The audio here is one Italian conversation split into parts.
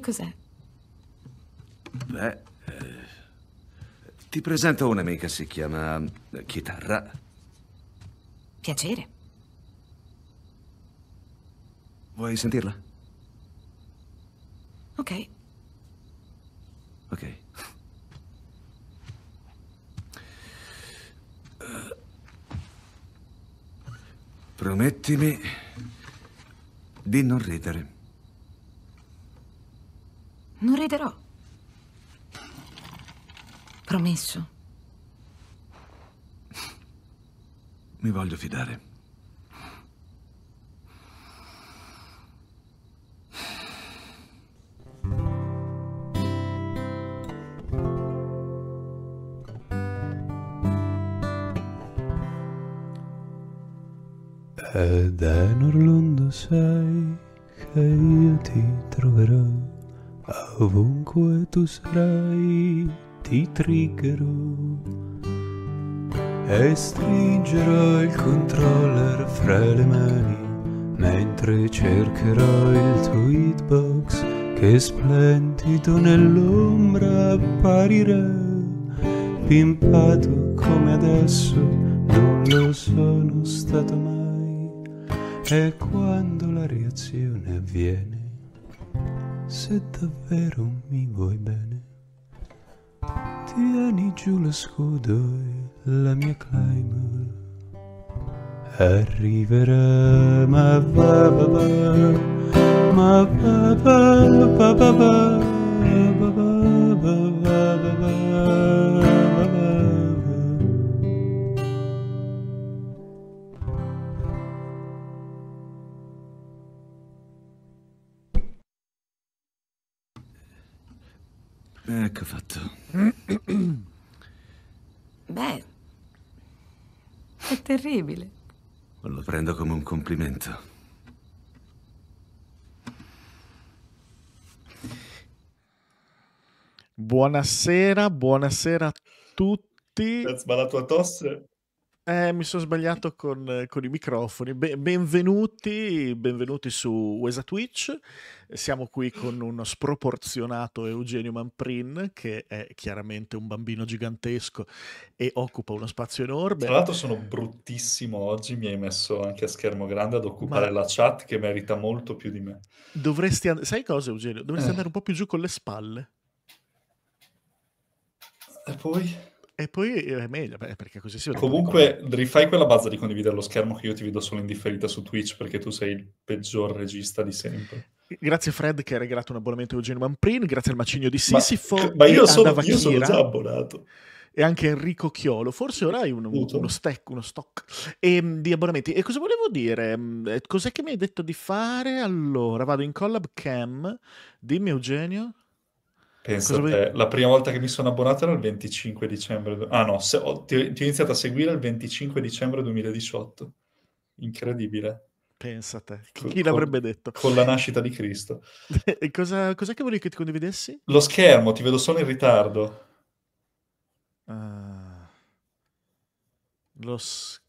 cos'è? Beh, eh, ti presento un'amica, si chiama eh, Chitarra. Piacere. Vuoi sentirla? Ok. Ok. Eh, promettimi di non ridere. Non riderò. Promesso. Mi voglio fidare. Ed è in Orlando sai che io ti troverò. Ovunque tu sarai ti triggerò e stringerò il controller fra le mani mentre cercherò il tuo hitbox che splendido nell'ombra apparirà pimpato come adesso non lo sono stato mai e quando la reazione avviene se davvero mi vuoi bene, tieni giù lo scudo e la mia clima arriverà, ma va va va, ma va va va va va. Ecco fatto. Beh, è terribile. Lo prendo come un complimento. Buonasera, buonasera a tutti. Ti ha sbalato tosse? Eh, mi sono sbagliato con, con i microfoni. Be- benvenuti, benvenuti su Wesa Twitch. Siamo qui con uno sproporzionato Eugenio Manprin, che è chiaramente un bambino gigantesco e occupa uno spazio enorme. Tra l'altro sono bruttissimo oggi, mi hai messo anche a schermo grande ad occupare Ma... la chat che merita molto più di me. Dovresti and- Sai cosa Eugenio? Dovresti eh. andare un po' più giù con le spalle. E poi? E poi è meglio, beh, perché così si vede. Comunque, rifai quella base di condividere lo schermo che io ti vedo solo in differita su Twitch perché tu sei il peggior regista di sempre. Eh, grazie Fred che ha regalato un abbonamento a Eugenio Manprin, grazie al macigno di Sisifo. Ma, ma io, sono, io sono già abbonato e anche Enrico Chiolo. Forse ora hai un, uno, stack, uno stock e, ehm, di abbonamenti. E cosa volevo dire? Ehm, eh, cos'è che mi hai detto di fare? Allora, vado in collab cam. Dimmi, Eugenio. Pensa Cosa te, vi... la prima volta che mi sono abbonato era il 25 dicembre. Ah no, se, ho, ti, ti, ho iniziato a seguire il 25 dicembre 2018. Incredibile. Pensa a te, chi, chi l'avrebbe detto? Con la nascita di Cristo. e cosa, cos'è che volevi che ti condividessi? Lo schermo, ti vedo solo in ritardo. Uh, lo sch...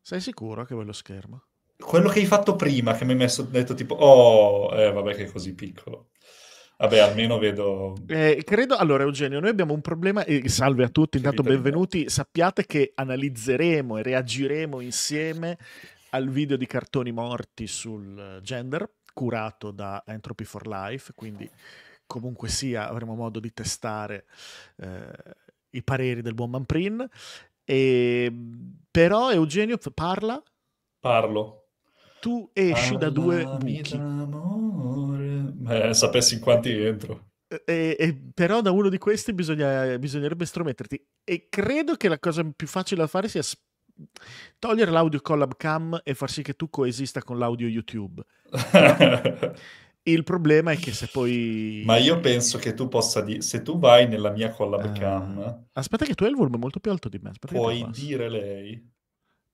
Sei sicuro che vuoi lo schermo? Quello che hai fatto prima, che mi hai messo, detto tipo, oh, eh, vabbè che è così piccolo. Vabbè, almeno vedo. Eh, credo, allora, Eugenio, noi abbiamo un problema. Eh, salve a tutti, intanto benvenuti. Sappiate che analizzeremo e reagiremo insieme al video di cartoni morti sul gender curato da Entropy for Life. Quindi, comunque sia, avremo modo di testare eh, i pareri del buon Manprin. E, però, Eugenio, parla. Parlo. Tu esci Parla da due buchi. D'amore eh, sapessi in quanti entro. E, e, però da uno di questi bisogna, bisognerebbe strometterti. E credo che la cosa più facile da fare sia togliere l'audio collab cam e far sì che tu coesista con l'audio YouTube. Il problema è che se poi... Ma io penso che tu possa dire, se tu vai nella mia collab uh, cam... Aspetta che tu hai il volume molto più alto di me. Aspetta puoi dire lei.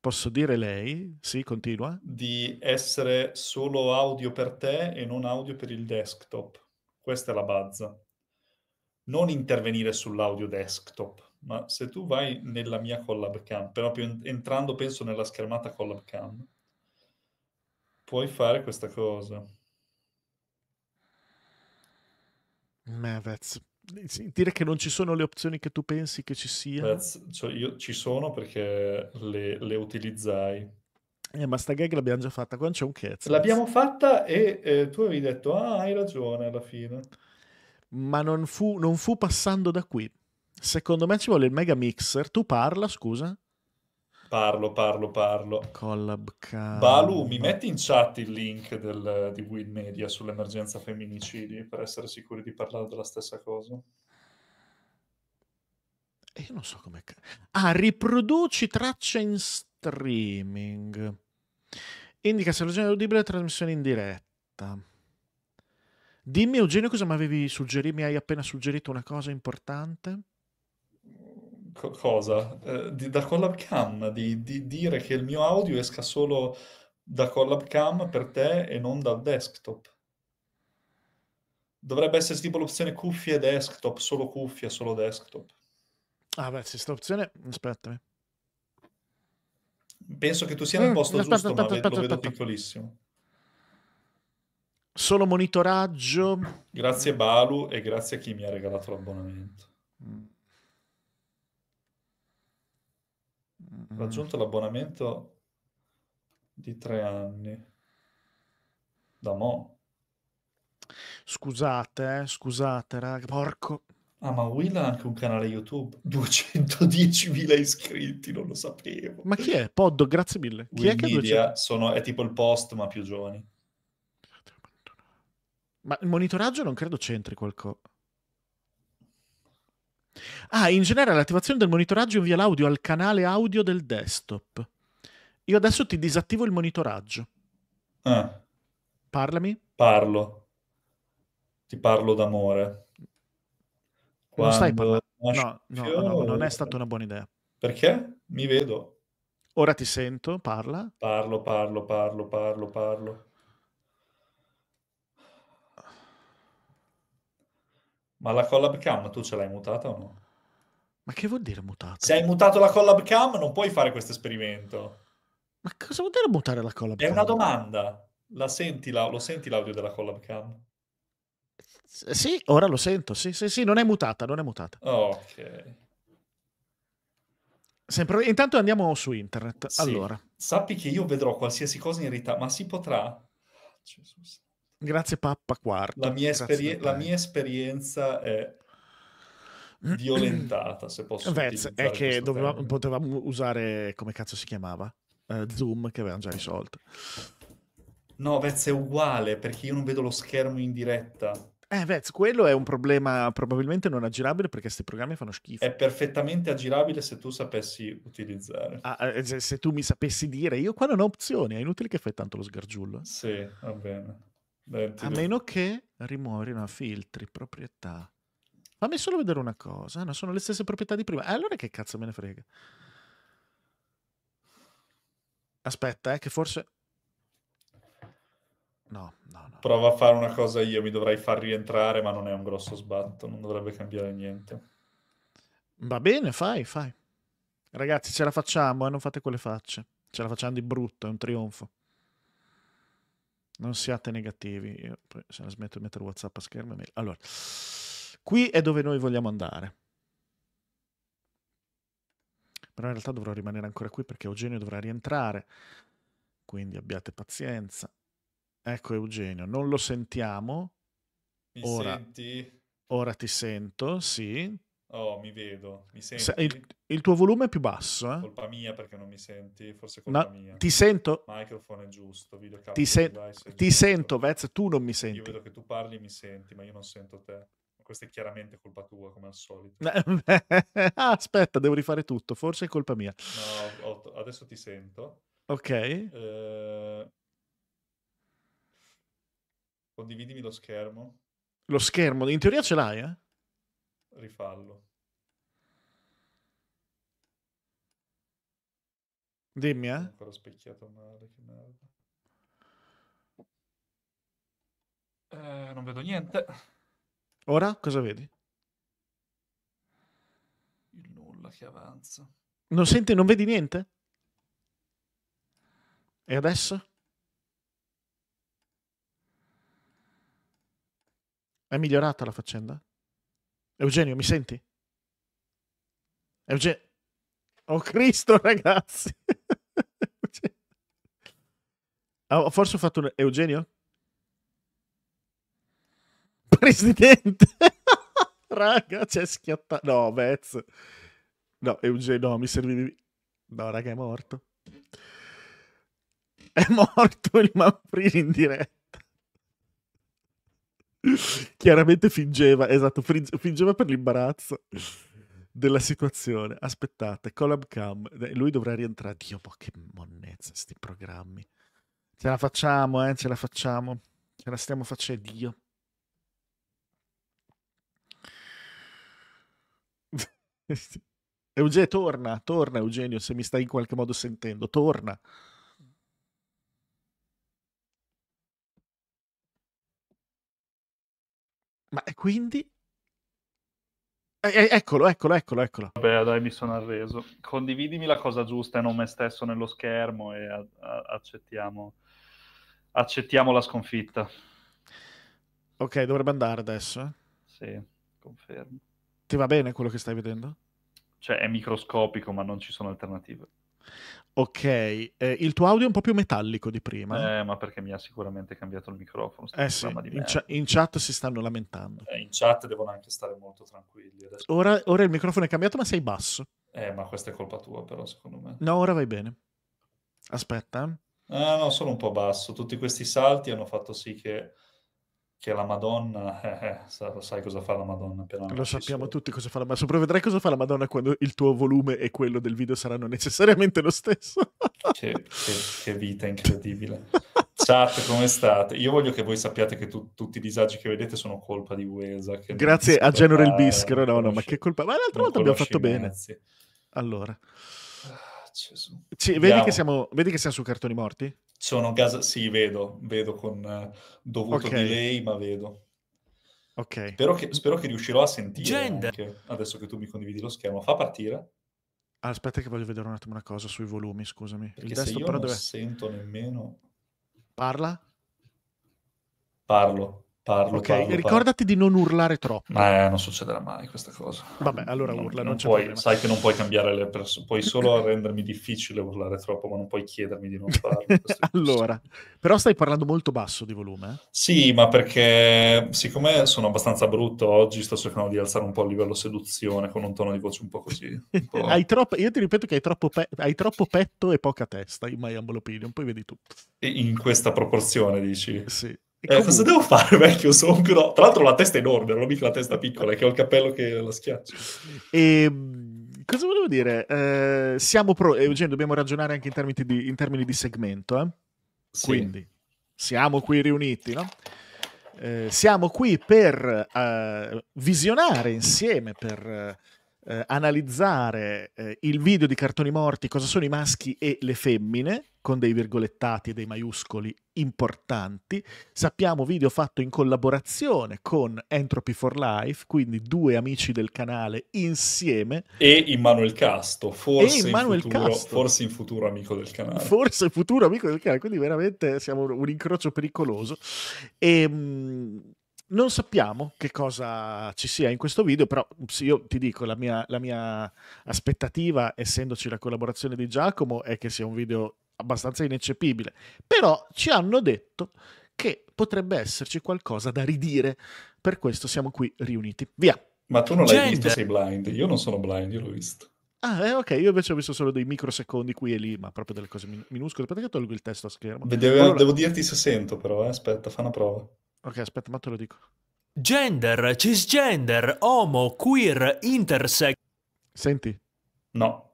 Posso dire lei? Sì, continua. Di essere solo audio per te e non audio per il desktop. Questa è la bazza. Non intervenire sull'audio desktop, ma se tu vai nella mia collab cam, proprio entrando penso nella schermata collab cam, puoi fare questa cosa. Mavets, dire che non ci sono le opzioni che tu pensi che ci siano? Cioè, io ci sono perché le, le utilizzai. Eh, ma sta gag l'abbiamo già fatta, quando c'è un cazzo. L'abbiamo fatta e eh, tu avevi detto, ah, hai ragione alla fine. Ma non fu, non fu passando da qui. Secondo me ci vuole il mega mixer. Tu parla, scusa. Parlo, parlo, parlo. Collab car... Balu, mi metti in chat il link del, di Weed Media sull'emergenza femminicidi per essere sicuri di parlare della stessa cosa? E io non so come... Ah, riproduci traccia in streaming. Indica se l'oggetto è udibile trasmissione in diretta. Dimmi Eugenio cosa mi avevi suggerito, mi hai appena suggerito una cosa importante? co- cosa? Eh, di- da Collab Cam, di-, di dire che il mio audio esca solo da Collab Cam per te e non dal desktop. Dovrebbe esserci tipo l'opzione cuffie desktop, solo cuffia, solo desktop. Ah beh, se sta opzione, aspettami. Penso che tu sia nel eh, posto giusto, ma aspetta, lo vedo piccolissimo. Solo monitoraggio. Grazie Balu e grazie a chi mi ha regalato l'abbonamento. Mm. ho raggiunto l'abbonamento di tre anni. Da mo'. Scusate, eh, scusate, raga, porco. Ah, ma Will ha anche un canale YouTube, 210.000 iscritti, non lo sapevo. Ma chi è? Poddo, grazie mille. Chi Will è che Media è sono, è tipo il post, ma più giovani. Ma il monitoraggio non credo c'entri qualcosa. Ah, in generale l'attivazione del monitoraggio invia l'audio al canale audio del desktop. Io adesso ti disattivo il monitoraggio. Ah. Parlami. Parlo. Ti parlo d'amore. Quando non stai parlando. No, no, no, no, non è stata una buona idea. Perché? Mi vedo. Ora ti sento, parla. Parlo, parlo, parlo, parlo, parlo. Ma la collab cam tu ce l'hai mutata o no? Ma che vuol dire mutata? Se hai mutato la collab cam non puoi fare questo esperimento. Ma cosa vuol dire mutare la collab cam? È una domanda. La senti, la, lo senti l'audio della collab cam? sì, ora lo sento. Sì, sì, sì, non è mutata, non è mutata. Ok. Sempre... Intanto andiamo su internet. Sì. Allora. Sappi che io vedrò qualsiasi cosa in ritardo, ma si potrà? Gesù. Grazie Pappa Quarto. La mia, esperien- la mia esperienza è violentata, se posso Vez, è che dovevamo, potevamo usare, come cazzo si chiamava? Uh, Zoom, che avevano già risolto. No, Vez è uguale, perché io non vedo lo schermo in diretta. Eh, Vez, quello è un problema probabilmente non aggirabile perché questi programmi fanno schifo. È perfettamente aggirabile se tu sapessi utilizzare. Ah, eh, se, se tu mi sapessi dire, io qua non ho opzioni, è inutile che fai tanto lo sgargiullo. Eh. Sì, va bene. Eh, a meno che rimuovano filtri, proprietà. Fammi solo vedere una cosa. No, sono le stesse proprietà di prima. Eh, allora che cazzo me ne frega. Aspetta, eh, che forse... No, no, no. Prova a fare una cosa io, mi dovrei far rientrare, ma non è un grosso sbatto, non dovrebbe cambiare niente. Va bene, fai, fai. Ragazzi, ce la facciamo, eh? non fate quelle facce. Ce la facciamo di brutto, è un trionfo. Non siate negativi. Io, se la smetto di mettere WhatsApp a schermo, mail. Allora, qui è dove noi vogliamo andare. Però in realtà dovrò rimanere ancora qui perché Eugenio dovrà rientrare. Quindi abbiate pazienza. Ecco Eugenio, non lo sentiamo. Mi ora, senti? Ora ti sento, sì. Oh, mi vedo, mi senti? Se, il, il, tuo volume è più basso. Eh? Colpa mia perché non mi senti, forse colpa no, mia. Ti sento. Microfono è giusto, video Ti, sen- device, ti sento, Vez, tu non mi senti. Io vedo che tu parli e mi senti, ma io non sento te. Questa è chiaramente colpa tua, come al solito. Ah, aspetta, devo rifare tutto, forse è colpa mia. No, adesso ti sento. Ok. Eh, condividimi lo schermo. Lo schermo, in teoria ce l'hai, eh? Rifallo. Dimmi, eh. ancora specchiato male, che merda. Eh, non vedo niente. Ora cosa vedi? Il nulla che avanza. Non senti, non vedi niente? E adesso? È migliorata la faccenda? Eugenio, mi senti? Eugenio... Oh Cristo, ragazzi! Ah, forse ho fatto un... Eugenio? Presidente! raga, c'è schiattato. No, Vez. No, Eugenio, no, mi servivi... No, raga, è morto. È morto il Manfredi in diretta. Chiaramente fingeva, esatto, fingeva per l'imbarazzo della situazione. Aspettate, collab cam, eh, lui dovrà rientrare. Dio, ma che monnezza, sti programmi. Ce la facciamo, eh, ce la facciamo. Ce la stiamo facendo, io. Eugenio, torna, torna Eugenio, se mi stai in qualche modo sentendo, torna. Ma e quindi? E- eccolo, eccolo, eccolo, eccolo. Vabbè, dai, mi sono arreso. Condividimi la cosa giusta e non me stesso nello schermo e a- a- accettiamo accettiamo la sconfitta. Ok, dovrebbe andare adesso. Eh? Sì, confermo. Ti va bene quello che stai vedendo? Cioè, è microscopico, ma non ci sono alternative. Ok, eh, il tuo audio è un po' più metallico di prima. Eh, eh ma perché mi ha sicuramente cambiato il microfono. Eh sì, in, ch- in, chat si stanno lamentando. Eh, in chat devono anche stare molto tranquilli. Ora, ora, il microfono è cambiato, ma sei basso. Eh, ma questa è colpa tua, però, secondo me. No, ora vai bene. Aspetta. Eh. Ah, no, sono un po' basso. Tutti questi salti hanno fatto sì che, che la Madonna, eh, eh sai cosa fa la Madonna. Però Lo sappiamo tutti cosa fa la Madonna. Sopravvedrai cosa fa la Madonna quando il tuo volume e quello del video saranno necessariamente lo stesso. che, che, che vita incredibile. Chat, come state? Io voglio che voi sappiate che tu, tutti i disagi che vedete sono colpa di Wesa. Grazie a General Biscaro. No, no, ma che colpa. Ma l'altra volta abbiamo fatto bene. Allora cacchio su. Sì, vedi, che siamo, vedi che siamo su cartoni morti? Sono gas... Sì, vedo, vedo con eh, dovuto okay. delay, ma vedo. Ok. Spero che, spero che riuscirò a sentire adesso che tu mi condividi lo schermo. Fa partire? Aspetta che voglio vedere un attimo una cosa sui volumi, scusami. Perché Il testo però non dove... sento nemmeno... Parla? Parlo. Parlo, ok, parlo, ricordati parlo. di non urlare troppo. Eh, non succederà mai questa cosa. Vabbè, allora non, urla, non, non c'è puoi, problema. Sai che non puoi cambiare le persone, puoi solo rendermi difficile urlare troppo, ma non puoi chiedermi di non farlo. allora, però stai parlando molto basso di volume. Eh? Sì, ma perché siccome sono abbastanza brutto oggi, sto cercando di alzare un po' il livello seduzione con un tono di voce un po' così. Un po'... hai troppo, io ti ripeto che hai troppo, pe- hai troppo petto e poca testa in My Humble Opinion, poi vedi tutto In questa proporzione, dici? Sì. Eh, cosa devo fare, vecchio? Sono un pirò. Tra l'altro la testa è enorme, non ho mica la testa piccola, è eh. che ho il cappello che la schiaccia. E, ehm, cosa volevo dire? Eh, siamo pro... Eh, Eugenio, dobbiamo ragionare anche in termini di, in termini di segmento, eh? sì. Quindi, siamo qui riuniti, no? Eh, siamo qui per uh, visionare insieme, per... Uh, eh, analizzare eh, il video di cartoni morti, cosa sono i maschi e le femmine, con dei virgolettati e dei maiuscoli importanti. Sappiamo video fatto in collaborazione con Entropy for Life, quindi due amici del canale insieme. E Immanuel Casto, forse, Immanuel in futuro, Casto. forse in futuro amico del canale. Forse futuro amico del canale, quindi veramente siamo un incrocio pericoloso. E, ehm, mh, non sappiamo che cosa ci sia in questo video, però io ti dico, la mia, la mia aspettativa, essendoci la collaborazione di Giacomo, è che sia un video abbastanza ineccepibile. Però ci hanno detto che potrebbe esserci qualcosa da ridire, per questo siamo qui riuniti. Via! Ma tu non l'hai Gender. visto, sei blind. Io non sono blind, io l'ho visto. Ah, eh, ok, io invece ho visto solo dei microsecondi qui e lì, ma proprio delle cose min- minuscole. Perché tolgo il testo a schermo? Devo, allora... devo dirti se sento, però, eh. aspetta, fa una prova. Ok, aspetta, ma te lo dico. Gender, cisgender, homo, queer, intersex. Senti? No.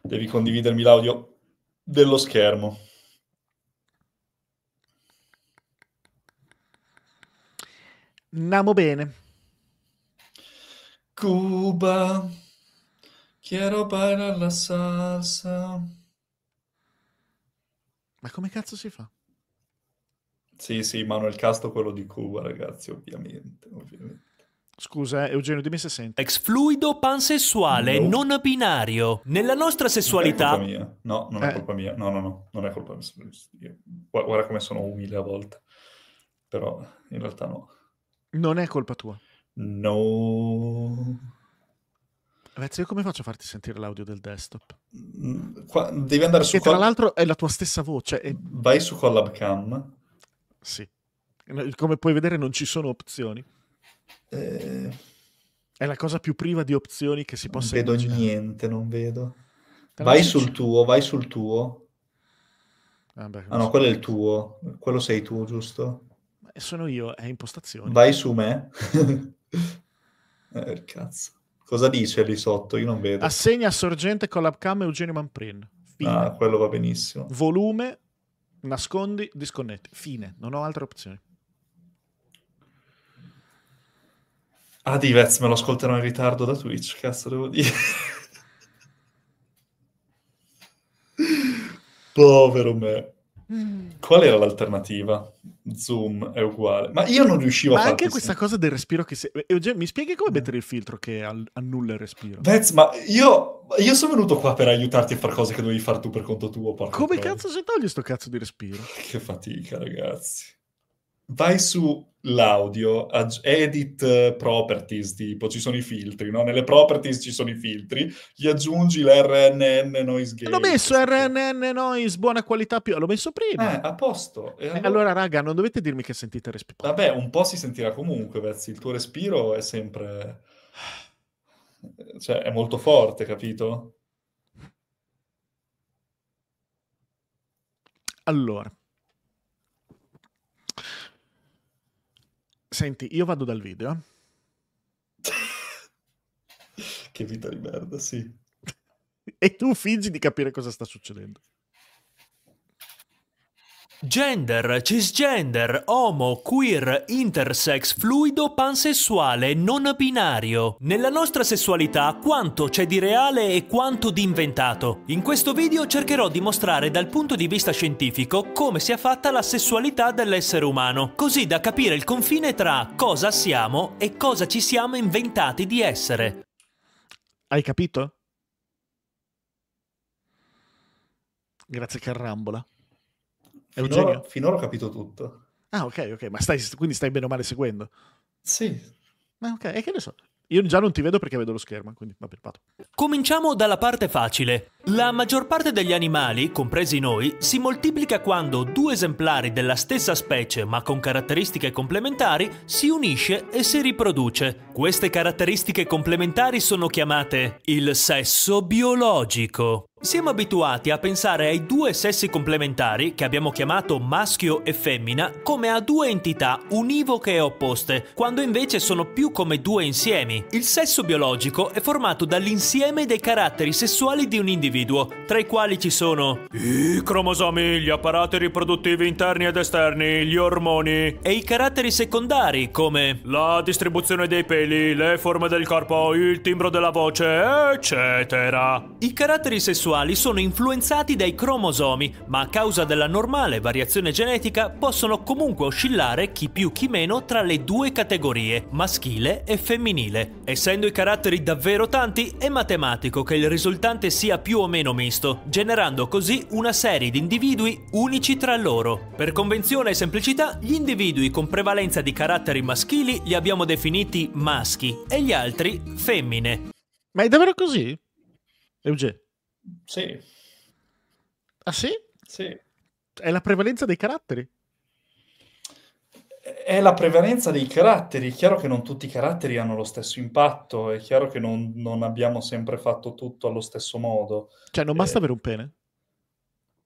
Devi condividermi l'audio dello schermo. Namo bene. Cuba, quiero bailar la salsa. Ma come cazzo si fa? Sì, sì, Manuel Castro quello di Cuba, ragazzi, ovviamente, ovviamente. Scusa, eh, Eugenio, dimmi se senti. Ex fluido pansessuale no. non binario. Nella nostra sessualità. Non è colpa mia. No, non eh. è colpa mia. No, no, no, non è colpa mia. Guarda come sono umile a volte. Però in realtà no. Non è colpa tua. No. Ragazzi, io come faccio a farti sentire l'audio del desktop? Qua, devi andare su. E tra Col... l'altro è la tua stessa voce. E... Vai su Collab Cam sì. Come puoi vedere non ci sono opzioni. Eh... È la cosa più priva di opzioni che si possa non vedo immaginare. niente, non vedo. Te vai sul c'è. tuo, vai sul tuo. Ah, ah no, quello è il tuo. Quello sei tu, giusto? Eh, sono io, è impostazione. Vai su me. eh, cazzo. Cosa dice lì sotto? Io non vedo. Assegna a sorgente collab cam Eugenio Manprin. Fine. Ah, quello va benissimo. Volume nascondi, disconnetti. Fine, non ho altre opzioni. Ah, Divez, me lo ascolterò in ritardo da Twitch, cazzo devo dire. Povero me. Mm. Qual era l'alternativa? Zoom è uguale. Ma io non riuscivo Ma a Ma anche questa cosa del respiro che. Se... Eugenio, mi spieghi come mettere il filtro che annulla il respiro? Vez, ma io, io sono venuto qua per aiutarti a fare cose che dovevi fare tu per conto tuo. Come cazzo si toglie sto cazzo di respiro? che fatica, ragazzi vai su l'audio, edit eh, properties, tipo ci sono i filtri, no? Nelle properties ci sono i filtri, gli aggiungi l'RNN noise gate. L'ho messo RNN noise, buona qualità più, l'ho messo prima. Eh, a posto. E eh, allora... allora... raga, non dovete dirmi che sentite respiro. Vabbè, un po' si sentirà comunque, Vezzi, il tuo respiro è sempre... Eh, cioè, è molto forte, capito? Allora, Senti, io vado dal video. che vita di merda, sì. e tu fingi di capire cosa sta succedendo. Gender, cisgender, homo, queer, intersex, fluido, pansessuale, non binario. Nella nostra sessualità quanto c'è di reale e quanto di inventato. In questo video cercherò di mostrare dal punto di vista scientifico come sia fatta la sessualità dell'essere umano, così da capire il confine tra cosa siamo e cosa ci siamo inventati di essere. Hai capito? Grazie che rambola. È un finora, genio. Finora ho capito tutto. Ah, ok, ok, ma stai, quindi stai bene o male seguendo? Sì. Ma ok, e che ne so. Io già non ti vedo perché vedo lo schermo, quindi va per vado. Cominciamo dalla parte facile. La maggior parte degli animali, compresi noi, si moltiplica quando due esemplari della stessa specie ma con caratteristiche complementari si unisce e si riproduce. Queste caratteristiche complementari sono chiamate il sesso biologico. Siamo abituati a pensare ai due sessi complementari, che abbiamo chiamato maschio e femmina, come a due entità univoche e opposte, quando invece sono più come due insiemi. Il sesso biologico è formato dall'insieme dei caratteri sessuali di un individuo individuo, tra i quali ci sono i cromosomi, gli apparati riproduttivi interni ed esterni, gli ormoni e i caratteri secondari come la distribuzione dei peli, le forme del corpo, il timbro della voce, eccetera. I caratteri sessuali sono influenzati dai cromosomi, ma a causa della normale variazione genetica possono comunque oscillare chi più chi meno tra le due categorie, maschile e femminile. Essendo i caratteri davvero tanti, è matematico che il risultante sia più o meno misto, generando così una serie di individui unici tra loro. Per convenzione e semplicità, gli individui con prevalenza di caratteri maschili li abbiamo definiti maschi e gli altri femmine. Ma è davvero così? Euge? Sì. Ah sì? Sì. È la prevalenza dei caratteri? è la prevalenza dei caratteri. È chiaro che non tutti i caratteri hanno lo stesso impatto, è chiaro che non, non abbiamo sempre fatto tutto allo stesso modo. Cioè, non basta eh, avere un pene?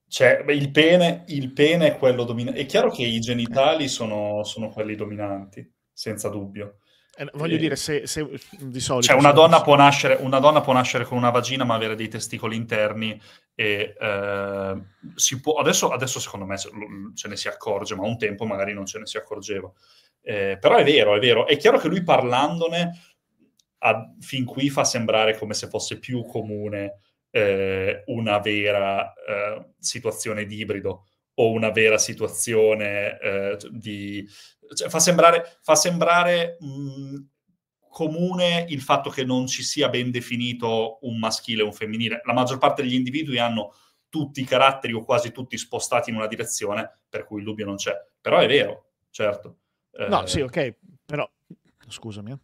Cioè, beh, il, pene, il pene è quello dominante. È chiaro che i genitali eh. sono, sono quelli dominanti, senza dubbio. Eh, voglio eh, dire, se, se, di solito... Cioè, una donna, può nascere, una donna può nascere con una vagina ma avere dei testicoli interni e, eh, può, adesso, adesso, secondo me mm, ce ne si accorge, ma un tempo magari non ce ne si accorgeva. Eh, però è vero, è vero. È chiaro che lui parlandone a, fin qui fa sembrare come se fosse più comune eh, una vera eh, situazione di ibrido o una vera situazione eh, di... Cioè, fa sembrare, fa sembrare mh, mm, comune il fatto che non ci sia ben definito un maschile e un femminile. La maggior parte degli individui hanno tutti i caratteri o quasi tutti spostati in una direzione, per cui il dubbio non c'è. Però è vero, certo. No, eh, sì, ok, però scusami. Eh.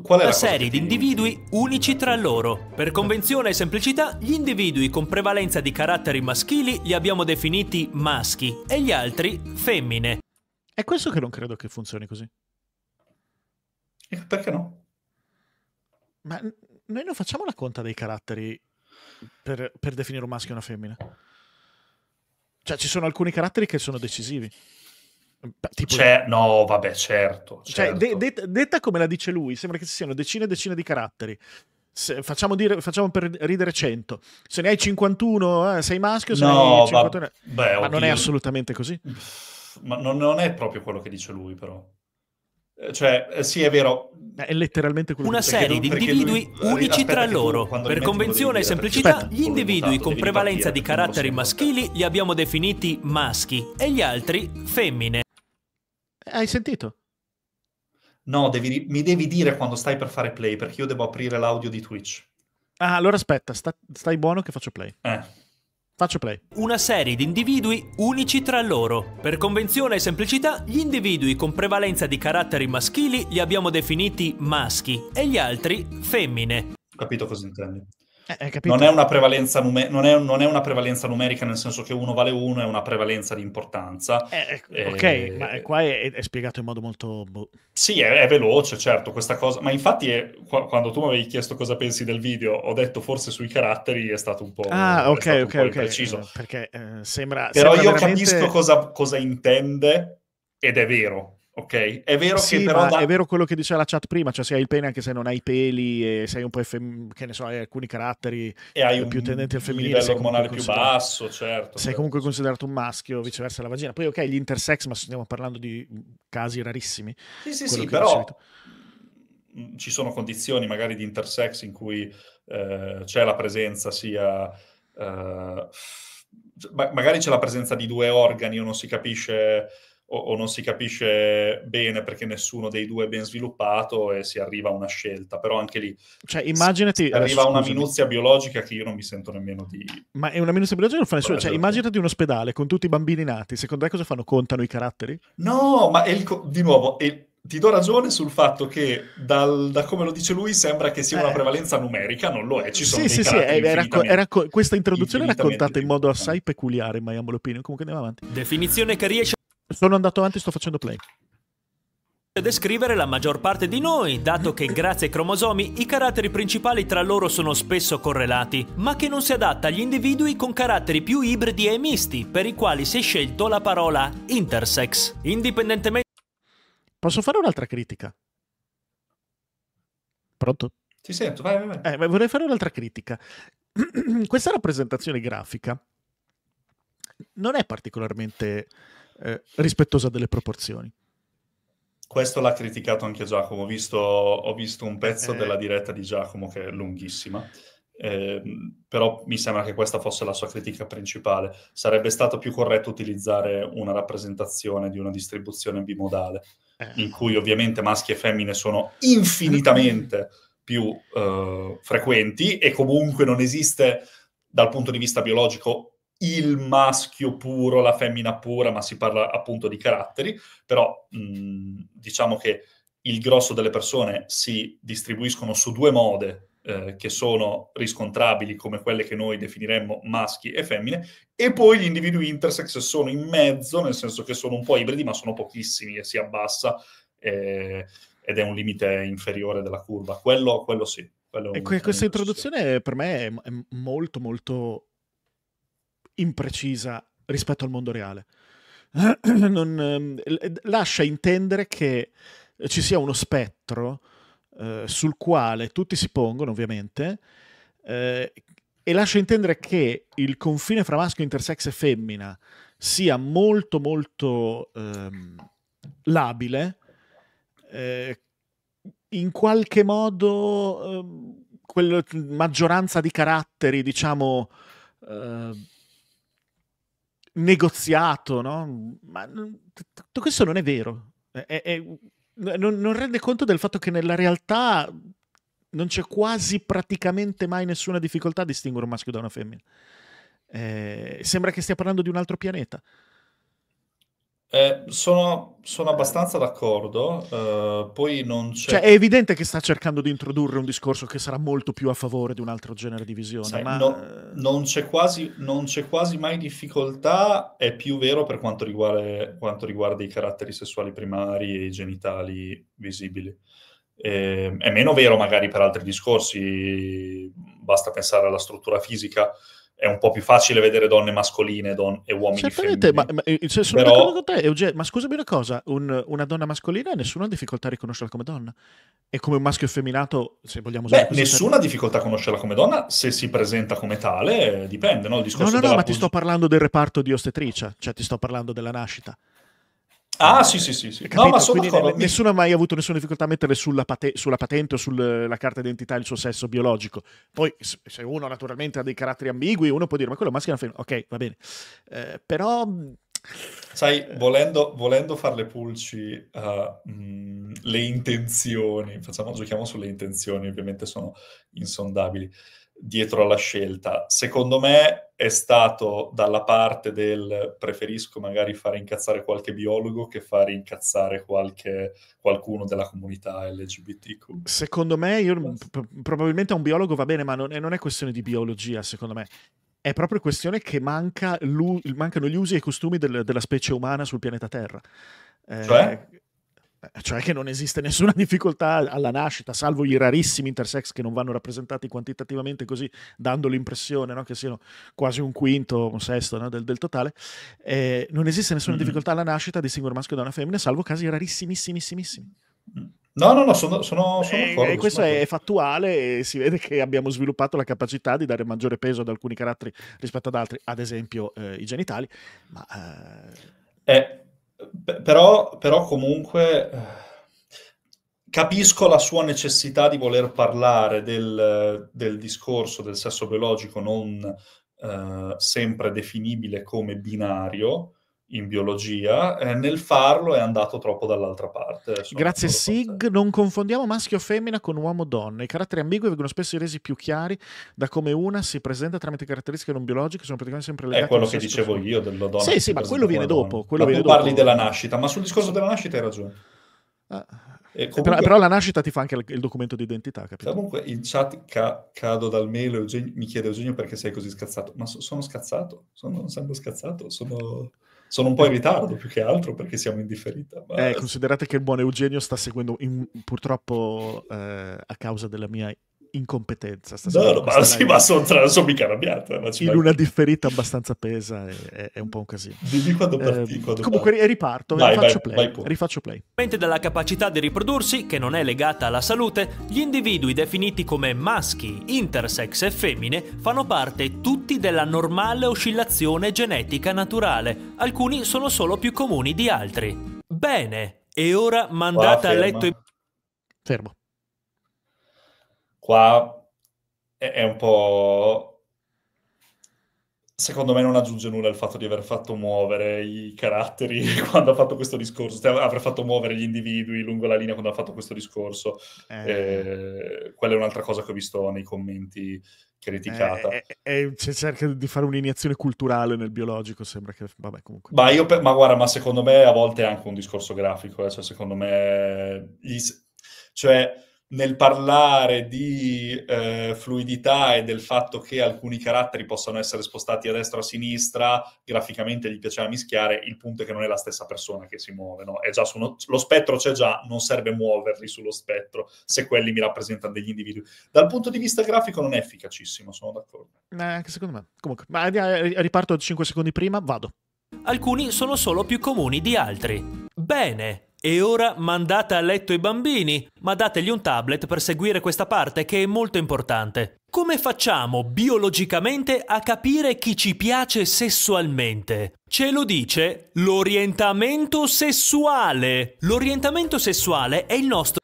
Qual è la serie di individui unici tra loro. Per convenzione e semplicità, gli individui con prevalenza di caratteri maschili li abbiamo definiti maschi e gli altri femmine. È questo che non credo che funzioni così. Eh, perché no? Ma noi non facciamo la conta dei caratteri per, per definire un maschio e una femmina. Cioè, ci sono alcuni caratteri che sono decisivi. Tipo... C'è, no, vabbè, certo. certo. Cioè, de- certo. de- detta come la dice lui, sembra che ci siano decine e decine di caratteri. Se, facciamo, dire, facciamo, per ridere 100. Se ne hai 51, eh, sei maschio, se no, 51... va... Beh, ma non è assolutamente così. Ma non, non, è proprio quello che dice lui, però. Cioè, eh, sì, è vero. È letteralmente quello una che serie di individui unici tra loro. Per convenzione e semplicità, Aspetta. gli individui con prevalenza di caratteri maschili li abbiamo definiti maschi e gli altri femmine. Hai sentito? No, devi, mi devi dire quando stai per fare play perché io devo aprire l'audio di Twitch. Ah, allora aspetta, sta, stai buono che faccio play. Eh. Faccio play. Una serie di individui unici tra loro. Per convenzione e semplicità, gli individui con prevalenza di caratteri maschili li abbiamo definiti maschi e gli altri femmine. Ho capito cosa intendi. Eh, non, è una prevalenza numer- non, è, non è una prevalenza numerica nel senso che uno vale uno, è una prevalenza di importanza. Eh, eh, eh ok, eh, ma qua è, è, spiegato in modo molto... Boh. Sì, è, è veloce, certo, questa cosa. Ma infatti quando tu mi avevi chiesto cosa pensi del video, ho detto forse sui caratteri è stato un po'... Ah, ok, ok, ok. Preciso. Eh, perché sembra... Però sembra io veramente... capisco cosa, cosa intende ed è vero Ok, è vero sì, che però da... è vero quello che diceva la chat prima, cioè se hai il pene anche se non hai peli e sei un po' effem... che ne so, hai alcuni caratteri e hai eh, un più tendenti al femminile, livello ormonale più basso, certo. Sei certo. comunque considerato un maschio, viceversa la vagina. Poi ok, gli intersex, ma stiamo parlando di casi rarissimi. Sì, sì, sì, però mm, ci sono condizioni magari di intersex in cui eh, c'è la presenza sia eh, cioè, magari c'è la presenza di due organi o non si capisce o, o non si capisce bene perché nessuno dei due è ben sviluppato e si arriva a una scelta, però anche lì cioè, immaginati, arriva a eh, una minuzia biologica che io non mi sento nemmeno di... Ma è una minuzia biologica non fa nessuno, cioè esatto. immaginati un ospedale con tutti i bambini nati, secondo te cosa fanno? Contano i caratteri? No, ma co- di nuovo... È ti do ragione sul fatto che dal, da come lo dice lui sembra che sia una eh. prevalenza numerica, non lo è, ci sono sì, sì, sì, è, racco- racco- questa introduzione è raccontata in modo assai peculiare in My Humble comunque andiamo avanti. Definizione che riesce sono andato avanti, sto facendo play descrivere la maggior parte di noi, dato che grazie ai cromosomi i caratteri principali tra loro sono spesso correlati, ma che non si adatta agli individui con caratteri più ibridi e misti, per i quali si è scelto la parola intersex. Indipendentemente... Posso fare un'altra critica? Pronto? Ti sento, vai, vai. Eh, vorrei fare un'altra critica. Questa rappresentazione grafica non è particolarmente eh, rispettosa delle proporzioni. Questo l'ha criticato anche Giacomo, ho visto, ho visto un pezzo eh... della diretta di Giacomo che è lunghissima, eh, però mi sembra che questa fosse la sua critica principale. Sarebbe stato più corretto utilizzare una rappresentazione di una distribuzione bimodale, eh. in cui ovviamente maschi e femmine sono infinitamente più eh, frequenti e comunque non esiste dal punto di vista biologico il maschio puro, la femmina pura, ma si parla appunto di caratteri, però mh, mhmm, diciamo che il grosso delle persone si distribuiscono su due mode eh, che sono riscontrabili come quelle che noi definiremmo maschi e femmine, e poi gli individui intersex sono in mezzo, nel senso che sono un po' ibridi, ma sono pochissimi e si abbassa eh, ed è un limite inferiore della curva. Quello, quello sì. Quello e questa introduzione per me è, molto molto imprecisa rispetto al mondo reale. Non, ehm, lascia intendere che ci sia uno spettro eh, sul quale tutti si pongono, ovviamente, eh, e lascia intendere che il confine fra maschio, intersex e femmina sia molto, molto ehm, labile, eh, in qualche modo ehm, quella maggioranza di caratteri, diciamo eh, negoziato, no? Ma tutto questo non è vero. È, è, non, non rende conto del fatto che nella realtà non c'è quasi praticamente mai nessuna difficoltà a distinguere un maschio da una femmina. Eh, sembra che stia parlando di un altro pianeta. Eh, sono, sono, abbastanza d'accordo, eh, poi non c'è... Cioè, è evidente che sta cercando di introdurre un discorso che sarà molto più a favore di un altro genere di visione, Sai, ma... No, non, c'è quasi, non, c'è quasi, mai difficoltà, è più vero per quanto riguarda, quanto riguarda i caratteri sessuali primari e i genitali visibili. Eh, è meno vero magari per altri discorsi, basta pensare alla struttura fisica è un po' più facile vedere donne mascoline don- e uomini Certamente, ma, ma, cioè, sono Però... d'accordo con te, Eugene, ma scusami una cosa, un, una donna mascolina nessuna ha difficoltà a riconoscerla come donna. E come un maschio effeminato, se vogliamo usare Beh, nessuna termine. difficoltà a conoscerla come donna, se si presenta come tale, eh, dipende, no? no, no, no, ma pos- ti sto parlando del reparto di ostetricia, cioè ti sto parlando della nascita. Ah, eh, sì, sì, sì. sì. No, ma sono Quindi, nessuno ha mai avuto nessuna difficoltà a mettere sulla, pate sulla patente o sulla carta d'identità il suo sesso biologico. Poi, se uno naturalmente ha dei caratteri ambigui, uno può dire, ma quello è maschio è femmina. Ok, va bene. Eh, però... Sai, eh, volendo, volendo fare le pulci, uh, mh, le intenzioni, facciamo, giochiamo sulle intenzioni, ovviamente sono insondabili dietro alla scelta. Secondo me è stato dalla parte del preferisco magari fare incazzare qualche biologo che fare incazzare qualche, qualcuno della comunità LGBTQ. Secondo me, io, probabilmente a un biologo va bene, ma non, non è questione di biologia, secondo me è proprio questione che manca mancano gli usi e i costumi del, della specie umana sul pianeta Terra. Eh, cioè? Eh, cioè che non esiste nessuna difficoltà alla nascita, salvo i rarissimi intersex che non vanno rappresentati quantitativamente così, dando l'impressione no, che siano quasi un quinto, un sesto no, del, del, totale, eh, non esiste nessuna mm. difficoltà alla nascita di singolo maschio da una femmina, salvo casi rarissimissimissimi. Mm. No, no, no, sono, sono, sono e, eh, E questo sono è fattuale e si vede che abbiamo sviluppato la capacità di dare maggiore peso ad alcuni caratteri rispetto ad altri, ad esempio eh, i genitali, ma... Eh... Eh, però, però comunque eh, capisco la sua necessità di voler parlare del, del discorso del sesso biologico non eh, sempre definibile come binario, in biologia, eh, nel farlo è andato troppo dall'altra parte. Eh, Grazie Sig, non confondiamo maschio o femmina con uomo o donna. I caratteri ambigui vengono spesso resi più chiari da come una si presenta tramite caratteristiche non biologiche, sono praticamente sempre legate. È quello che dicevo io della donna. Sì, sì, ma quello viene dopo. Quello ma viene tu dopo. parli della nascita, ma sul discorso della nascita hai ragione. Ah. Eh, comunque... Però, però, la nascita ti fa anche il, documento d'identità, capito? Comunque in chat ca- cado dal mail, Eugenio, mi chiede Eugenio perché sei così scazzato. Ma so- sono scazzato, sono, sempre scazzato, sono sono un po' in ritardo più che altro perché siamo in differita. Ma... Eh, considerate che il buon Eugenio sta seguendo in, purtroppo eh, a causa della mia incompetenza stasera. No, no ma, sì, ma sono, tra, sono mica arrabbiata. Eh, ma in una differita abbastanza pesa è, è, un po' un casino. Dimmi quando ehm, partì. Eh, quando comunque parti. riparto, vai, rifaccio, vai, play, vai rifaccio play. Dalla capacità di riprodursi, che non è legata alla salute, gli individui definiti come maschi, intersex e femmine fanno parte tutti della normale oscillazione genetica naturale. Alcuni sono solo più comuni di altri. Bene, e ora mandate a letto... i... Fermo. Qua è un po' secondo me non aggiunge nulla il fatto di aver fatto muovere i caratteri quando ha fatto questo discorso, cioè, aver fatto muovere gli individui lungo la linea quando ha fatto questo discorso. Eh. Eh, quella è un'altra cosa che ho visto nei commenti criticata. Eh, eh, eh, eh cerca di fare un'iniezione culturale nel biologico, sembra che... Vabbè, comunque... Ma, io, ma guarda, ma secondo me a volte è anche un discorso grafico, eh, cioè secondo me... Gli, cioè, nel parlare di eh, fluidità e del fatto che alcuni caratteri possano essere spostati a destra o a sinistra, graficamente gli piaceva mischiare, il punto è che non è la stessa persona che si muove, no? uno, lo spettro c'è già, non serve muoverli sullo spettro se quelli mi rappresentano degli individui. Dal punto di vista grafico non è efficacissimo, sono d'accordo. Eh, secondo me. Comunque, ma eh, eh, riparto 5 secondi prima, vado. Alcuni sono solo più comuni di altri. Bene. E ora mandate a letto i bambini, ma dategli un tablet per seguire questa parte che è molto importante. Come facciamo biologicamente a capire chi ci piace sessualmente? Ce lo dice l'orientamento sessuale. L'orientamento sessuale è il nostro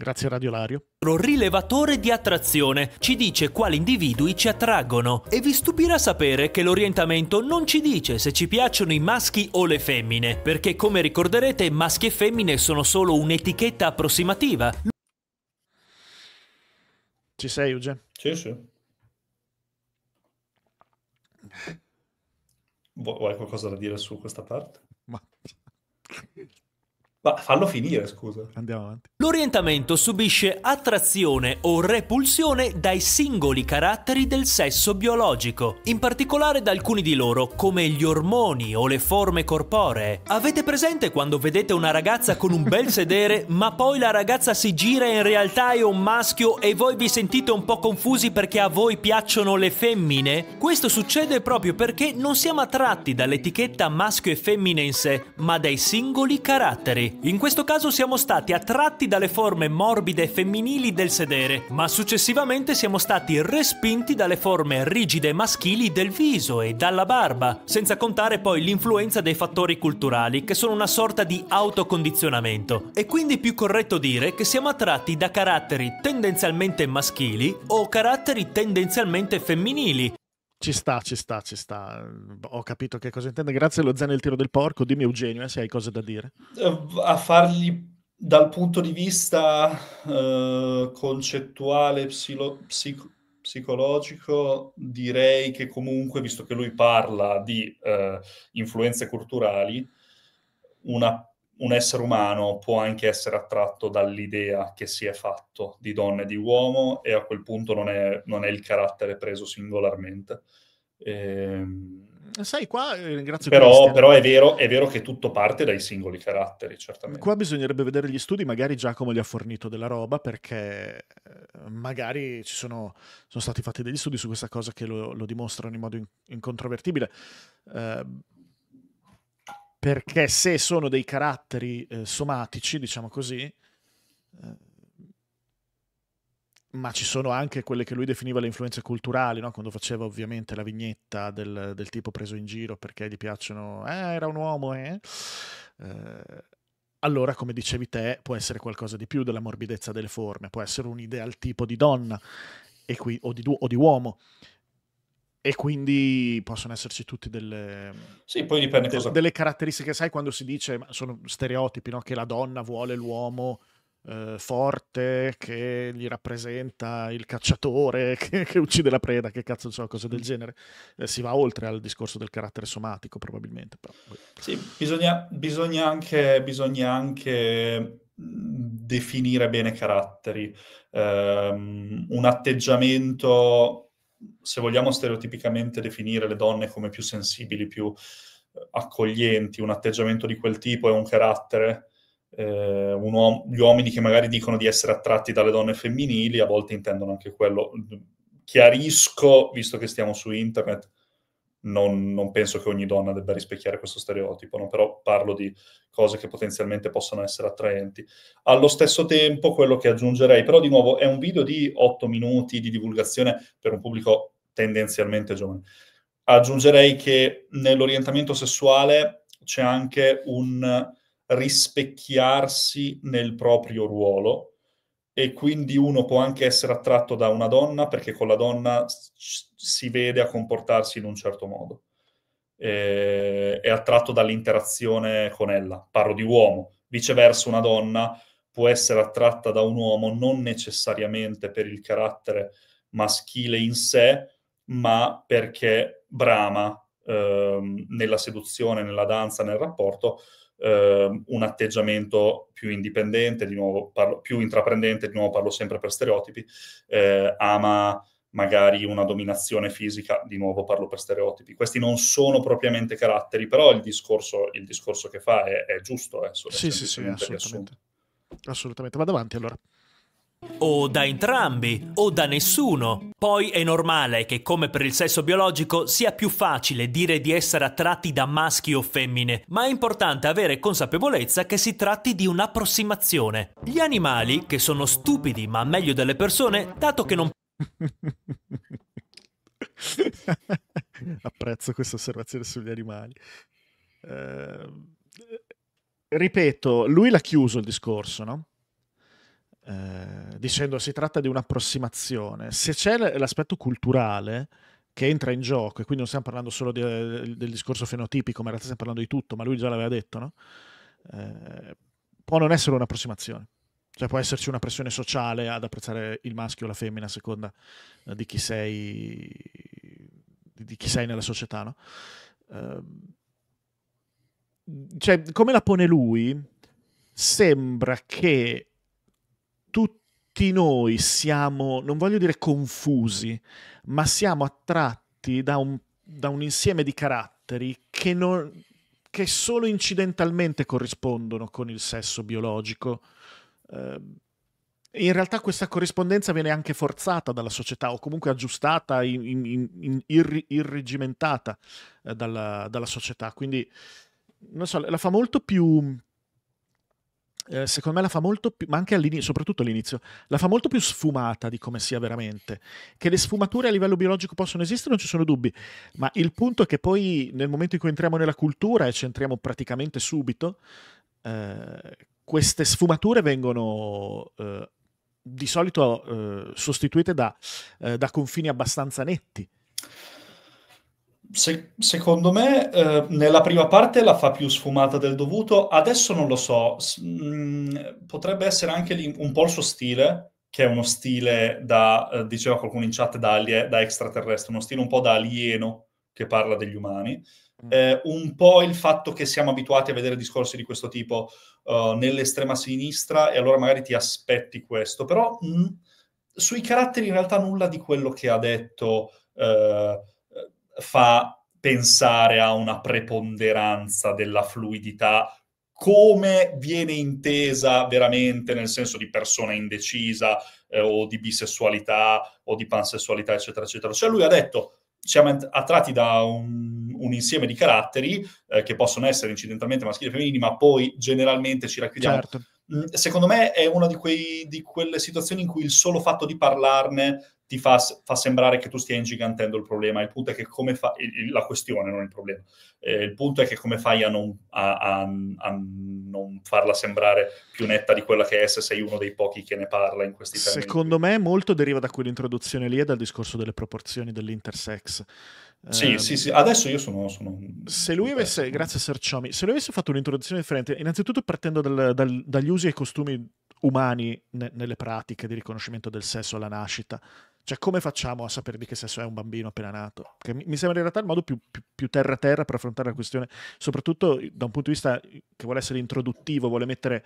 Grazie Radiolario. Rilevatore di attrazione ci dice quali individui ci attraggono e vi stupirà sapere che l'orientamento non ci dice se ci piacciono i maschi o le femmine, perché come ricorderete maschi e femmine sono solo un'etichetta approssimativa. Ci sei Eugen? Sì, sì. Vuoi qualcosa da dire su questa parte? Ma... Ma fallo finire, scusa. Andiamo avanti. L'orientamento subisce attrazione o repulsione dai singoli caratteri del sesso biologico, in particolare da alcuni di loro, come gli ormoni o le forme corporee. Avete presente quando vedete una ragazza con un bel sedere, ma poi la ragazza si gira e in realtà è un maschio e voi vi sentite un po' confusi perché a voi piacciono le femmine? Questo succede proprio perché non siamo attratti dall'etichetta maschio e femmina in sé, ma dai singoli caratteri. In questo caso siamo stati attratti dalle forme morbide femminili del sedere, ma successivamente siamo stati respinti dalle forme rigide maschili del viso e dalla barba, senza contare poi l'influenza dei fattori culturali, che sono una sorta di autocondizionamento. È quindi più corretto dire che siamo attratti da caratteri tendenzialmente maschili o caratteri tendenzialmente femminili, ci sta, ci sta, ci sta. Ho capito che cosa intende. Grazie allo Zen e il tiro del porco. Dimmi Eugenio, eh, se hai cose da dire. Eh, a fargli dal punto di vista eh, concettuale, psilo, psico, psicologico, direi che comunque, visto che lui parla di eh, influenze culturali, una un essere umano può anche essere attratto dall'idea che si è fatto di donna e di uomo e a quel punto non è, non è il carattere preso singolarmente. Ehm, Sai, qua eh, ringrazio però, però è, vero, è, vero, che tutto parte dai singoli caratteri, certamente. Qua bisognerebbe vedere gli studi, magari Giacomo gli ha fornito della roba perché eh, magari ci sono, sono stati fatti degli studi su questa cosa che lo, lo dimostrano in modo incontrovertibile. Eh, perché se sono dei caratteri eh, somatici, diciamo così, eh, ma ci sono anche quelle che lui definiva le influenze culturali, no? quando faceva ovviamente la vignetta del, del, tipo preso in giro perché gli piacciono, eh, era un uomo, eh? eh allora, come dicevi te, può essere qualcosa di più della morbidezza delle forme, può essere un ideal tipo di donna qui, o, di, o, di, uomo. E quindi possono esserci tutti delle, sì, poi dipende de- cosa... delle caratteristiche, sai quando si dice, sono stereotipi, no? che la donna vuole l'uomo eh, forte, che gli rappresenta il cacciatore, che, che uccide la preda, che cazzo so, cose del mm. genere. Eh, si va oltre al discorso del carattere somatico probabilmente. Però. Boh. Sì, bisogna, bisogna, anche, bisogna anche definire bene caratteri. Um, un atteggiamento se vogliamo stereotipicamente definire le donne come più sensibili, più eh, accoglienti, un atteggiamento di quel tipo è un carattere. Eh, un uom- gli uomini che magari dicono di essere attratti dalle donne femminili, a volte intendono anche quello. Chiarisco, visto che stiamo su internet, non, non, penso che ogni donna debba rispecchiare questo stereotipo, no? però parlo di cose che potenzialmente possono essere attraenti. Allo stesso tempo, quello che aggiungerei, però di nuovo, è un video di 8 minuti di divulgazione per un pubblico tendenzialmente giovane. Aggiungerei che nell'orientamento sessuale c'è anche un rispecchiarsi nel proprio ruolo e quindi uno può anche essere attratto da una donna perché con la donna si vede a comportarsi in un certo modo. Eh, è attratto dall'interazione con ella, parlo di uomo. Viceversa, una donna può essere attratta da un uomo non necessariamente per il carattere maschile in sé, ma perché brama ehm, nella seduzione, nella danza, nel rapporto ehm, un atteggiamento più indipendente, di nuovo parlo, più intraprendente, di nuovo parlo sempre per stereotipi, eh, ama magari una dominazione fisica, di nuovo parlo per stereotipi, questi non sono propriamente caratteri, però il discorso, il discorso che fa è, è giusto. Eh, sì, sì, sì, assolutamente. assolutamente. Vado avanti allora. O da entrambi, o da nessuno. Poi è normale che, come per il sesso biologico, sia più facile dire di essere attratti da maschi o femmine, ma è importante avere consapevolezza che si tratti di un'approssimazione. Gli animali, che sono stupidi ma meglio delle persone, dato che non Apprezzo questa osservazione sugli animali. Eh, ripeto, lui l'ha chiuso il discorso, no? Eh, dicendo si tratta di un'approssimazione. Se c'è l'aspetto culturale che entra in gioco, e quindi non stiamo parlando solo di, del discorso fenotipico, ma in realtà stiamo parlando di tutto, ma lui già l'aveva detto, no? Eh, può non essere un'approssimazione. Cioè può esserci una pressione sociale ad apprezzare il maschio o la femmina a seconda eh, di chi sei, di chi sei nella società, no? Ehm, cioè, come la pone lui, sembra che tutti noi siamo, non voglio dire confusi, ma siamo attratti da un, da un insieme di caratteri che, non, che solo incidentalmente corrispondono con il sesso biologico Ehm, in realtà questa corrispondenza viene anche forzata dalla società o comunque aggiustata, in, in, in, irri, irregimentata eh, dalla, dalla, società. Quindi, non so, la fa molto più... Eh, secondo me la fa molto più, ma anche all'inizio, soprattutto all'inizio, la fa molto più sfumata di come sia veramente. Che le sfumature a livello biologico possono esistere, non ci sono dubbi, ma il punto è che poi nel momento in cui entriamo nella cultura e ci entriamo praticamente subito, eh, queste sfumature vengono eh, di solito eh, sostituite da, eh, da, confini abbastanza netti. Se, secondo me eh, nella prima parte la fa più sfumata del dovuto, adesso non lo so, mh, mm, potrebbe essere anche lì un po' il suo stile, che è uno stile da, eh, diceva qualcuno in chat, da, da extraterrestre, uno stile un po' da alieno che parla degli umani, Mm. eh, un po' il fatto che siamo abituati a vedere discorsi di questo tipo uh, nell'estrema sinistra e allora magari ti aspetti questo, però mh, mm, sui caratteri in realtà nulla di quello che ha detto uh, fa pensare a una preponderanza della fluidità come viene intesa veramente nel senso di persona indecisa eh, o di bisessualità o di pansessualità eccetera eccetera. Cioè lui ha detto siamo attratti da un un insieme di caratteri eh, che possono essere incidentalmente maschili e femminili, ma poi generalmente ci racchiudiamo. Certo. Mm, secondo me è una di, quei, di, quelle situazioni in cui il solo fatto di parlarne ti fa, fa, sembrare che tu stia ingigantendo il problema. Il punto è che come fa la questione, non il problema. Eh, il punto è che come fai a non, a, a, a non, farla sembrare più netta di quella che è se sei uno dei pochi che ne parla in questi termini. Secondo me molto deriva da quell'introduzione lì e dal discorso delle proporzioni dell'intersex sì, eh, sì, sì, adesso io sono... sono se lui avesse, grazie a Sir se lui avesse fatto un'introduzione differente, innanzitutto partendo dal, dal, dagli usi e costumi umani ne, nelle pratiche di riconoscimento del sesso alla nascita, cioè come facciamo a sapere di che sesso è un bambino appena nato? Che mi, mi sembra in realtà il modo più terra-terra per affrontare la questione, soprattutto da un punto di vista che vuole essere introduttivo, vuole mettere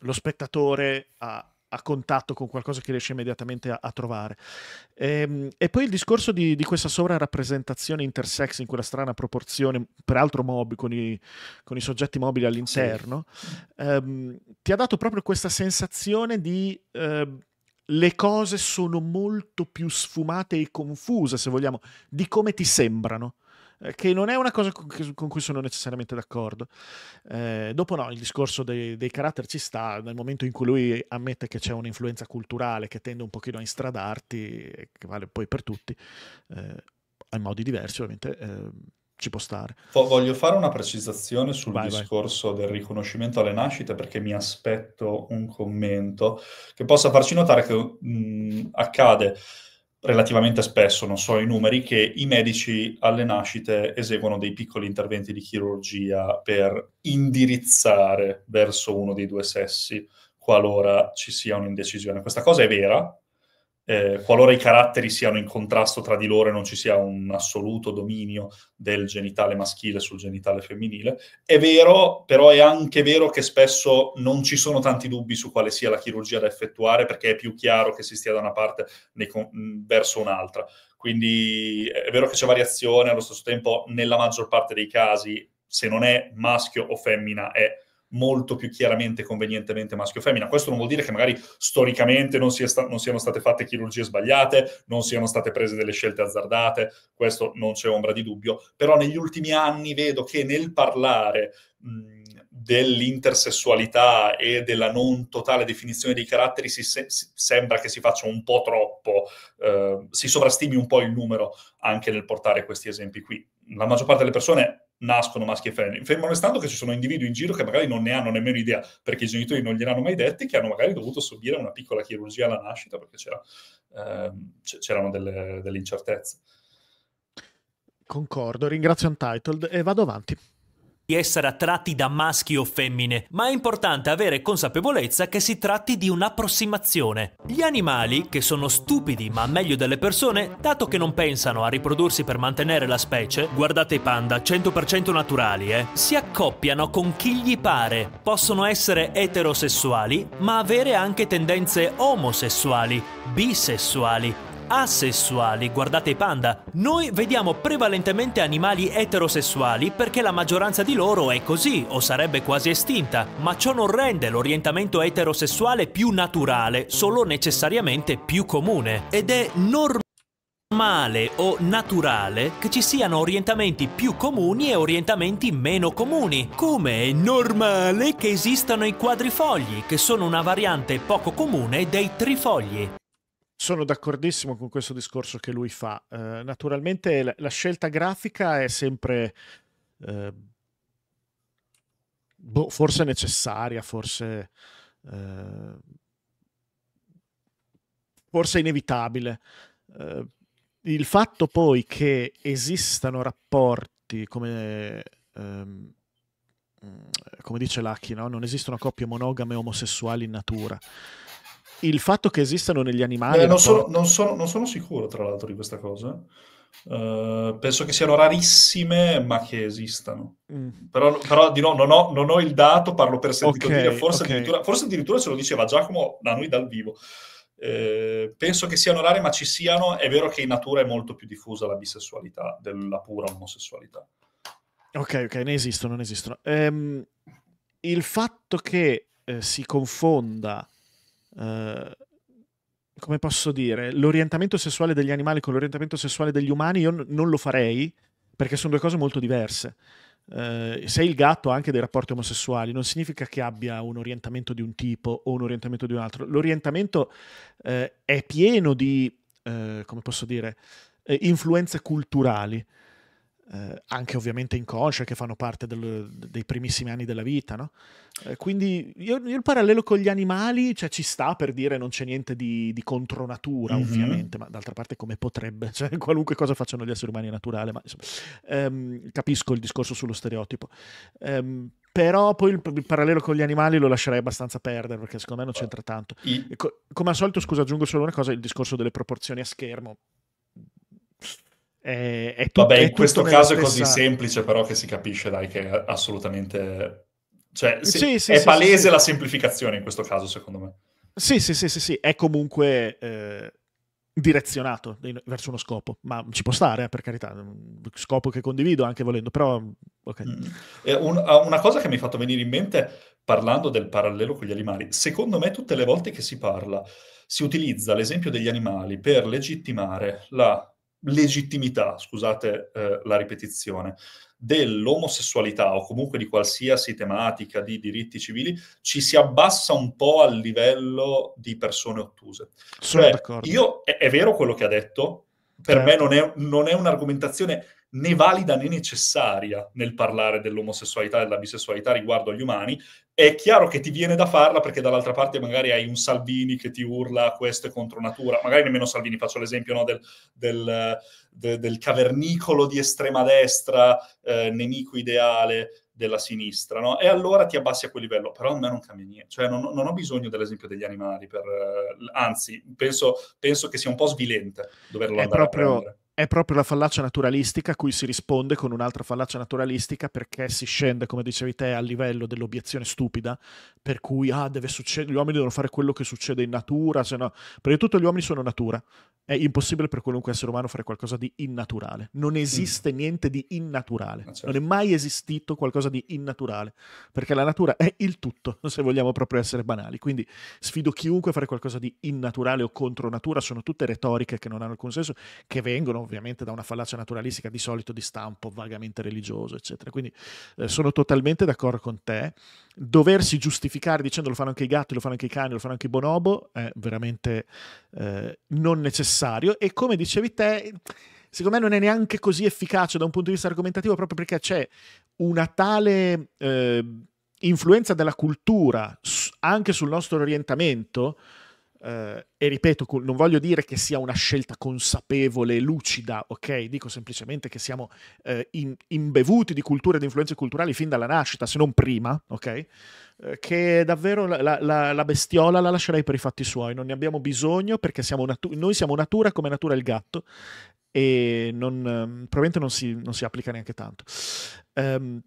lo spettatore a, a contatto con qualcosa che riesce immediatamente a, a trovare. E, ehm, e, poi il discorso di, di, questa sovrarappresentazione intersex in quella strana proporzione, peraltro mob, con i, con i soggetti mobili all'interno, sì. ehm, ti ha dato proprio questa sensazione di... Ehm, le cose sono molto più sfumate e confuse, se vogliamo, di come ti sembrano. Eh, che non è una cosa con cui sono necessariamente d'accordo. Eh, dopo no, il discorso dei, dei caratteri ci sta, nel momento in cui lui ammette che c'è un'influenza culturale che tende un pochino a instradarti, che vale poi per tutti, eh, in modi diversi ovviamente, eh, ci può stare. Voglio fare una precisazione sul vai, discorso vai. del riconoscimento alle nascite perché mi aspetto un commento che possa farci notare che mh, mm, accade relativamente spesso, non so i numeri, che i medici alle nascite eseguono dei piccoli interventi di chirurgia per indirizzare verso uno dei due sessi qualora ci sia un'indecisione. Questa cosa è vera, eh, qualora i caratteri siano in contrasto tra di loro e non ci sia un assoluto dominio del genitale maschile sul genitale femminile. È vero, però è anche vero che spesso non ci sono tanti dubbi su quale sia la chirurgia da effettuare perché è più chiaro che si stia da una parte con- verso un'altra. Quindi eh, è vero che c'è variazione, allo stesso tempo nella maggior parte dei casi, se non è maschio o femmina, è molto più chiaramente e convenientemente maschio o femmina. Questo non vuol dire che magari storicamente non, sta- non, siano state fatte chirurgie sbagliate, non siano state prese delle scelte azzardate, questo non c'è ombra di dubbio, però negli ultimi anni vedo che nel parlare mh, dell'intersessualità e della non totale definizione dei caratteri si se- si sembra che si faccia un po' troppo, eh, si sovrastimi un po' il numero anche nel portare questi esempi qui. La maggior parte delle persone nascono maschi e femmine, fermo restando che ci sono individui in giro che magari non ne hanno nemmeno idea perché i genitori non gliel'hanno mai detti, che hanno magari dovuto subire una piccola chirurgia alla nascita perché c'era, eh, c'erano delle, delle incertezze. Concordo, ringrazio Untitled e vado avanti di essere attratti da maschi o femmine, ma è importante avere consapevolezza che si tratti di un'approssimazione. Gli animali, che sono stupidi ma meglio delle persone, dato che non pensano a riprodursi per mantenere la specie, guardate i panda, 100% naturali, eh, si accoppiano con chi gli pare, possono essere eterosessuali, ma avere anche tendenze omosessuali, bisessuali, asessuali. Guardate i panda, noi vediamo prevalentemente animali eterosessuali perché la maggioranza di loro è così o sarebbe quasi estinta, ma ciò non rende l'orientamento eterosessuale più naturale, solo necessariamente più comune. Ed è normale normale o naturale che ci siano orientamenti più comuni e orientamenti meno comuni, come è normale che esistano i quadrifogli, che sono una variante poco comune dei trifogli. Sono d'accordissimo con questo discorso che lui fa. Uh, naturalmente la, la, scelta grafica è sempre uh, boh, forse necessaria, forse, uh, forse inevitabile. il fatto poi che esistano rapporti come... Um, come dice Lucky, no? non esistono coppie monogame omosessuali in natura il fatto che esistano negli animali... Eh, non, sono, non, sono, non, sono, sicuro, tra l'altro, di questa cosa. Uh, penso che siano rarissime, ma che esistano. Mm. Però, però, di no, non ho, non ho, il dato, parlo per sentito okay, dire. Forse, okay. addirittura, forse, addirittura, ce lo diceva Giacomo da noi dal vivo. Eh, penso che siano rare, ma ci siano. È vero che in natura è molto più diffusa la bisessualità della pura omosessualità. Ok, ok, ne esistono, ne esistono. Ehm, il fatto che eh, si confonda eh, come posso dire, l'orientamento sessuale degli animali con l'orientamento sessuale degli umani, io n- non lo farei perché sono due cose molto diverse. Eh, sei il gatto ha anche dei rapporti omosessuali, non significa che abbia un orientamento di un tipo o un orientamento di un altro. L'orientamento eh, è pieno di, eh, come posso dire, eh, influenze culturali eh, anche ovviamente inconscia, che fanno parte del, dei primissimi anni della vita, no? eh, quindi io, io, il parallelo con gli animali cioè, ci sta per dire non c'è niente di, di natura, mm-hmm. ovviamente, ma d'altra parte come potrebbe, cioè, qualunque cosa facciano gli esseri umani è naturale, ma insomma, ehm, capisco il discorso sullo stereotipo. Ehm, però poi il, il, parallelo con gli animali lo lascerei abbastanza perdere perché secondo me non c'entra tanto. Co- come al solito, scusa, aggiungo solo una cosa, il discorso delle proporzioni a schermo è, è tutto, Vabbè, in questo caso stessa... è così semplice, però che si capisce dai che è assolutamente... Cioè, sì, sì, sì, è palese la semplificazione in questo caso, secondo me. Sì, sì, sì, sì, è comunque eh, direzionato verso uno scopo, ma ci può stare, eh, per carità, scopo che condivido anche volendo, però... Okay. Mm. mm. Un, una cosa che mi ha fatto venire in mente parlando del parallelo con gli animali, secondo me tutte le volte che si parla si utilizza l'esempio degli animali per legittimare la legittimità, scusate eh, la ripetizione, dell'omosessualità o comunque di qualsiasi tematica di diritti civili ci si abbassa un po' al livello di persone ottuse. Sono cioè, d'accordo. Io, è, è, vero quello che ha detto, per certo. me non è, non è un'argomentazione né valida né necessaria nel parlare dell'omosessualità e della bisessualità riguardo agli umani, è chiaro che ti viene da farla perché dall'altra parte magari hai un Salvini che ti urla questo è contro natura, magari nemmeno Salvini, faccio l'esempio no, del, del, de, del, cavernicolo di estrema destra, eh, nemico ideale della sinistra, no? e allora ti abbassi a quel livello, però a me non cambia niente, cioè non, non ho bisogno dell'esempio degli animali, per, eh, anzi penso, penso, che sia un po' svilente doverlo è andare proprio... a prendere è proprio la fallacia naturalistica a cui si risponde con un'altra fallacia naturalistica perché si scende, come dicevi te, al livello dell'obiezione stupida, per cui ah, deve succedere, gli uomini devono fare quello che succede in natura, se no, perché tutti gli uomini sono natura. È impossibile per qualunque essere umano fare qualcosa di innaturale. Non esiste mm. niente di innaturale. Ah, certo. Non è mai esistito qualcosa di innaturale, perché la natura è il tutto, se vogliamo proprio essere banali. Quindi sfido chiunque a fare qualcosa di innaturale o contro natura, sono tutte retoriche che non hanno alcun senso, che vengono ovviamente da una fallacia naturalistica di solito di stampo vagamente religioso, eccetera. Quindi eh, sono totalmente d'accordo con te. Doversi giustificare semplificare dicendo lo fanno anche i gatti, lo fanno anche i cani, lo fanno anche i bonobo è veramente eh, non necessario e come dicevi te secondo me non è neanche così efficace da un punto di vista argomentativo proprio perché c'è una tale eh, influenza della cultura anche sul nostro orientamento eh, e ripeto, non voglio dire che sia una scelta consapevole, lucida, ok? Dico semplicemente che siamo eh, in, imbevuti di culture e di influenze culturali fin dalla nascita, se non prima, ok? Eh, che davvero la, la, la, bestiola la lascerei per i fatti suoi, non ne abbiamo bisogno perché siamo natu- noi siamo natura come natura il gatto e non, ehm, probabilmente non si, non si, applica neanche tanto. Um,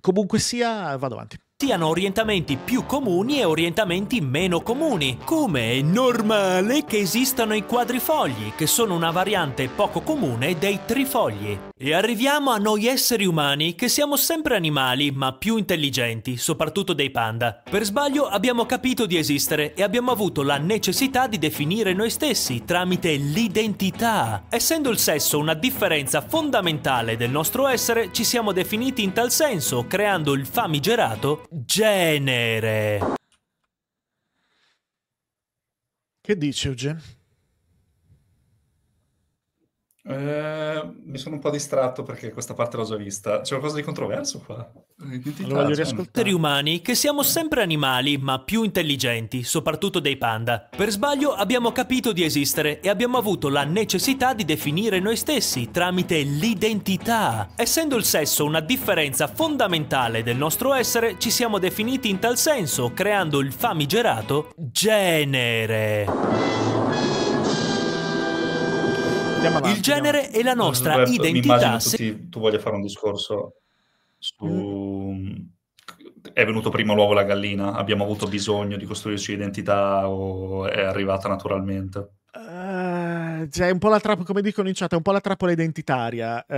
comunque sia, vado avanti siano orientamenti più comuni e orientamenti meno comuni, come è normale che esistano i quadrifogli, che sono una variante poco comune dei trifogli. E arriviamo a noi esseri umani, che siamo sempre animali, ma più intelligenti, soprattutto dei panda. Per sbaglio abbiamo capito di esistere e abbiamo avuto la necessità di definire noi stessi tramite l'identità. Essendo il sesso una differenza fondamentale del nostro essere, ci siamo definiti in tal senso, creando il famigerato genere. Che dice Euge? Eh, mi sono un po' distratto perché questa parte l'ho già vista. C'è qualcosa di controverso qua? Eh, Identità, allora, voglio riascoltare. umani che siamo sempre animali, ma più intelligenti, soprattutto dei panda. Per sbaglio abbiamo capito di esistere e abbiamo avuto la necessità di definire noi stessi tramite l'identità. Essendo il sesso una differenza fondamentale del nostro essere, ci siamo definiti in tal senso, creando il famigerato genere andiamo avanti. Il genere andiamo. e la nostra Roberto, identità. Se... Ti, tu voglia fare un discorso su... Mm. È venuto prima l'uovo e la gallina? Abbiamo avuto bisogno di costruirci identità o è arrivata naturalmente? Eh, cioè, è un po' la trappola, come dicono in chat, è un po' la trappola identitaria. Uh...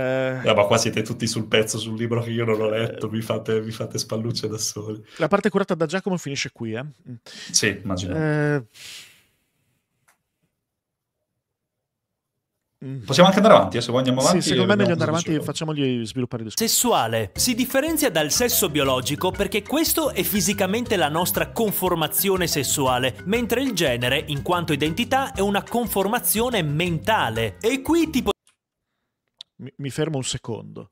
Eh, ma qua siete tutti sul pezzo sul libro che io non ho letto, vi fate, vi fate spallucce da soli. La parte curata da Giacomo finisce qui, eh? Sì, immagino. Eh, Mm-hmm. Possiamo anche andare avanti, eh, se vogliamo avanti. Sì, secondo me è meglio andare avanti e facciamogli sviluppare il discorso. Sessuale. Si differenzia dal sesso biologico perché questo è fisicamente la nostra conformazione sessuale, mentre il genere, in quanto identità, è una conformazione mentale. E qui tipo... Mi, mi fermo un secondo.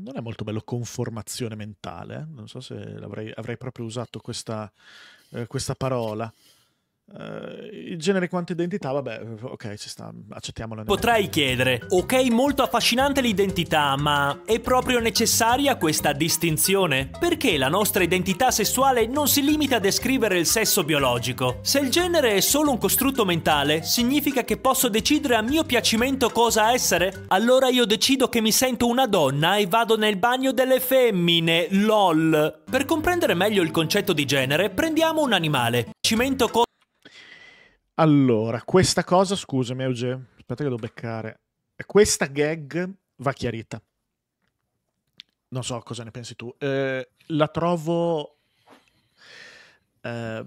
Non è molto bello conformazione mentale, eh? non so se avrei proprio usato questa, eh, questa parola. Uh, il genere quanto identità, vabbè, ok, ci sta, accettiamolo. Potrai chiedere, ok, molto affascinante l'identità, ma è proprio necessaria questa distinzione? Perché la nostra identità sessuale non si limita a descrivere il sesso biologico? Se il genere è solo un costrutto mentale, significa che posso decidere a mio piacimento cosa essere? Allora io decido che mi sento una donna e vado nel bagno delle femmine, lol. Per comprendere meglio il concetto di genere, prendiamo un animale. Cimento cosa allora, questa cosa, scusami Euge, aspetta che devo beccare. Questa gag va chiarita. Non so cosa ne pensi tu. Eh, la trovo... Eh,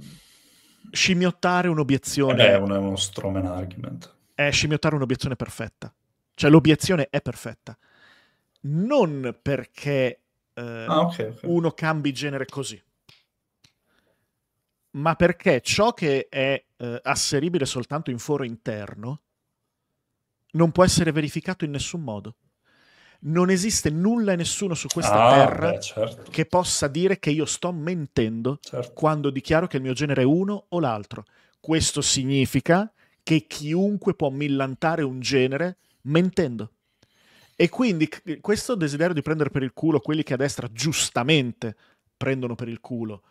scimmiottare un'obiezione... Eh, è uno, uno strong argument. È scimmiottare un'obiezione perfetta. Cioè l'obiezione è perfetta. Non perché eh, ah, okay, okay. uno cambi genere così ma perché ciò che è eh, asseribile soltanto in foro interno non può essere verificato in nessun modo. Non esiste nulla e nessuno su questa ah, terra beh, certo. che possa dire che io sto mentendo certo. quando dichiaro che il mio genere è uno o l'altro. Questo significa che chiunque può millantare un genere mentendo. E quindi questo desiderio di prendere per il culo quelli che a destra giustamente prendono per il culo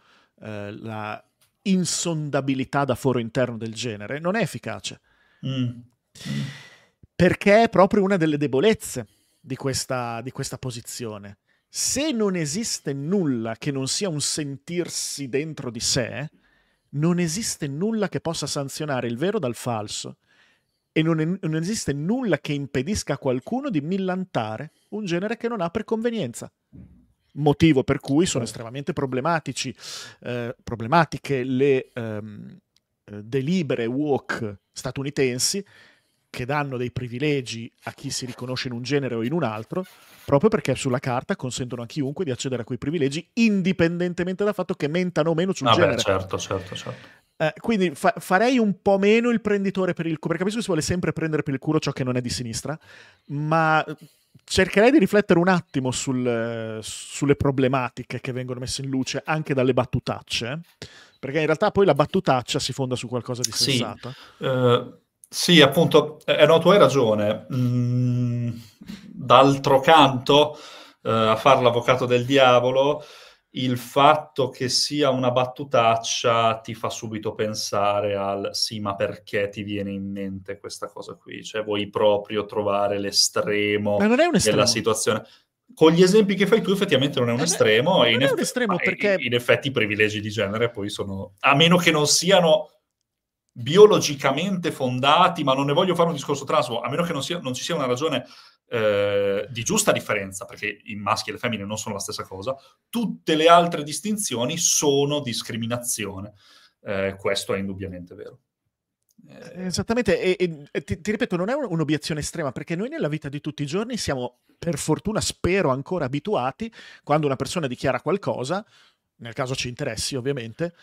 eh, la, insondabilità da foro interno del genere non è efficace. Mm. Perché è proprio una delle debolezze di questa, di questa posizione. Se non esiste nulla che non sia un sentirsi dentro di sé, non esiste nulla che possa sanzionare il vero dal falso e non, è, non esiste nulla che impedisca a qualcuno di millantare un genere che non ha per convenienza motivo per cui sono estremamente problematici, eh, problematiche le ehm, eh, delibere woke statunitensi che danno dei privilegi a chi si riconosce in un genere o in un altro, proprio perché sulla carta consentono a chiunque di accedere a quei privilegi indipendentemente dal fatto che mentano o meno sul ah genere. Beh, certo, certo, certo. Eh, quindi fa- farei un po' meno il prenditore per il culo, perché capisco che si vuole sempre prendere per il culo ciò che non è di sinistra, ma cercherei di riflettere un attimo sul, sulle problematiche che vengono messe in luce anche dalle battutacce, perché in realtà poi la battutaccia si fonda su qualcosa di sensato. Sì, uh, eh, sì appunto, eh, no, tu hai ragione. Mm, d'altro canto, uh, a far l'avvocato del diavolo, il fatto che sia una battutaccia ti fa subito pensare al sì, ma perché ti viene in mente questa cosa qui? Cioè, vuoi proprio trovare l'estremo della situazione? Con gli esempi che fai tu, effettivamente non è un eh, estremo. Non e non in, eff- estremo perché... in effetti, i privilegi di genere poi sono. A meno che non siano biologicamente fondati, ma non ne voglio fare un discorso transfobo, a meno che non, sia, non ci sia una ragione eh, di giusta differenza, perché i maschi e le femmine non sono la stessa cosa, tutte le altre distinzioni sono discriminazione. Eh, questo è indubbiamente vero. Eh, Esattamente, e, e, e ti, ti, ripeto, non è un, un'obiezione estrema perché noi nella vita di tutti i giorni siamo, per fortuna, spero ancora abituati, quando una persona dichiara qualcosa, nel caso ci interessi ovviamente,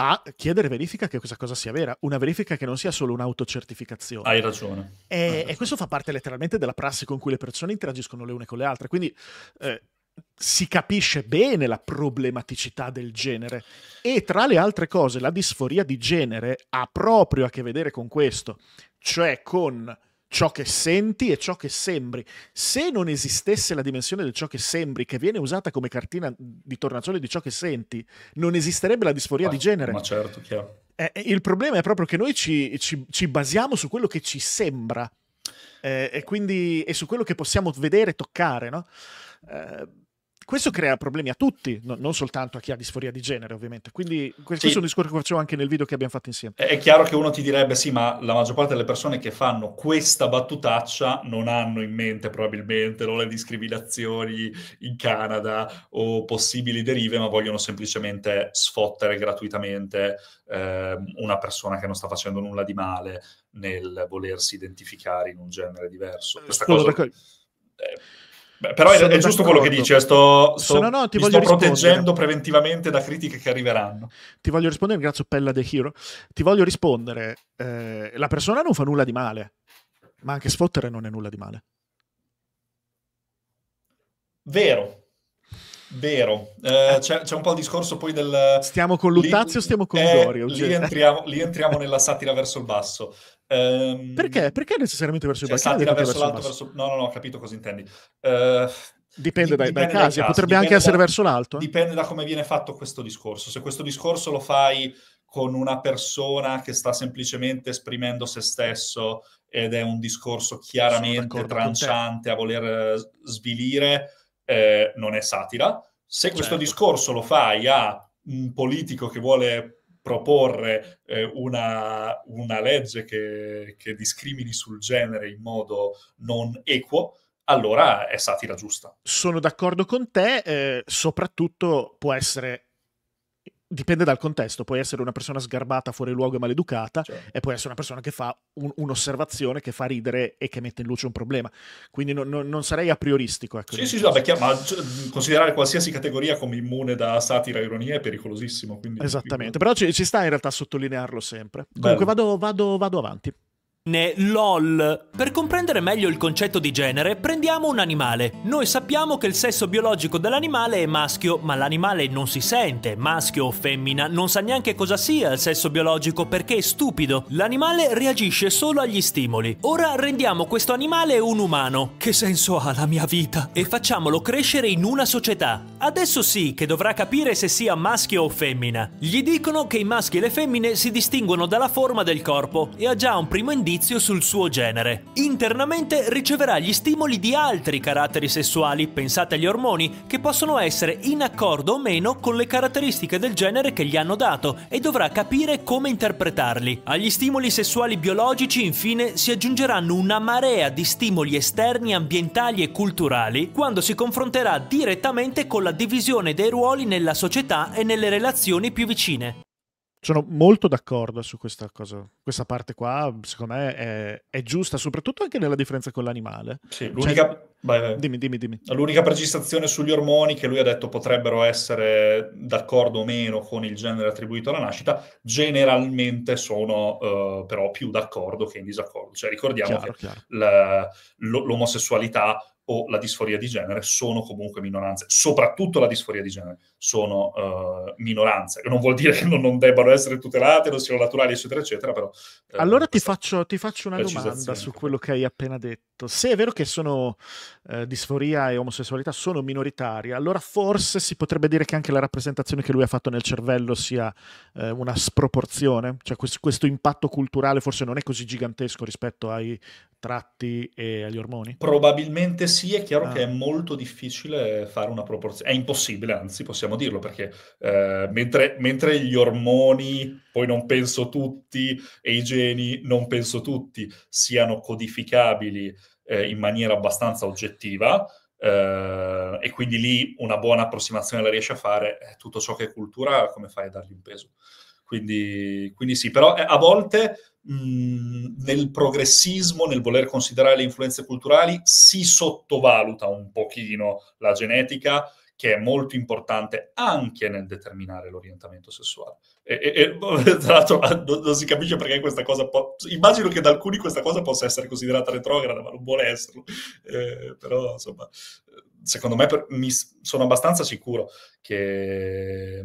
a chiedere verifica che questa cosa sia vera, una verifica che non sia solo un'autocertificazione. Hai ragione. E, Hai ragione. e questo fa parte letteralmente della prassi con cui le persone interagiscono le une con le altre, quindi eh, si capisce bene la problematicità del genere e tra le altre cose la disforia di genere ha proprio a che vedere con questo, cioè con ciò che senti e ciò che sembri. Se non esistesse la dimensione del ciò che sembri, che viene usata come cartina di tornasole di ciò che senti, non esisterebbe la disforia Beh, di genere. Ma certo, chiaro. Eh, eh, il problema è proprio che noi ci, ci, ci basiamo su quello che ci sembra eh, e quindi e su quello che possiamo vedere e toccare, no? Eh, questo crea problemi a tutti, no, non soltanto a chi ha disforia di genere, ovviamente. Quindi questo sì. è un discorso che facevo anche nel video che abbiamo fatto insieme. È chiaro che uno ti direbbe sì, ma la maggior parte delle persone che fanno questa battutaccia non hanno in mente probabilmente non le discriminazioni in Canada o possibili derive, ma vogliono semplicemente sfottere gratuitamente eh, una persona che non sta facendo nulla di male nel volersi identificare in un genere diverso. Questa Scusa, cosa... D'accordo. Eh, però sono è, giusto quello che dici, sto, sto, sono, no, ti sto proteggendo preventivamente da critiche che arriveranno. Ti voglio rispondere, grazie Pella The Hero, ti voglio rispondere, eh, la persona non fa nulla di male, ma anche sfottere non è nulla di male. Vero, Vero, eh, eh, c'è, c'è, un po' il discorso poi del... Stiamo con Luttazio o stiamo con eh, Gorio? Lì cioè. entriamo, lì entriamo nella satira verso il basso. Um, perché? Perché necessariamente verso il cioè, basso? Satira verso, verso l'alto, verso... No, no, no, ho capito cosa intendi. Uh, Dipende dai, dipende dai, casi, casi. potrebbe anche da, essere verso l'alto. Eh? Dipende da come viene fatto questo discorso. Se questo discorso lo fai con una persona che sta semplicemente esprimendo se stesso ed è un discorso chiaramente tranciante a voler eh, svilire, eh, non è satira. Se questo certo. discorso lo fai a un politico che vuole proporre eh, una, una, legge che, che discrimini sul genere in modo non equo, allora è satira giusta. Sono d'accordo con te, eh, soprattutto può essere dipende dal contesto, puoi essere una persona sgarbata, fuori luogo e maleducata cioè. e puoi essere una persona che fa un, un'osservazione che fa ridere e che mette in luce un problema. Quindi no, no, non sarei a prioristico. Ecco, sì, sì, no, perché, ma cioè, considerare qualsiasi categoria come immune da satira e ironia è pericolosissimo. Quindi... Esattamente, però ci, ci, sta in realtà a sottolinearlo sempre. Bello. Comunque vado, vado, vado avanti né LOL. Per comprendere meglio il concetto di genere, prendiamo un animale. Noi sappiamo che il sesso biologico dell'animale è maschio, ma l'animale non si sente maschio o femmina, non sa neanche cosa sia il sesso biologico perché è stupido. L'animale reagisce solo agli stimoli. Ora rendiamo questo animale un umano. Che senso ha la mia vita? E facciamolo crescere in una società. Adesso sì che dovrà capire se sia maschio o femmina. Gli dicono che i maschi e le femmine si distinguono dalla forma del corpo e ha già un primo indizio giudizio sul suo genere. Internamente riceverà gli stimoli di altri caratteri sessuali, pensate agli ormoni, che possono essere in accordo o meno con le caratteristiche del genere che gli hanno dato e dovrà capire come interpretarli. Agli stimoli sessuali biologici infine si aggiungeranno una marea di stimoli esterni, ambientali e culturali quando si confronterà direttamente con la divisione dei ruoli nella società e nelle relazioni più vicine sono molto d'accordo su questa cosa. Questa parte qua, secondo me, è, è giusta, soprattutto anche nella differenza con l'animale. Sì, cioè, l'unica, cioè, vai, Dimmi, dimmi, dimmi. l'unica precisazione sugli ormoni che lui ha detto potrebbero essere d'accordo o meno con il genere attribuito alla nascita, generalmente sono uh, però più d'accordo che in disaccordo. Cioè, ricordiamo chiaro, che chiaro. La, l'omosessualità o la disforia di genere sono comunque minoranze, soprattutto la disforia di genere sono uh, minoranze, non vuol dire che non, non, debbano essere tutelate, non siano naturali, eccetera, eccetera, però... Eh, allora ti faccio, ti faccio, una domanda su quello che hai appena detto. Se è vero che sono eh, disforia e omosessualità sono minoritarie, allora forse si potrebbe dire che anche la rappresentazione che lui ha fatto nel cervello sia eh, una sproporzione, cioè questo, questo impatto culturale forse non è così gigantesco rispetto ai tratti e agli ormoni? Probabilmente sì, è chiaro ah. che è molto difficile fare una proporzione, è impossibile, anzi possiamo dirlo, perché eh, mentre, mentre, gli ormoni, poi non penso tutti, e i geni, non penso tutti, siano codificabili eh, in maniera abbastanza oggettiva, eh, e quindi lì una buona approssimazione la riesce a fare, eh, tutto ciò che è cultura, come fai a dargli un peso? Quindi, quindi sì, però eh, a volte nel progressismo, nel voler considerare le influenze culturali, si sottovaluta un pochino la genetica, che è molto importante anche nel determinare l'orientamento sessuale. E, e, tra l'altro ah, non, si capisce perché questa cosa può... Immagino che da alcuni questa cosa possa essere considerata retrograda, ma non vuole esserlo. Eh, però, insomma, secondo me per, mi, sono abbastanza sicuro che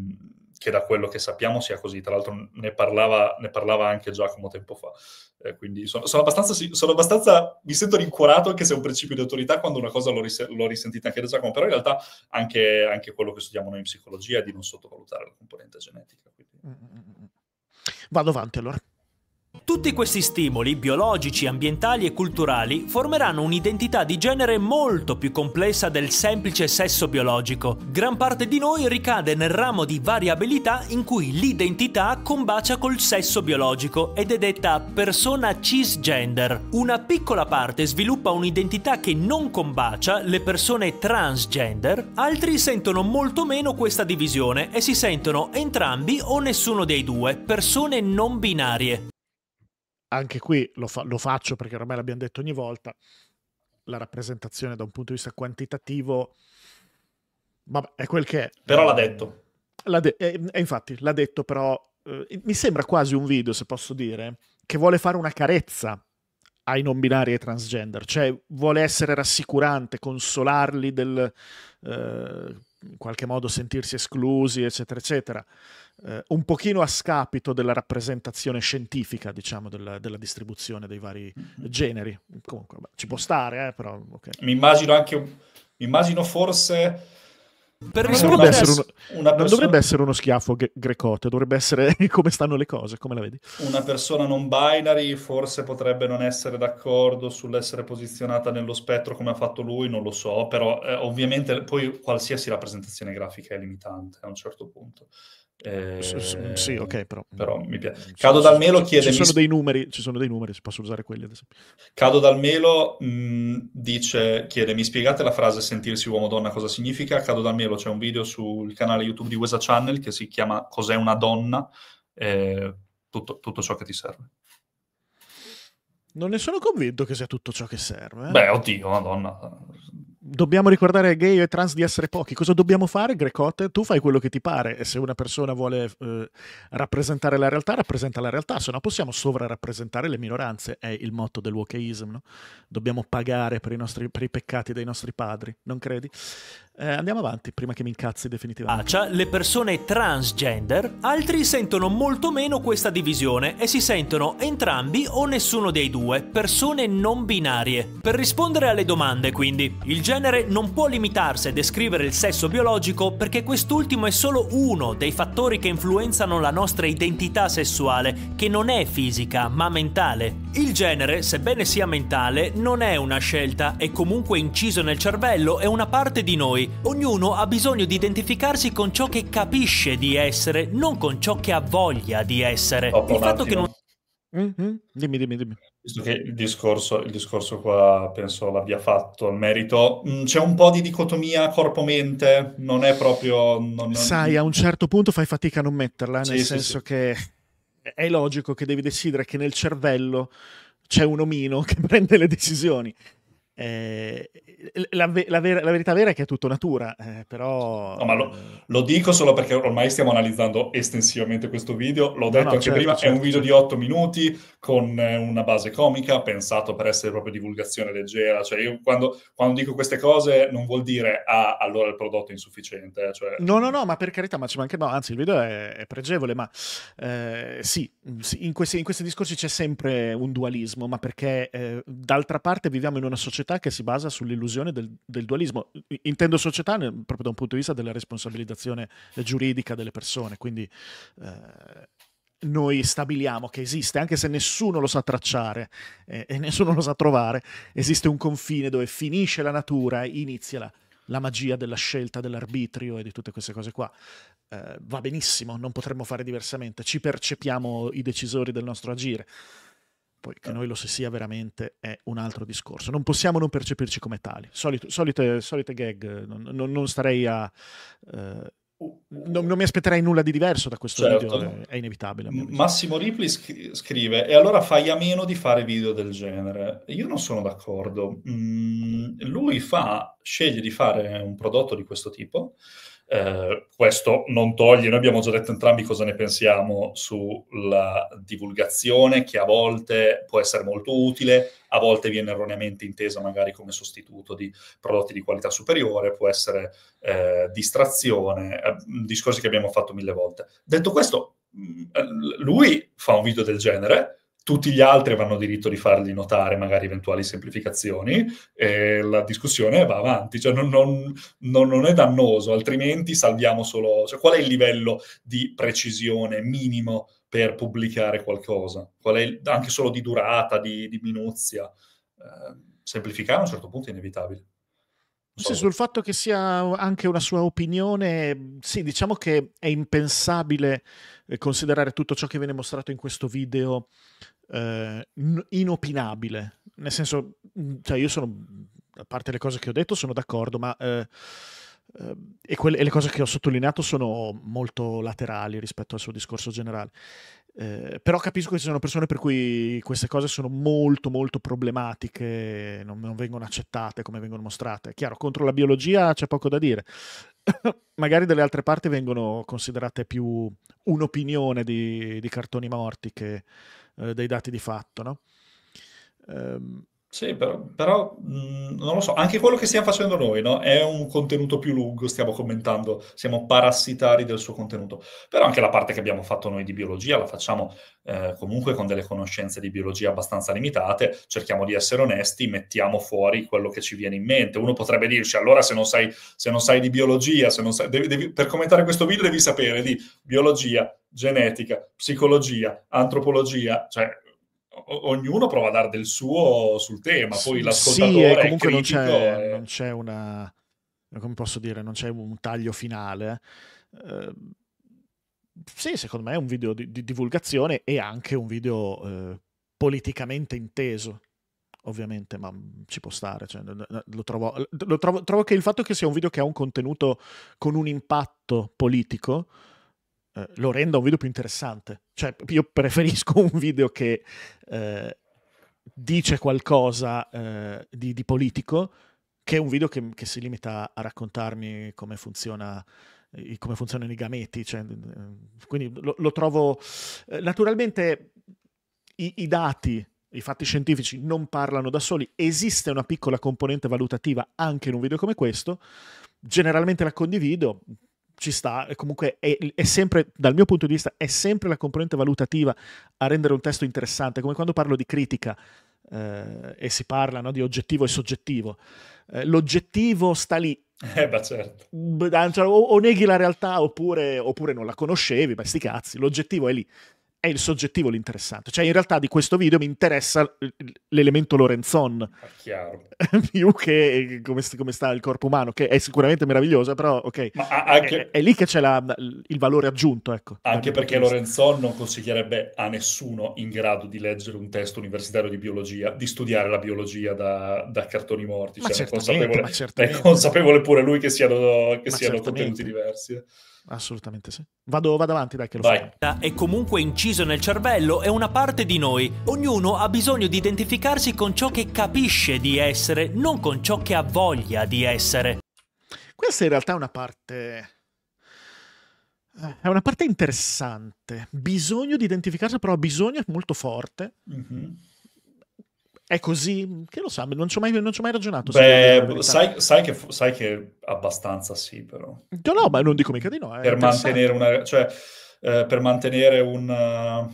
che da quello che sappiamo sia così. Tra l'altro ne parlava, ne parlava anche Giacomo tempo fa. Eh, quindi sono, sono, abbastanza, sono, abbastanza, mi sento rincuorato anche se è un principio di autorità quando una cosa l'ho, ris- l'ho risentita anche da Giacomo, però in realtà anche, anche, quello che studiamo noi in psicologia è di non sottovalutare la componente genetica. Quindi. Mm, mm, mm, Vado avanti allora. Tutti questi stimoli, biologici, ambientali e culturali, formeranno un'identità di genere molto più complessa del semplice sesso biologico. Gran parte di noi ricade nel ramo di variabilità in cui l'identità combacia col sesso biologico ed è detta persona cisgender. Una piccola parte sviluppa un'identità che non combacia le persone transgender, altri sentono molto meno questa divisione e si sentono entrambi o nessuno dei due persone non binarie anche qui lo, fa- lo faccio perché ormai l'abbiamo detto ogni volta, la rappresentazione da un punto di vista quantitativo, vabbè, è quel che è. Però l'ha detto. L'ha de- e, eh, e infatti l'ha detto, però eh, mi sembra quasi un video, se posso dire, che vuole fare una carezza ai non binari e transgender, cioè vuole essere rassicurante, consolarli del... Eh, in qualche modo sentirsi esclusi, eccetera, eccetera, eh, un pochino a scapito della rappresentazione scientifica, diciamo, della, della distribuzione dei vari mm-hmm. generi. Comunque, beh, ci può stare, eh, però... Okay. Mi immagino anche... Mi immagino forse per non, dovrebbe essere, uno, persona... non dovrebbe essere uno schiaffo gre- grecote, dovrebbe essere come stanno le cose, come la vedi. Una persona non binary forse potrebbe non essere d'accordo sull'essere posizionata nello spettro come ha fatto lui, non lo so, però eh, ovviamente poi qualsiasi rappresentazione grafica è limitante a un certo punto. Eh, sì, ok, però. però mi piace. Cado dal Melo chiede... Ci sono dei numeri, ci sono dei numeri, si possono usare quelli. ad esempio. Cado dal Melo mm, dice, chiede, mi spiegate la frase sentirsi uomo-donna cosa significa? Cado dal Melo c'è un video sul canale YouTube di Wesa Channel che si chiama Cos'è una donna? Eh, tutto, tutto ciò che ti serve. Non ne sono convinto che sia tutto ciò che serve. Eh. Beh, oddio, madonna dobbiamo ricordare gay e trans di essere pochi. Cosa dobbiamo fare, Grecotte? Tu fai quello che ti pare e se una persona vuole eh, rappresentare la realtà, rappresenta la realtà, se no possiamo sovrarappresentare le minoranze, è il motto del no? Dobbiamo pagare per i, nostri, per i peccati dei nostri padri, non credi? Eh, andiamo avanti prima che mi incazzi definitivamente. Accia, ah, cioè, le persone transgender, altri sentono molto meno questa divisione e si sentono entrambi o nessuno dei due persone non binarie. Per rispondere alle domande, quindi, il genere non può limitarsi a descrivere il sesso biologico perché quest'ultimo è solo uno dei fattori che influenzano la nostra identità sessuale, che non è fisica ma mentale. Il genere, sebbene sia mentale, non è una scelta, è comunque inciso nel cervello, è una parte di noi noi. Ognuno ha bisogno di identificarsi con ciò che capisce di essere, non con ciò che ha voglia di essere. Il fatto che non... Mm-hmm. Dimmi, dimmi, dimmi. Visto che il discorso, il discorso qua penso l'abbia fatto al merito, mm, c'è un po' di dicotomia corpo-mente, non è proprio... Non, non... Sai, a un certo punto fai fatica a non metterla, eh, sì, nel sì, senso sì. che è logico che devi decidere che nel cervello c'è un omino che prende le decisioni eh, la, la, ver- la, verità vera è che è tutto natura, eh, però... No, ma lo, lo, dico solo perché ormai stiamo analizzando estensivamente questo video, l'ho detto no, no, anche certo, prima, certo, è un certo, video certo. di 8 minuti con eh, una base comica, pensato per essere proprio divulgazione leggera, cioè io quando, quando dico queste cose non vuol dire ah, allora il prodotto è insufficiente. Eh, cioè... No, no, no, ma per carità, ma ci manca... No, anzi, il video è, è pregevole, ma eh, sì, in questi, in questi, discorsi c'è sempre un dualismo, ma perché d'altra parte viviamo in una società società che si basa sull'illusione del, del dualismo. Intendo società nel, proprio da un punto di vista della responsabilizzazione giuridica delle persone, quindi eh, noi stabiliamo che esiste, anche se nessuno lo sa tracciare eh, e nessuno lo sa trovare, esiste un confine dove finisce la natura e inizia la, la magia della scelta, dell'arbitrio e di tutte queste cose qua. Eh, va benissimo, non potremmo fare diversamente, ci percepiamo i decisori del nostro agire. Poi che eh. noi lo si sia veramente è un altro discorso. Non possiamo non percepirci come tali. Solite, solite, solite gag, non, non, non, starei a... Eh, non, non, mi aspetterei nulla di diverso da questo certo. video, è inevitabile. Massimo Ripley sc- scrive: E allora fai a meno di fare video del genere? Io non sono d'accordo. Mm, lui fa, sceglie di fare un prodotto di questo tipo eh, questo non toglie, noi abbiamo già detto entrambi cosa ne pensiamo sulla divulgazione che a volte può essere molto utile, a volte viene erroneamente intesa magari come sostituto di prodotti di qualità superiore, può essere eh, distrazione, eh, discorsi che abbiamo fatto mille volte. Detto questo, mm, eh, lui fa un video del genere, tutti gli altri avranno diritto di fargli notare magari eventuali semplificazioni e la discussione va avanti, cioè non, non, non, non è dannoso, altrimenti salviamo solo... Cioè, qual è il livello di precisione minimo per pubblicare qualcosa? Qual è il, anche solo di durata, di, di minuzia? Eh, semplificare a un certo punto è inevitabile. Sì, boh. sul fatto che sia anche una sua opinione, sì, diciamo che è impensabile eh, considerare tutto ciò che viene mostrato in questo video eh, inopinabile. Nel senso, mm, cioè io sono, a parte le cose che ho detto, sono d'accordo, ma... Eh, eh, e, quelle, e, le cose che ho sottolineato sono molto laterali rispetto al suo discorso generale. Eh, però capisco che ci sono persone per cui queste cose sono molto molto problematiche, non, non vengono accettate come vengono mostrate. È chiaro, contro la biologia c'è poco da dire. Magari dalle altre parti vengono considerate più un'opinione di, di cartoni morti che eh, dei dati di fatto, no? Ehm, sì, però, però mh, mm, non lo so, anche quello che stiamo facendo noi, no? È un contenuto più lungo, stiamo commentando, siamo parassitari del suo contenuto. Però anche la parte che abbiamo fatto noi di biologia la facciamo eh, comunque con delle conoscenze di biologia abbastanza limitate, cerchiamo di essere onesti, mettiamo fuori quello che ci viene in mente. Uno potrebbe dirci, allora se non sai, se non sai di biologia, sai, devi, devi, per commentare questo video devi sapere di biologia, genetica, psicologia, antropologia, cioè ognuno prova a dare del suo sul tema, poi sì, l'ascoltatore sì, comunque non c'è, e... non c'è, una come posso dire, non c'è un taglio finale. Eh, sì, secondo me è un video di, di divulgazione e anche un video eh, politicamente inteso ovviamente, ma ci può stare. Cioè, lo trovo, lo trovo, trovo, che il fatto che sia un video che ha un contenuto con un impatto politico eh, lo renda un video più interessante. Cioè, io preferisco un video che eh, dice qualcosa eh, di, di, politico che un video che, che si limita a raccontarmi come funziona come funzionano i gameti. Cioè, eh, quindi lo, lo, trovo. Eh, naturalmente i, i, dati, i fatti scientifici non parlano da soli, esiste una piccola componente valutativa anche in un video come questo. Generalmente la condivido, ci sta, comunque è, è, sempre, dal mio punto di vista, è sempre la componente valutativa a rendere un testo interessante, come quando parlo di critica eh, e si parla no, di oggettivo e soggettivo. Eh, l'oggettivo sta lì. Eh beh, certo. Cioè, o, o, neghi la realtà oppure, oppure non la conoscevi, beh sti cazzi, l'oggettivo è lì è il soggettivo l'interessante. Cioè, in realtà di questo video mi interessa l'elemento Lorenzon. più che eh, come, come, sta il corpo umano, che è sicuramente meraviglioso, però ok. Anche, è, è, lì che c'è la, il valore aggiunto, ecco. Anche perché Lorenzon non consiglierebbe a nessuno in grado di leggere un testo universitario di biologia, di studiare la biologia da, da cartoni morti. Ma cioè, è consapevole, è consapevole pure lui che siano, che siano contenuti diversi. Eh. Assolutamente sì. Vado, vado avanti, dai, che lo Vai. È comunque inciso nel cervello, è una parte di noi. Ognuno ha bisogno di identificarsi con ciò che capisce di essere, non con ciò che ha voglia di essere. Questa in realtà è una parte. Eh, è una parte interessante. Bisogno di identificarsi, però bisogno è molto forte. Mm-hmm è così? Che lo sa, non ci ho mai, mai, ragionato. Beh, sai, sai, che, sai, che, abbastanza sì, però. No, no, ma non dico mica di no. Per mantenere una... Cioè, eh, per mantenere un eh,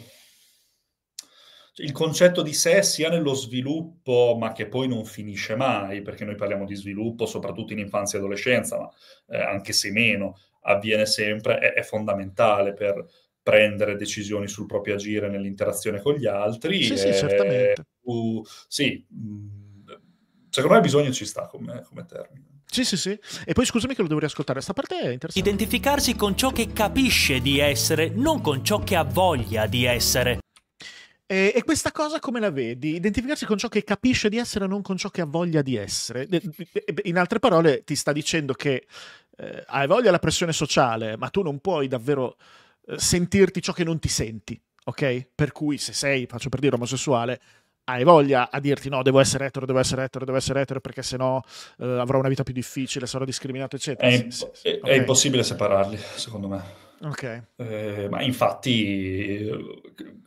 il concetto di sé sia nello sviluppo, ma che poi non finisce mai, perché noi parliamo di sviluppo soprattutto in infanzia e adolescenza, ma eh, anche se meno, avviene sempre, è, è, fondamentale per prendere decisioni sul proprio agire nell'interazione con gli altri. Sì, e... sì, certamente più... Sì, mm, secondo me bisogno ci sta come, come termine. Sì, sì, sì. E poi scusami che lo devo riascoltare, sta parte è interessante. Identificarsi con ciò che capisce di essere, non con ciò che ha voglia di essere. E, e, questa cosa come la vedi? Identificarsi con ciò che capisce di essere, non con ciò che ha voglia di essere. In altre parole, ti sta dicendo che eh, hai voglia la pressione sociale, ma tu non puoi davvero eh, sentirti ciò che non ti senti, ok? Per cui se sei, faccio per dire, omosessuale, hai voglia a dirti no, devo essere etero, devo essere etero, devo essere etero perché sennò eh, avrò una vita più difficile, sarò discriminato, eccetera. È, imp- sì, sì. è okay. impossibile separarli, secondo me. Ok. Eh, ma infatti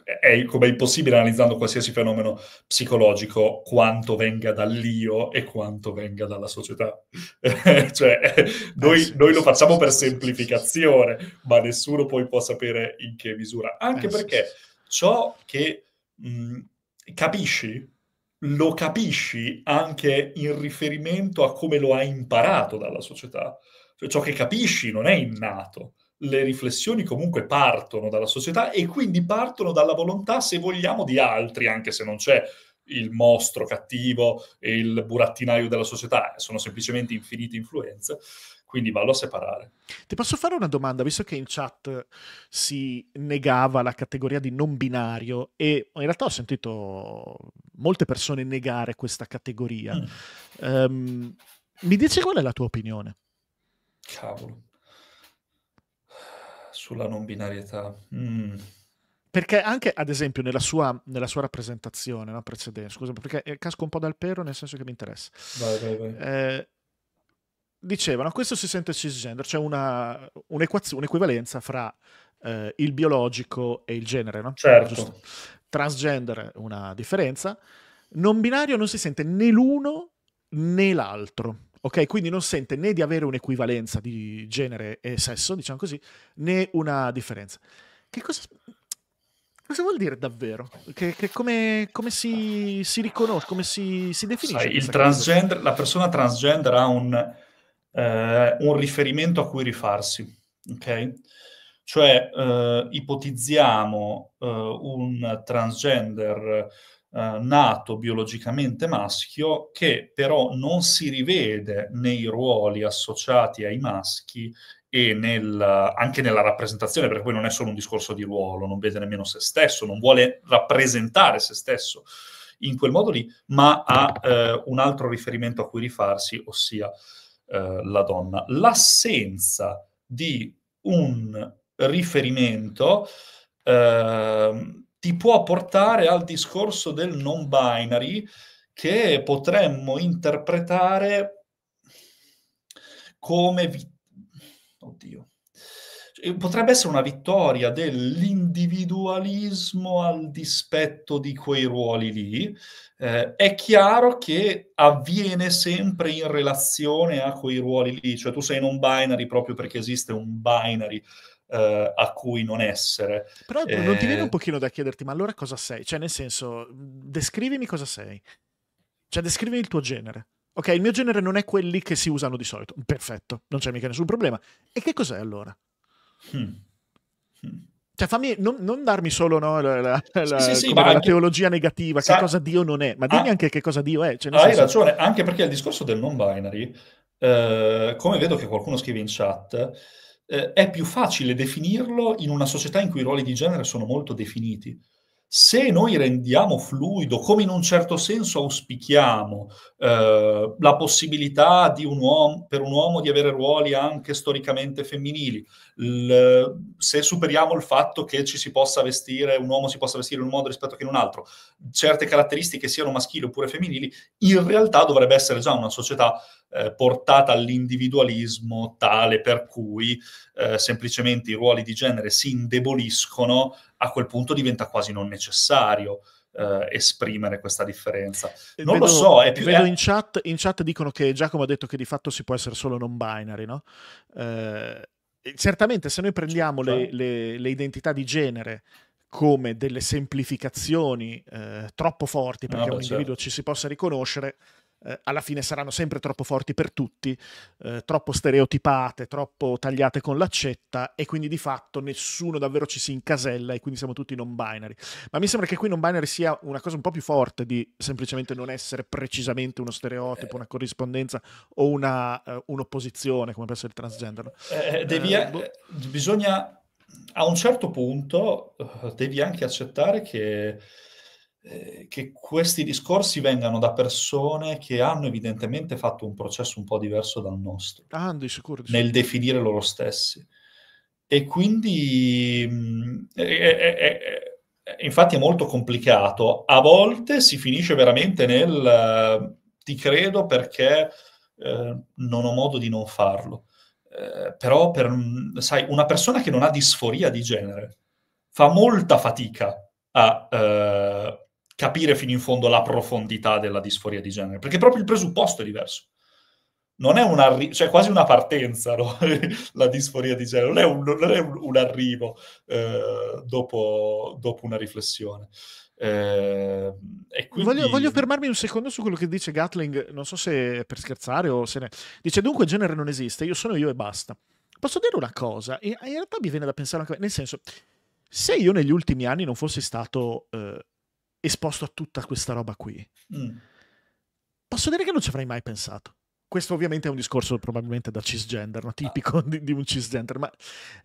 è come impossibile analizzando qualsiasi fenomeno psicologico quanto venga dall'io e quanto venga dalla società. cioè, eh, noi, eh sì, noi lo facciamo per semplificazione, ma nessuno poi può sapere in che misura. Anche eh, perché ciò che... Mh, capisci? Lo capisci anche in riferimento a come lo hai imparato dalla società. Cioè, ciò che capisci non è innato. Le riflessioni comunque partono dalla società e quindi partono dalla volontà, se vogliamo, di altri, anche se non c'è il mostro cattivo e il burattinaio della società, sono semplicemente infinite influenze quindi vallo a separare. Ti posso fare una domanda, visto che in chat si negava la categoria di non binario e in realtà ho sentito molte persone negare questa categoria. Mm. Um, mi dici qual è la tua opinione? Cavolo. Sulla non binarietà. Mm. Perché anche, ad esempio, nella sua, nella sua rappresentazione no, precedente, scusa, perché casco un po' dal pero, nel senso che mi interessa. Vai, vai, vai. Eh, dicevano questo si sente cisgender, cioè una, un'equivalenza fra eh, il biologico e il genere, no? Certo. Giusto. Transgender, una differenza. Non binario non si sente né l'uno né l'altro. Ok, quindi non sente né di avere un'equivalenza di genere e sesso, diciamo così, né una differenza. Che cosa, cosa vuol dire davvero? Che, che come, come, si, si riconosce, come si, si definisce? Sai, il transgender, cosa? la persona transgender ha un, eh, un riferimento a cui rifarsi. Okay? Cioè eh, ipotizziamo eh, un transgender eh, nato biologicamente maschio che però non si rivede nei ruoli associati ai maschi e nel, anche nella rappresentazione, perché poi non è solo un discorso di ruolo, non vede nemmeno se stesso, non vuole rappresentare se stesso in quel modo lì, ma ha eh, un altro riferimento a cui rifarsi, ossia eh, la donna. L'assenza di un riferimento eh, ti può portare al discorso del non binary che potremmo interpretare come... Vi- Oddio eh, potrebbe essere una vittoria dell'individualismo al dispetto di quei ruoli lì. Eh, è chiaro che avviene sempre in relazione a quei ruoli lì, cioè tu sei non binary proprio perché esiste un binary. Eh, a cui non essere. Però eh... non ti viene un eh, pochino da chiederti, ma allora cosa sei? Cioè, nel senso, descrivimi cosa sei. Cioè, descrivimi il tuo genere. Ok, il mio genere non è quelli che si usano di solito. Perfetto, non c'è mica nessun problema. E che cos'è allora? Hmm. Cioè, fammi, non, non, darmi solo no, la, la, la, sì, sì, sì, la anche... teologia negativa, che cosa Dio non è, ma dimmi ah, anche che cosa Dio è. Cioè, hai senso... ragione, anche perché il discorso del non binary, eh, come vedo che qualcuno scrive in chat, eh, è più facile definirlo in una società in cui i ruoli di genere sono molto definiti se noi rendiamo fluido, come in un certo senso auspichiamo, eh, la possibilità un uomo, per un uomo di avere ruoli anche storicamente femminili, l, se superiamo il fatto che ci si possa vestire, un uomo si possa vestire in un modo rispetto che in un altro, certe caratteristiche siano maschili oppure femminili, in realtà dovrebbe essere già una società eh, portata all'individualismo tale per cui eh, semplicemente i ruoli di genere si indeboliscono, a quel punto diventa quasi non necessario. Uh, esprimere questa differenza. Non vedo, lo so, è più... Vedo in chat, in, chat, dicono che Giacomo ha detto che di fatto si può essere solo non binary, no? Uh, certamente se noi prendiamo le, le, le, identità di genere come delle semplificazioni uh, troppo forti perché no, beh, un individuo certo. ci si possa riconoscere, eh, alla fine saranno sempre troppo forti per tutti, eh, troppo stereotipate, troppo tagliate con l'accetta e quindi di fatto nessuno davvero ci si incasella e quindi siamo tutti non binary. Ma mi sembra che qui non binary sia una cosa un po' più forte di semplicemente non essere precisamente uno stereotipo, eh. una corrispondenza o una, uh, un'opposizione come può essere il transgender. Eh, eh devi, boh. bisogna a un certo punto devi anche accettare che eh, che questi discorsi vengano da persone che hanno evidentemente fatto un processo un po' diverso dal nostro ah, di sicuro, di sicuro. nel definire loro stessi. E quindi, mh, mm, è, è, è, infatti, è molto complicato. A volte si finisce veramente nel eh, ti credo perché eh, non ho modo di non farlo. Eh, però, per, mm, sai, una persona che non ha disforia di genere fa molta fatica a eh, capire fino in fondo la profondità della disforia di genere, perché proprio il presupposto è diverso. Non è un arri- cioè quasi una partenza no? la disforia di genere, non è un, non è un, un arrivo eh, dopo, dopo, una riflessione. Eh, quindi... voglio, voglio, fermarmi un secondo su quello che dice Gatling, non so se è per scherzare o se ne... Dice dunque genere non esiste, io sono io e basta. Posso dire una cosa? In realtà mi viene da pensare anche... Nel senso, se io negli ultimi anni non fossi stato... Eh, esposto a tutta questa roba qui, mm. posso dire che non ci avrei mai pensato. Questo ovviamente è un discorso probabilmente da cisgender, no? tipico ah. di, di, un cisgender, ma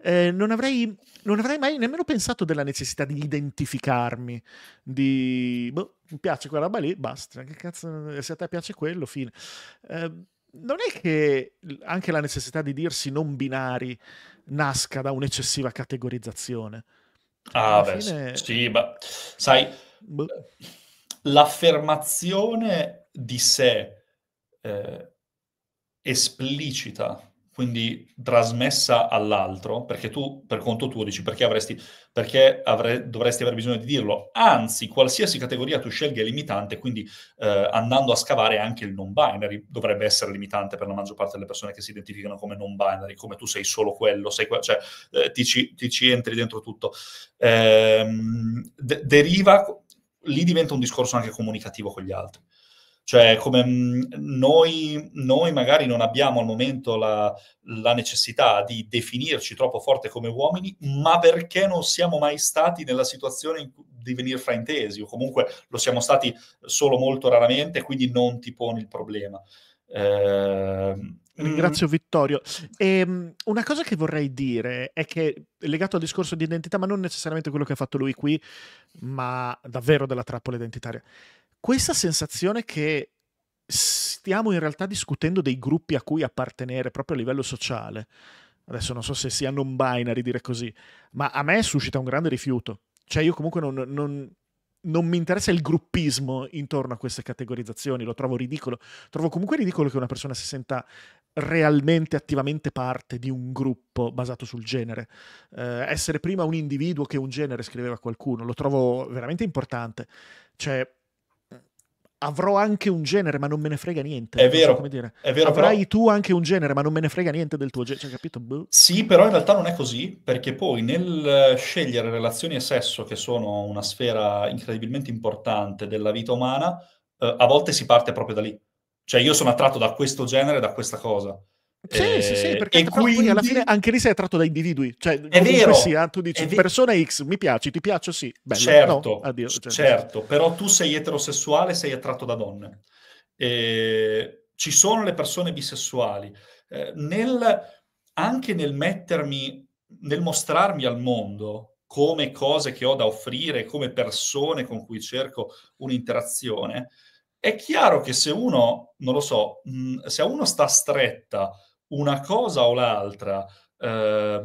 eh, non, avrei, non, avrei, mai nemmeno pensato della necessità di identificarmi, di... Boh, mi piace quella roba lì, basta, che cazzo, eh, se a te piace quello, fine. Eh, non è che anche la necessità di dirsi non binari nasca da un'eccessiva categorizzazione. Ah, beh, fine... sì, ma sai Boh. l'affermazione di sé eh, esplicita, quindi trasmessa all'altro, perché tu per conto tuo dici perché, avresti, perché avre, dovresti aver bisogno di dirlo, anzi qualsiasi categoria tu scelga è limitante, quindi eh, andando a scavare anche il non binary dovrebbe essere limitante per la maggior parte delle persone che si identificano come non binary, come tu sei solo quello, sei que- cioè eh, ti, ci, ti, ci, entri dentro tutto. Ehm, de- deriva lì diventa un discorso anche comunicativo con gli altri. Cioè, come mm, noi, noi magari non abbiamo al momento la, la, necessità di definirci troppo forte come uomini, ma perché non siamo mai stati nella situazione di venire fraintesi, o comunque lo siamo stati solo molto raramente, quindi non ti poni il problema. Eh, Ringrazio mm Vittorio. E, ehm, una cosa che vorrei dire è che, legato al discorso di identità, ma non necessariamente quello che ha fatto lui qui, ma davvero della trappola identitaria, questa sensazione che stiamo in realtà discutendo dei gruppi a cui appartenere proprio a livello sociale, adesso non so se sia non binary dire così, ma a me suscita un grande rifiuto. Cioè io comunque non, non non mi interessa il gruppismo intorno a queste categorizzazioni, lo trovo ridicolo. Trovo comunque ridicolo che una persona si senta realmente attivamente parte di un gruppo basato sul genere. Eh, essere prima un individuo che un genere, scriveva qualcuno, lo trovo veramente importante. Cioè, avrò anche un genere, ma non me ne frega niente. È vero. So come dire. È vero Avrai però... tu anche un genere, ma non me ne frega niente del tuo genere. Cioè, capito? Boh. Sì, però in realtà non è così, perché poi nel eh, scegliere relazioni e sesso, che sono una sfera incredibilmente importante della vita umana, eh, a volte si parte proprio da lì cioè io sono attratto da questo genere, da questa cosa. Sì, eh, sì, sì, eh, perché quindi... alla fine anche lì sei attratto da individui. Cioè, è vero. Sia, tu dici, persona X, mi piaci, ti piaccio, sì. Bello, certo, no, addio, certo. certo, però tu sei eterosessuale, sei attratto da donne. Eh, ci sono le persone bisessuali. Eh, nel, anche nel mettermi, nel mostrarmi al mondo come cose che ho da offrire, come persone con cui cerco un'interazione, è chiaro che se uno, non lo so, mm, se a uno sta stretta una cosa o l'altra, eh,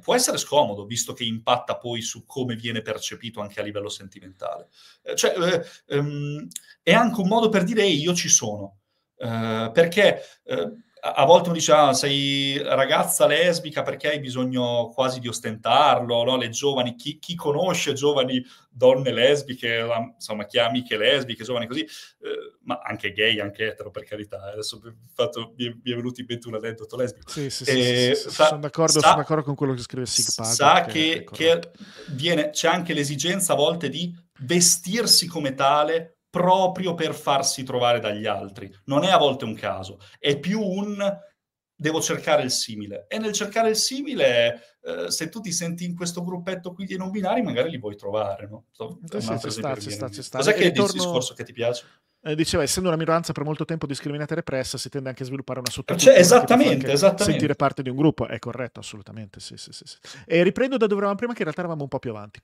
può essere scomodo, visto che impatta poi su come viene percepito anche a livello sentimentale. Eh, cioè, eh, ehm, è anche un modo per dire io ci sono. Eh, perché eh, a volte uno dice, ah, sei ragazza lesbica perché hai bisogno quasi di ostentarlo, no? Le giovani, chi, chi, conosce giovani donne lesbiche, insomma, chi ha amiche lesbiche, giovani così, eh, ma anche gay, anche etero, per carità. Eh, adesso fatto, mi, è, mi, è, venuto in mente un aneddoto lesbico. Sì, sì, eh, sì, sì, sa, sono, d'accordo, sa, sono, d'accordo, con quello che scrive Sigpag. Sa che, che viene, c'è anche l'esigenza a volte di vestirsi come tale proprio per farsi trovare dagli altri. Non è a volte un caso, è più un devo cercare il simile. E nel cercare il simile, eh, se tu ti senti in questo gruppetto qui di non binari, magari li vuoi trovare. No? Cos'è che ritorno... è il discorso che ti piace? Eh, diceva, essendo una minoranza per molto tempo discriminata e repressa, si tende anche a sviluppare una sottocultura. Cioè, esattamente, esattamente. Sentire parte di un gruppo è corretto, assolutamente. Sì, sì, sì, sì. E riprendo da dove eravamo prima, che in realtà eravamo un po' più avanti.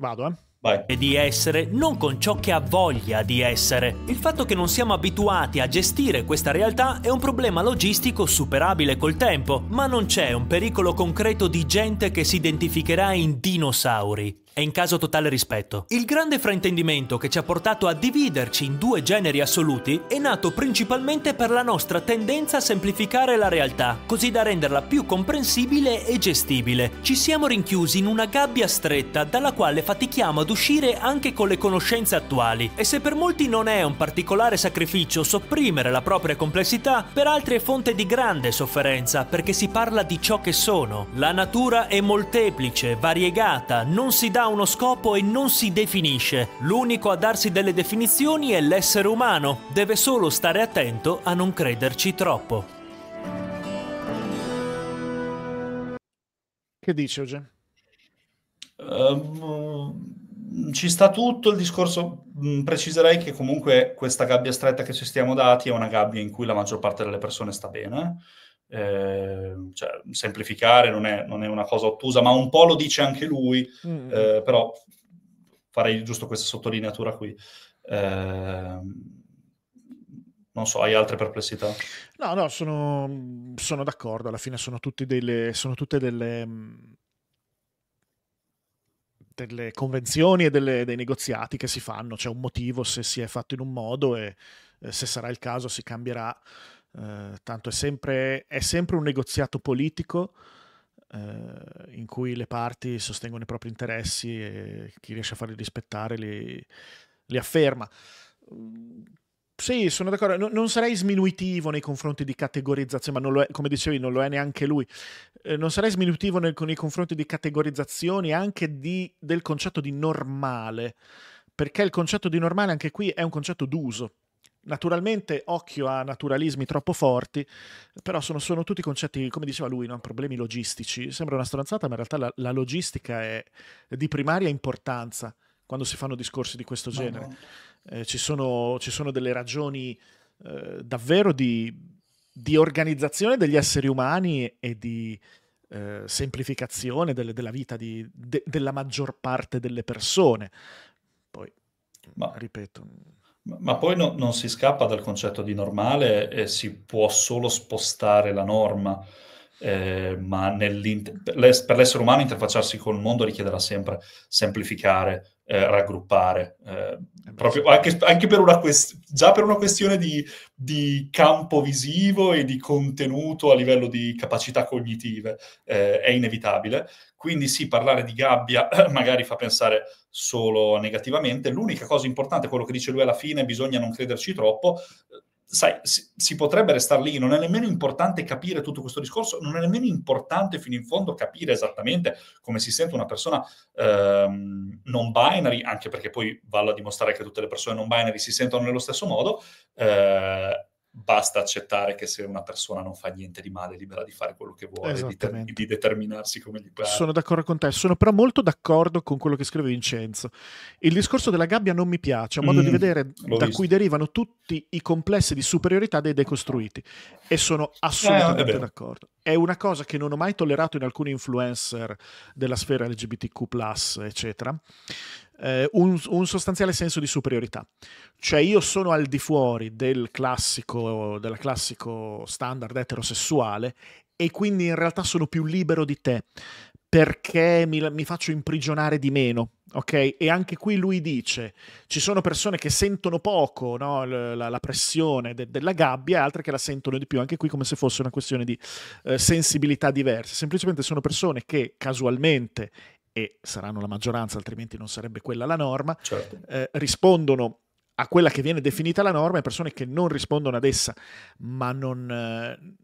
Vado, eh. E di essere non con ciò che ha voglia di essere. Il fatto che non siamo abituati a gestire questa realtà è un problema logistico superabile col tempo, ma non c'è un pericolo concreto di gente che si identificherà in dinosauri e in caso totale rispetto. Il grande fraintendimento che ci ha portato a dividerci in due generi assoluti è nato principalmente per la nostra tendenza a semplificare la realtà, così da renderla più comprensibile e gestibile. Ci siamo rinchiusi in una gabbia stretta dalla quale fatichiamo ad uscire anche con le conoscenze attuali e se per molti non è un particolare sacrificio sopprimere la propria complessità, per altri è fonte di grande sofferenza perché si parla di ciò che sono. La natura è molteplice, variegata, non si dà ha uno scopo e non si definisce. L'unico a darsi delle definizioni è l'essere umano, deve solo stare attento a non crederci troppo. Che dici, oggi? Um, ehm, mm, ci sta tutto il discorso. Mm, preciserei che comunque questa gabbia stretta che ci stiamo dati è una gabbia in cui la maggior parte delle persone sta bene eh, cioè, semplificare non è, non è, una cosa ottusa, ma un po' lo dice anche lui, mm. eh, però farei giusto questa sottolineatura qui. Eh, non so, hai altre perplessità? No, no, sono, sono d'accordo, alla fine sono, delle, sono tutte delle mm, delle convenzioni e delle, dei negoziati che si fanno, c'è un motivo se si è fatto in un modo e eh, se sarà il caso si cambierà. Eh, tanto è sempre, è sempre, un negoziato politico eh, in cui le parti sostengono i propri interessi e chi riesce a farli rispettare li, li afferma. Mm, sì, sono d'accordo. No, non sarei sminuitivo nei confronti di categorizzazioni, ma è, come dicevi, non lo è neanche lui. Eh, non sarei sminuitivo nel, nei confronti di categorizzazioni anche di, del concetto di normale, perché il concetto di normale anche qui è un concetto d'uso. Naturalmente, occhio a naturalismi troppo forti, però sono, sono tutti concetti, come diceva lui, no? problemi logistici. Sembra una stronzata, ma in realtà la, la logistica è di primaria importanza quando si fanno discorsi di questo genere. No, Eh, ci, sono, ci, sono, delle ragioni eh, davvero di, di, organizzazione degli esseri umani e di eh, semplificazione delle, della vita di, de, della maggior parte delle persone. Poi, ma... ripeto ma poi no, non si scappa dal concetto di normale e si può solo spostare la norma, eh, ma per l'essere umano interfacciarsi con il mondo richiederà sempre semplificare, eh, raggruppare, eh, anche, anche, per una quest- già per una questione di, di, campo visivo e di contenuto a livello di capacità cognitive, eh, è inevitabile. Quindi sì, parlare di gabbia magari fa pensare solo negativamente. L'unica cosa importante, quello che dice lui alla fine, bisogna non crederci troppo. Sai, si, si potrebbe restare lì, non è nemmeno importante capire tutto questo discorso, non è nemmeno importante fino in fondo capire esattamente come si sente una persona ehm, non binary, anche perché poi vallo a dimostrare che tutte le persone non binary si sentono nello stesso modo. Eh, basta accettare che se una persona non fa niente di male è libera di fare quello che vuole, di, ter- di, determinarsi come gli pare. Sono d'accordo con te, sono però molto d'accordo con quello che scrive Vincenzo. Il discorso della gabbia non mi piace, è un modo mm, di vedere da visto. cui derivano tutti i complessi di superiorità dei decostruiti e sono eh, assolutamente eh, d'accordo è una cosa che non ho mai tollerato in alcuni influencer della sfera LGBTQ, eccetera. Eh, un, un, sostanziale senso di superiorità. Cioè, io sono al di fuori del classico, del classico standard eterosessuale e quindi in realtà sono più libero di te perché mi, mi, faccio imprigionare di meno. Ok? E anche qui lui dice: ci sono persone che sentono poco no? la, la, pressione de, della gabbia e altre che la sentono di più, anche qui come se fosse una questione di eh, sensibilità diverse. Semplicemente sono persone che casualmente, e saranno la maggioranza, altrimenti non sarebbe quella la norma, certo. eh, rispondono a quella che viene definita la norma e persone che non rispondono ad essa, ma non. Eh,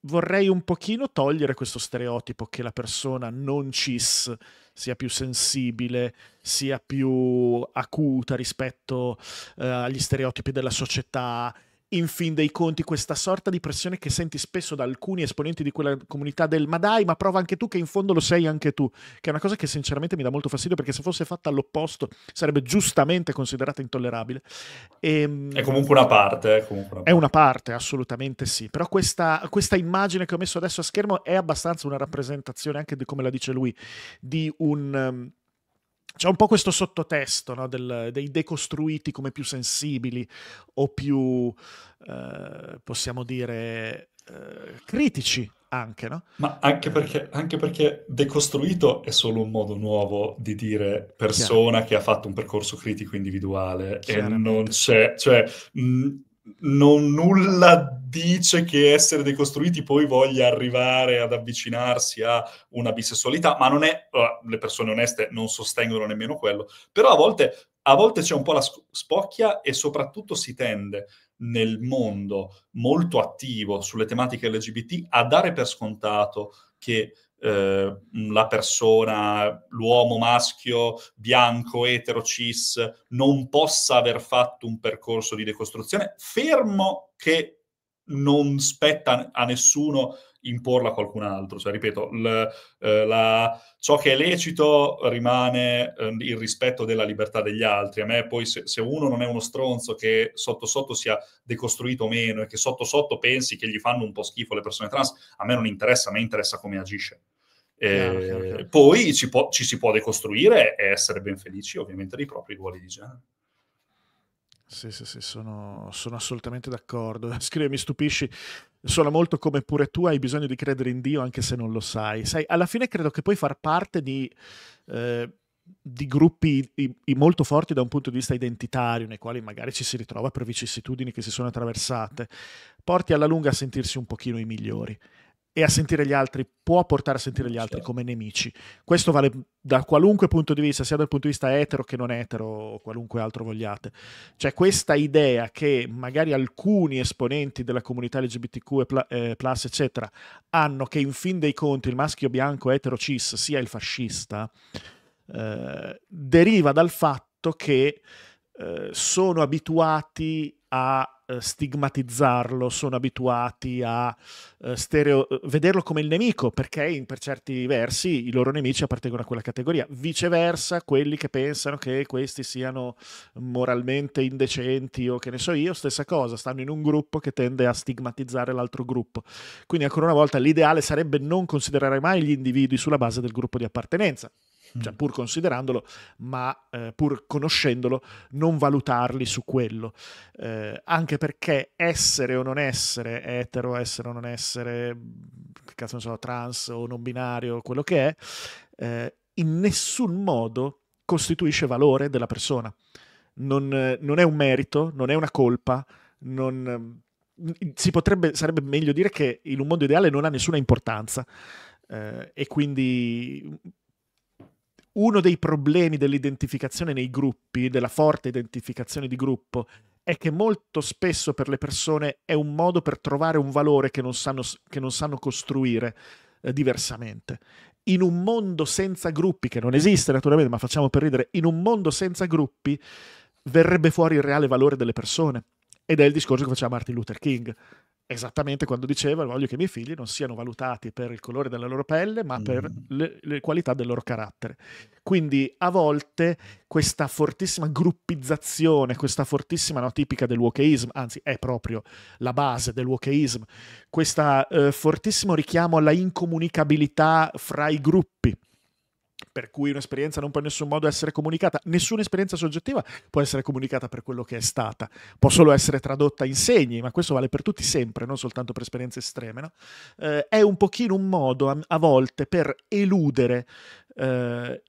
vorrei un pochino togliere questo stereotipo che la persona non cis sia più sensibile, sia più acuta rispetto eh, agli stereotipi della società, in fin dei conti questa sorta di pressione che senti spesso da alcuni esponenti di quella comunità del ma dai, ma prova anche tu che in fondo lo sei anche tu, che è una cosa che sinceramente mi dà molto fastidio perché se fosse fatta all'opposto sarebbe giustamente considerata intollerabile. E, ehm, è comunque una parte. È, eh, comunque una parte. è una parte, assolutamente sì, però questa, questa immagine che ho messo adesso a schermo è abbastanza una rappresentazione anche di come la dice lui, di un ehm, c'è un po' questo sottotesto no, del, dei decostruiti come più sensibili o più, eh, possiamo dire, eh, critici anche, no? Ma anche perché, anche perché, decostruito è solo un modo nuovo di dire persona Chiaro. che ha fatto un percorso critico individuale e non c'è, cioè... Mh, non nulla dice che essere decostruiti poi voglia arrivare ad avvicinarsi a una bisessualità, ma non è, eh, le persone oneste non sostengono nemmeno quello, però a volte, a volte c'è un po' la spocchia e soprattutto si tende nel mondo molto attivo sulle tematiche LGBT a dare per scontato che Ehm, la persona, l'uomo maschio, bianco, etero, cis, non possa aver fatto un percorso di decostruzione, fermo che non spetta a nessuno imporla a qualcun altro. Cioè, ripeto, l, eh, la, ciò che è lecito rimane eh, il rispetto della libertà degli altri. A me poi se, se, uno non è uno stronzo che sotto sotto sia decostruito meno e che sotto sotto pensi che gli fanno un po' schifo le persone trans, a me non interessa, a me interessa come agisce. Chiaro, eh, chiaro, chiaro. Poi ci, po- ci si può decostruire e essere ben felici ovviamente dei propri ruoli di genere. Sì, sì, sì, sono, sono, assolutamente d'accordo. Scrive, mi stupisci, suona molto come pure tu, hai bisogno di credere in Dio anche se non lo sai. Sai, alla fine credo che puoi far parte di, eh, di gruppi i, i molto forti da un punto di vista identitario, nei quali magari ci si ritrova per vicissitudini che si sono attraversate. Porti alla lunga a sentirsi un pochino i migliori e a sentire gli altri può portare a sentire gli altri certo. come nemici. Questo vale da qualunque punto di vista, sia dal punto di vista etero che non etero o qualunque altro vogliate. Cioè questa idea che magari alcuni esponenti della comunità LGBTQ e eh, plus, eccetera, hanno che in fin dei conti il maschio bianco etero cis sia il fascista, eh, deriva dal fatto che eh, sono abituati a eh, stigmatizzarlo, sono abituati a eh, stereo- eh, vederlo come il nemico, perché in, per certi versi i loro nemici appartengono a quella categoria. Viceversa, quelli che pensano che questi siano moralmente indecenti o che ne so io, stessa cosa, stanno in un gruppo che tende a stigmatizzare l'altro gruppo. Quindi ancora una volta l'ideale sarebbe non considerare mai gli individui sulla base del gruppo di appartenenza cioè mm. pur considerandolo, ma eh, pur conoscendolo, non valutarli su quello. Eh, anche perché essere o non essere, etero, essere o non essere, cazzo ne so, trans o non binario, quello che è, eh, in nessun modo costituisce valore della persona. Non, non è un merito, non è una colpa, non, mm, si potrebbe, sarebbe meglio dire che in un mondo ideale non ha nessuna importanza eh, e quindi uno dei problemi dell'identificazione nei gruppi, della forte identificazione di gruppo, è che molto spesso per le persone è un modo per trovare un valore che non sanno, che non sanno costruire eh, diversamente. In un mondo senza gruppi, che non esiste naturalmente, ma facciamo per ridere, in un mondo senza gruppi verrebbe fuori il reale valore delle persone. Ed è il discorso che faceva Martin Luther King esattamente quando diceva voglio che i miei figli non siano valutati per il colore della loro pelle ma per mm. le, le, qualità del loro carattere quindi a volte questa fortissima gruppizzazione questa fortissima no, tipica del anzi è proprio la base del questo eh, fortissimo richiamo alla incomunicabilità fra i gruppi per cui un'esperienza non può in nessun modo essere comunicata, nessuna esperienza soggettiva può essere comunicata per quello che è stata, può solo essere tradotta in segni, ma questo vale per tutti sempre, non soltanto per esperienze estreme. No? Eh, è un pochino un modo a, a volte per eludere eh,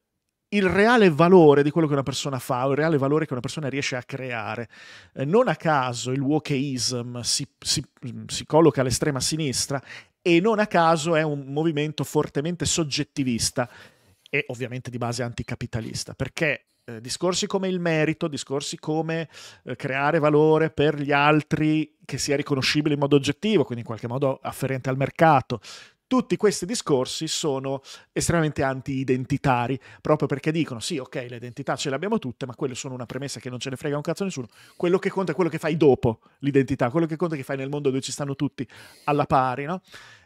il reale valore di quello che una persona fa, il reale valore che una persona riesce a creare. Eh, non a caso il wokeism si, si, si colloca all'estrema sinistra e non a caso è un movimento fortemente soggettivista e ovviamente di base anticapitalista, perché eh, discorsi come il merito, discorsi come eh, creare valore per gli altri che sia riconoscibile in modo oggettivo, quindi in qualche modo afferente al mercato, tutti questi discorsi sono estremamente anti-identitari, proprio perché dicono sì, ok, le identità ce le abbiamo tutte, ma quelle sono una premessa che non ce ne frega un cazzo a nessuno. Quello che conta è quello che fai dopo l'identità, quello che conta è che fai nel mondo dove ci stanno tutti alla pari, no?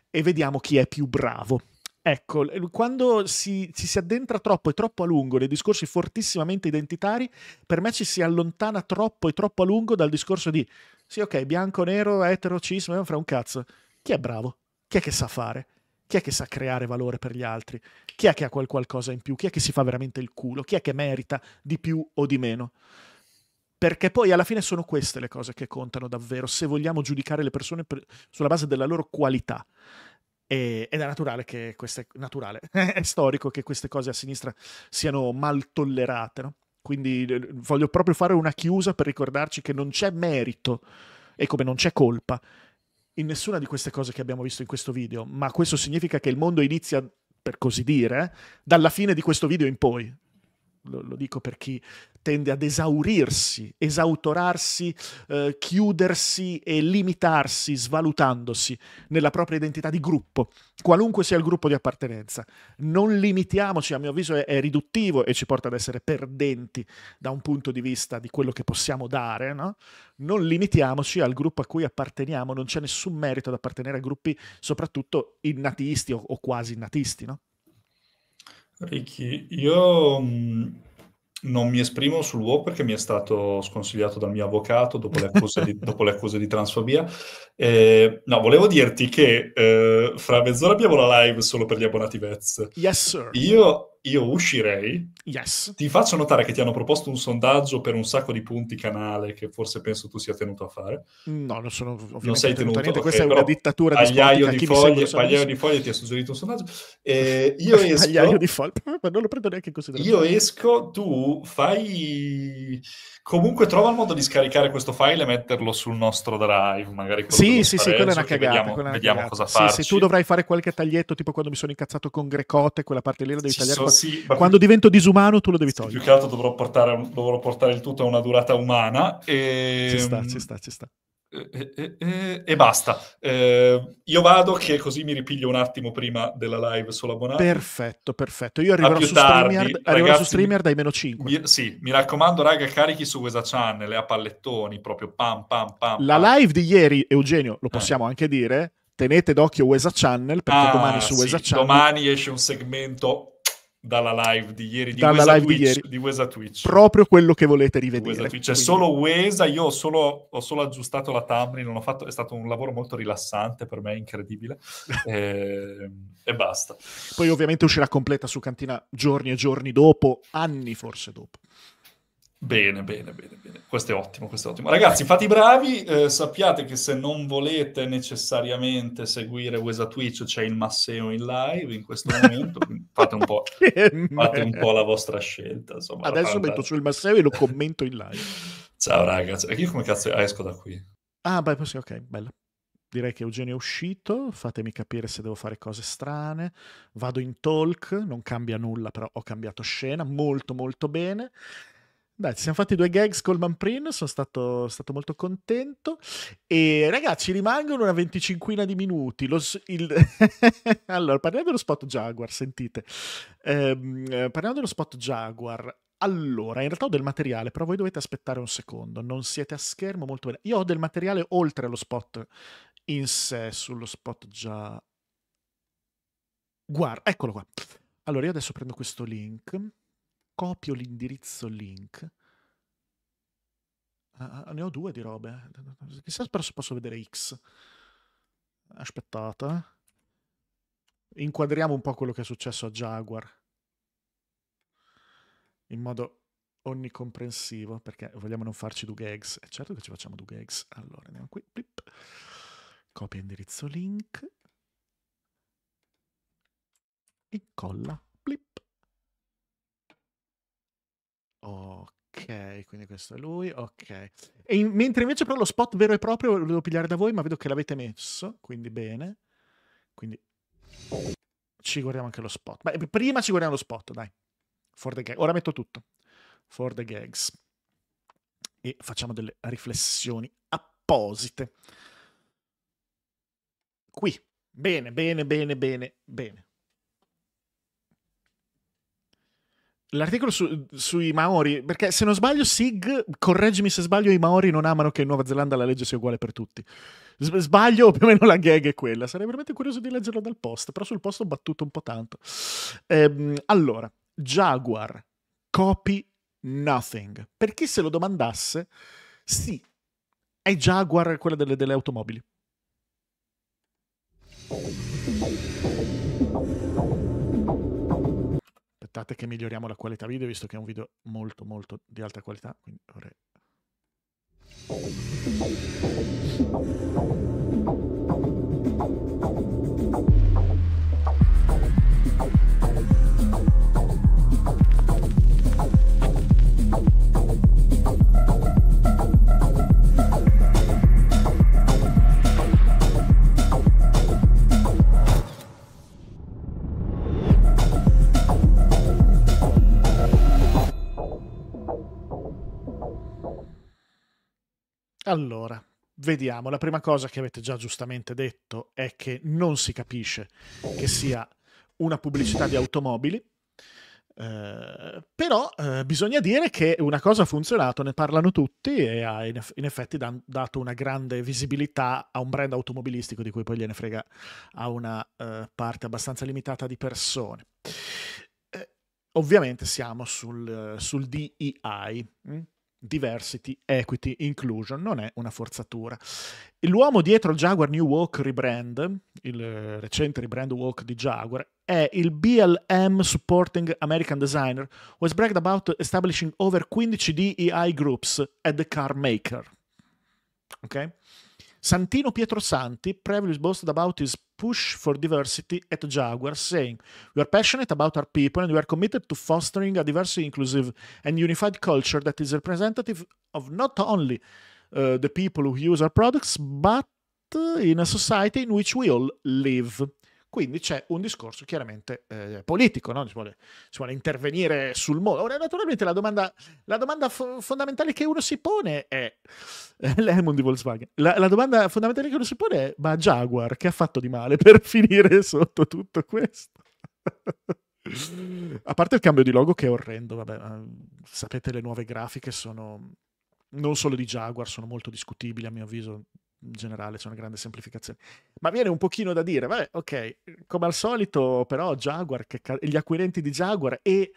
E vediamo chi è più bravo. Ecco, quando si, ci si addentra troppo e troppo a lungo nei discorsi fortissimamente identitari, per me ci si allontana troppo e troppo a lungo dal discorso di sì, ok, bianco, nero, etero, cis, ma non fra un cazzo. Chi è bravo? Chi è che sa fare? Chi è che sa creare valore per gli altri? Chi è che ha quel qualcosa in più? Chi è che si fa veramente il culo? Chi è che merita di più o di meno? perché poi alla fine sono queste le cose che contano davvero, se vogliamo giudicare le persone per, sulla base della loro qualità. E, ed è naturale che queste, naturale, è storico che queste cose a sinistra siano mal tollerate. No? Quindi voglio proprio fare una chiusa per ricordarci che non c'è merito e come non c'è colpa in nessuna di queste cose che abbiamo visto in questo video, ma questo significa che il mondo inizia, per così dire, eh, dalla fine di questo video in poi lo, lo dico per chi tende ad esaurirsi, esautorarsi, eh, chiudersi e limitarsi, svalutandosi nella propria identità di gruppo, qualunque sia il gruppo di appartenenza. Non limitiamoci, a mio avviso è, è riduttivo e ci porta ad essere perdenti da un punto di vista di quello che possiamo dare, no? Non limitiamoci al gruppo a cui apparteniamo, non c'è nessun merito ad appartenere a gruppi soprattutto innatisti o, o quasi innatisti, no? Ricky, io mm, non mi esprimo sul WoW perché mi è stato sconsigliato dal mio avvocato dopo le accuse di, dopo le accuse di transfobia. Eh, no, volevo dirti che eh, fra mezz'ora abbiamo la live solo per gli abbonati Vets. Yes, sir. Io io uscirei. Yes. Ti faccio notare che ti hanno proposto un sondaggio per un sacco di punti canale che forse penso tu sia tenuto a fare. No, non sono non sei tenuto, tenuto a niente, okay, eh, questa è una dittatura pagliaio di foglie, pagliaio di foglie ti ha suggerito un sondaggio. Eh, io esco pagliaio di foglie, ma non lo prendo neanche in considerazione. Io esco, tu fai comunque trova il modo di scaricare questo file e metterlo sul nostro drive, magari Sì, sì, sì, quella è una cagata, vediamo, una vediamo cagata. cosa sì, farci. Sì, tu dovrai fare qualche taglietto, tipo quando mi sono incazzato con Grecote, quella parte lì la devi Ci tagliare sì, quando più... divento disumano tu lo devi togliere. Più che altro dovrò portare, dovrò portare il tutto a una durata umana. E... Ci ehm, sta, ci sta, ci sta. E, e, e, e, basta. Eh, io vado che così mi ripiglio un attimo prima della live sull'abbonato. Perfetto, perfetto. Io arriverò, su, tardi, StreamYard, arriverò su StreamYard dai meno 5. Mi, sì, mi raccomando raga, carichi su questa channel, eh, a pallettoni, proprio pam pam pam. La pam. live di ieri, Eugenio, lo eh. possiamo eh. anche dire, tenete d'occhio Wesa Channel perché ah, domani su sì, Wesa Channel... Domani esce un segmento dalla live di ieri di, Wesa, Twitch, Twitch. Proprio quello che volete rivedere. C'è cioè, quindi... solo Wesa, io ho solo, ho solo aggiustato la thumbnail, fatto, è stato un lavoro molto rilassante per me, incredibile. e, ehm, e basta. Poi ovviamente uscirà completa su Cantina giorni e giorni dopo, anni forse dopo. Bene, bene, bene, bene. Questo è ottimo, questo è ottimo. Ragazzi, fate i bravi, eh, sappiate che se non volete necessariamente seguire Wesa Twitch c'è il Masseo in live in questo momento, fate un po', fate un po la vostra scelta. Insomma, Adesso metto su il Masseo e lo commento in live. Ciao ragazzi, e io come cazzo esco da qui? Ah, beh, sì, ok, bella. direi che Eugenio è uscito, fatemi capire se devo fare cose strane, vado in talk, non cambia nulla, però ho cambiato scena, molto molto bene, dai, ci siamo fatti due gags col Manprin, sono stato, stato, molto contento. E ragazzi, rimangono una venticinquina di minuti. Lo, il... allora, parliamo dello spot Jaguar, sentite. Ehm, parliamo dello spot Jaguar. Allora, in realtà ho del materiale, però voi dovete aspettare un secondo. Non siete a schermo molto bene. Io ho del materiale oltre allo spot in sé, sullo spot Jaguar. eccolo qua. Allora, io adesso prendo questo link copio l'indirizzo link. Uh, ne ho due di robe. Eh. Chissà se posso vedere X. Aspettate. Eh. Inquadriamo un po' quello che è successo a Jaguar. In modo onnicomprensivo, perché vogliamo non farci due gags. È eh, certo che ci facciamo due gags. Allora, andiamo qui. Blip. Copia indirizzo link. Incolla. Blip. Ok, quindi questo è lui, ok. E in- mentre invece però lo spot vero e proprio lo devo pigliare da voi, ma vedo che l'avete messo, quindi bene. Quindi ci guardiamo anche lo spot. Ma prima ci guardiamo lo spot, dai. For the gags. Ora metto tutto. For the gags. E facciamo delle riflessioni apposite. Qui. Bene, bene, bene, bene, bene. L'articolo su, sui Maori, perché se non sbaglio, Sig, correggimi se sbaglio, i Maori non amano che in Nuova Zelanda la legge sia uguale per tutti. S- sbaglio, più o meno la gag è quella. Sarei veramente curioso di leggerlo dal post, però sul post ho battuto un po' tanto. Ehm, allora, Jaguar, copy nothing. Per chi se lo domandasse, sì, è Jaguar quella delle, delle automobili aspettate che miglioriamo la qualità video, visto che è un video molto molto di alta qualità, quindi vorrei... Allora... Allora, vediamo. La prima cosa che avete già giustamente detto è che non si capisce che sia una pubblicità di automobili. Eh, però eh, bisogna dire che una cosa ha funzionato, ne parlano tutti e ha in, eff- in effetti dan- dato una grande visibilità a un brand automobilistico di cui poi gliene frega a una eh, parte abbastanza limitata di persone. Eh, ovviamente siamo sul, sul DEI, mh? Mm? diversity, equity, inclusion, non è una forzatura. L'uomo dietro il Jaguar New Walk rebrand, il recente rebrand walk di Jaguar, è il BLM Supporting American Designer who has bragged about establishing over 15 DEI groups at the car maker. Ok? Santino Pietrosanti previously boasted about his push for diversity at Jaguar, saying, We are passionate about our people and we are committed to fostering a diversity, inclusive, and unified culture that is representative of not only uh, the people who use our products, but uh, in a society in which we all live. Quindi c'è un discorso chiaramente eh, politico, no? si, vuole, si, vuole, intervenire sul mondo. Ora, naturalmente la domanda, la domanda f- fondamentale che uno si pone è... Eh, Lemon di Volkswagen. La, la, domanda fondamentale che uno si pone è, ma Jaguar che ha fatto di male per finire sotto tutto questo? A parte il cambio di logo che è orrendo, vabbè, sapete le nuove grafiche sono non solo di Jaguar, sono molto discutibili a mio avviso, in generale c'è una grande semplificazione. Ma viene un pochino da dire, vabbè, ok, come al solito però Jaguar, ca- gli acquirenti di Jaguar e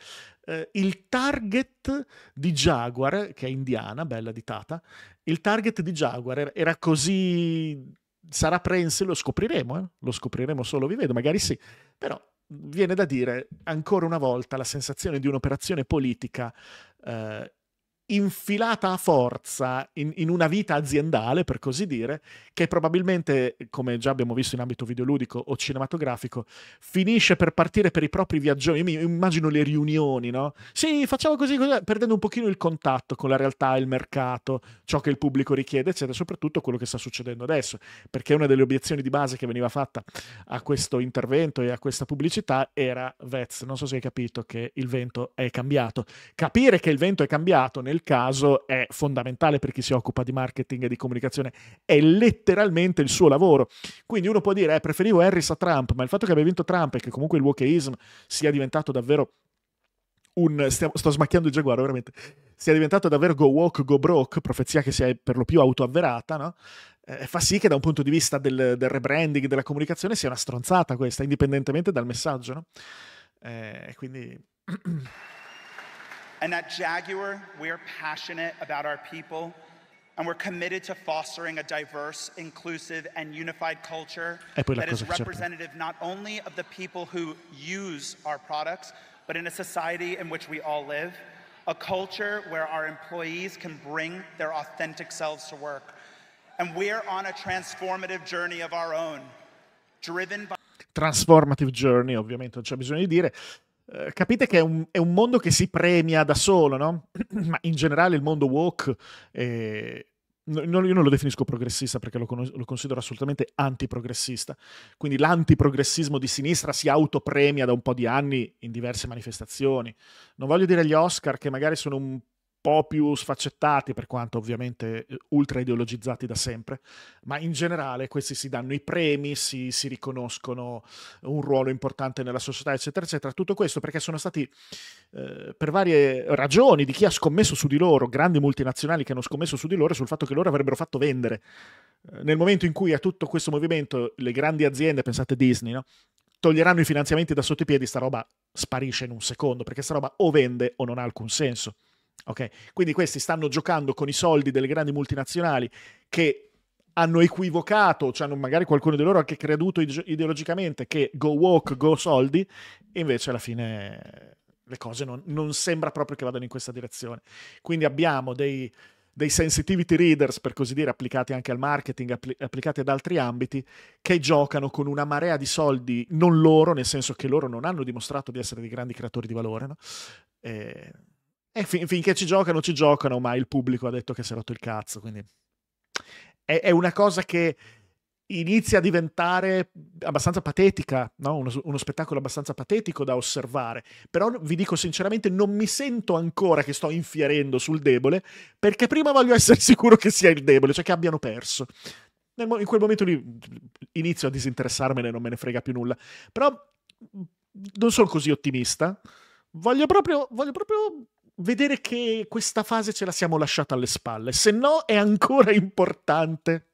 eh, il target di Jaguar, che è indiana, bella di Tata, il target di Jaguar era così... Sarà Prense, lo scopriremo, eh? lo scopriremo solo, vi vedo, magari sì, però viene da dire ancora una volta la sensazione di un'operazione politica eh, infilata a forza in, in, una vita aziendale, per così dire, che probabilmente, come già abbiamo visto in ambito videoludico o cinematografico, finisce per partire per i propri viaggioni. Io mi immagino le riunioni, no? Sì, facciamo così, così, perdendo un pochino il contatto con la realtà, il mercato, ciò che il pubblico richiede, eccetera, soprattutto quello che sta succedendo adesso, perché una delle obiezioni di base che veniva fatta a questo intervento e a questa pubblicità era Vez, non so se hai capito che il vento è cambiato. Capire che il vento è cambiato nel nel caso è fondamentale per chi si occupa di marketing e di comunicazione, è letteralmente il suo lavoro. Quindi uno può dire, eh, preferivo Harris a Trump, ma il fatto che abbia vinto Trump e che comunque il wokeism sia diventato davvero un... Stiamo, sto smacchiando il giaguaro, veramente. Sia diventato davvero go walk, go broke, profezia che si è per lo più autoavverata, no? Eh, fa sì che da un punto di vista del, del rebranding, della comunicazione, sia una stronzata questa, indipendentemente dal messaggio, no? Eh, quindi... And at Jaguar, we are passionate about our people and we're committed to fostering a diverse, inclusive, and unified culture that is representative not only of the people who use our products, but in a society in which we all live, a culture where our employees can bring their authentic selves to work. And we're on a transformative journey of our own, driven by. Transformative journey, ovviamente, non c'è bisogno di dire. Eh, capite che è un, è un, mondo che si premia da solo, no? Ma in generale il mondo woke, eh, io non lo definisco progressista perché lo, con- lo considero assolutamente antiprogressista. Quindi l'antiprogressismo di sinistra si autopremia da un po' di anni in diverse manifestazioni. Non voglio dire gli Oscar che magari sono un po' più sfaccettati, per quanto ovviamente eh, ultra ideologizzati da sempre, ma in generale questi si danno i premi, si, si riconoscono un ruolo importante nella società, eccetera, eccetera. Tutto questo perché sono stati, eh, per varie ragioni, di chi ha scommesso su di loro, grandi multinazionali che hanno scommesso su di loro, sul fatto che loro avrebbero fatto vendere. Eh, nel momento in cui a tutto questo movimento le grandi aziende, pensate Disney, no? toglieranno i finanziamenti da sotto i piedi, sta roba sparisce in un secondo, perché sta roba o vende o non ha alcun senso. Okay? Quindi questi stanno giocando con i soldi delle grandi multinazionali che hanno equivocato, cioè hanno magari qualcuno di loro ha anche creduto ideologicamente che go walk, go soldi, e invece alla fine le cose non, non sembra proprio che vadano in questa direzione. Quindi abbiamo dei, dei sensitivity readers, per così dire, applicati anche al marketing, appli applicati ad altri ambiti, che giocano con una marea di soldi non loro, nel senso che loro non hanno dimostrato di essere dei grandi creatori di valore, no? E e eh, fin- finché ci giocano, ci giocano, ma il pubblico ha detto che si è rotto il cazzo. Quindi è, è una cosa che inizia a diventare abbastanza patetica, no? uno, uno, spettacolo abbastanza patetico da osservare, però vi dico sinceramente non mi sento ancora che sto infierendo sul debole, perché prima voglio essere sicuro che sia il debole, cioè che abbiano perso. Nel, in quel momento lì inizio a disinteressarmene, non me ne frega più nulla, però non sono così ottimista, voglio proprio, voglio proprio vedere che questa fase ce la siamo lasciata alle spalle, se no è ancora importante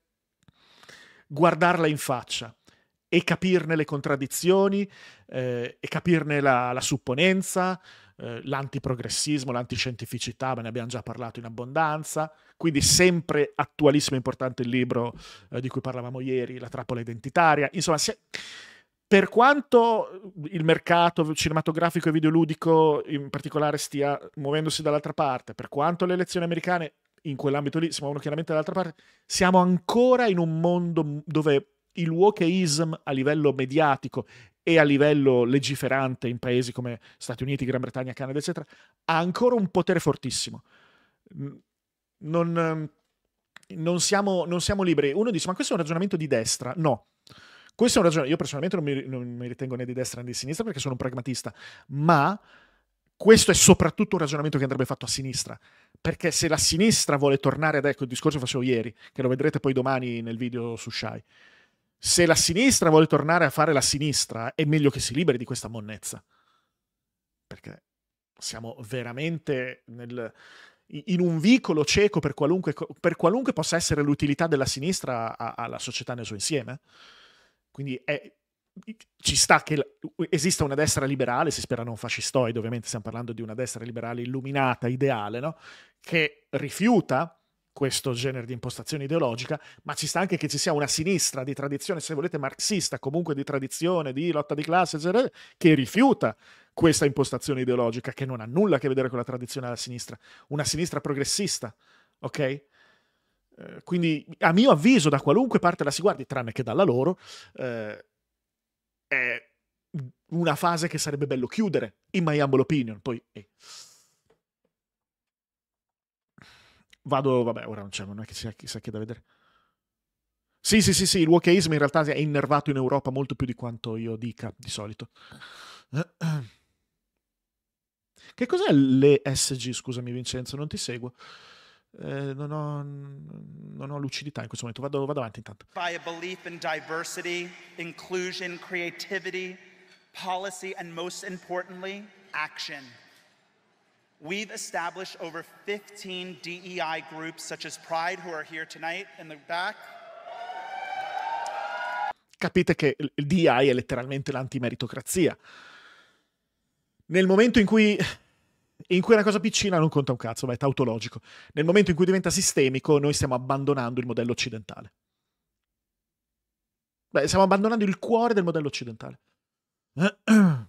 guardarla in faccia e capirne le contraddizioni, eh, e capirne la, la supponenza, eh, l'antiprogressismo, l'antiscientificità, ma ne abbiamo già parlato in abbondanza. Quindi sempre attualissimo e importante il libro eh, di cui parlavamo ieri, La trappola identitaria. Insomma, se per quanto il mercato cinematografico e videoludico in particolare stia muovendosi dall'altra parte, per quanto le elezioni americane in quell'ambito lì si muovono chiaramente dall'altra parte, siamo ancora in un mondo dove il wokeism a livello mediatico e a livello legiferante in paesi come Stati Uniti, Gran Bretagna, Canada, eccetera, ha ancora un potere fortissimo. Non, ehm, non, siamo, non siamo liberi. Uno dice, ma questo è un ragionamento di destra? No questo è un ragionamento. Io personalmente non mi, non mi ritengo né di destra né di sinistra perché sono un pragmatista, ma questo è soprattutto un ragionamento che andrebbe fatto a sinistra. Perché se la sinistra vuole tornare ad ecco il discorso che facevo ieri, che lo vedrete poi domani nel video su Shai. Se la sinistra vuole tornare a fare la sinistra, è meglio che si liberi di questa monnezza. Perché siamo veramente nel, in un vicolo cieco per qualunque, per qualunque possa essere l'utilità della sinistra alla società nel suo insieme. Quindi è, ci sta che esista una destra liberale, si spera non fascistoide, ovviamente stiamo parlando di una destra liberale illuminata, ideale, no? che rifiuta questo genere di impostazione ideologica, ma ci sta anche che ci sia una sinistra di tradizione, se volete, marxista, comunque di tradizione, di lotta di classe, eccetera, che rifiuta questa impostazione ideologica, che non ha nulla a che vedere con la tradizione della sinistra, una sinistra progressista, ok? Eh, quindi, a mio avviso, da qualunque parte la si guardi, tranne che dalla loro, eh, è una fase che sarebbe bello chiudere, in my humble opinion. Poi, eh. Vado, vabbè, ora non c'è, non è che sia chissà che da vedere. Sì, sì, sì, sì, il wokeismo in realtà è innervato in Europa molto più di quanto io dica di solito. Che cos'è l'ESG? Scusami Vincenzo, non ti seguo eh, non, ho, non, ho, lucidità in questo momento. Vado, vado avanti intanto. By a belief in diversity, inclusion, creativity, policy, and most importantly, action. We've established over 15 DEI groups, such as Pride, who are here tonight in the back. Capite che il DEI è letteralmente l'antimeritocrazia. Nel momento in cui in cui una cosa piccina non conta un cazzo, ma è tautologico. Nel momento in cui diventa sistemico, noi stiamo abbandonando il modello occidentale. Beh, stiamo abbandonando il cuore del modello occidentale.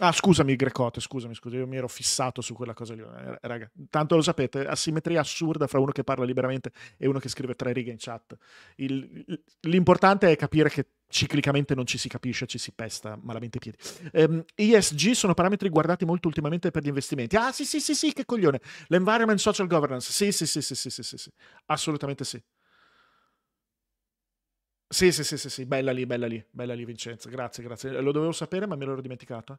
Ah, scusami, Grecote, scusami, scusami, io mi ero fissato su quella cosa lì. Eh, raga, tanto lo sapete, asimmetria assurda fra uno che parla liberamente e uno che scrive tre righe in chat. Il, l'importante è capire che ciclicamente non ci si capisce, ci si pesta malamente i piedi. Um, sono parametri guardati molto ultimamente per gli investimenti. Ah, sì, sì, sì, sì, che coglione. L'environment social governance. Sì, sì, sì, sì, sì, sì, sì, sì. assolutamente sì. Sì, sì, sì, sì, sì, bella lì, bella lì, bella lì Vincenzo, grazie, grazie. Lo dovevo sapere ma me l'ero dimenticata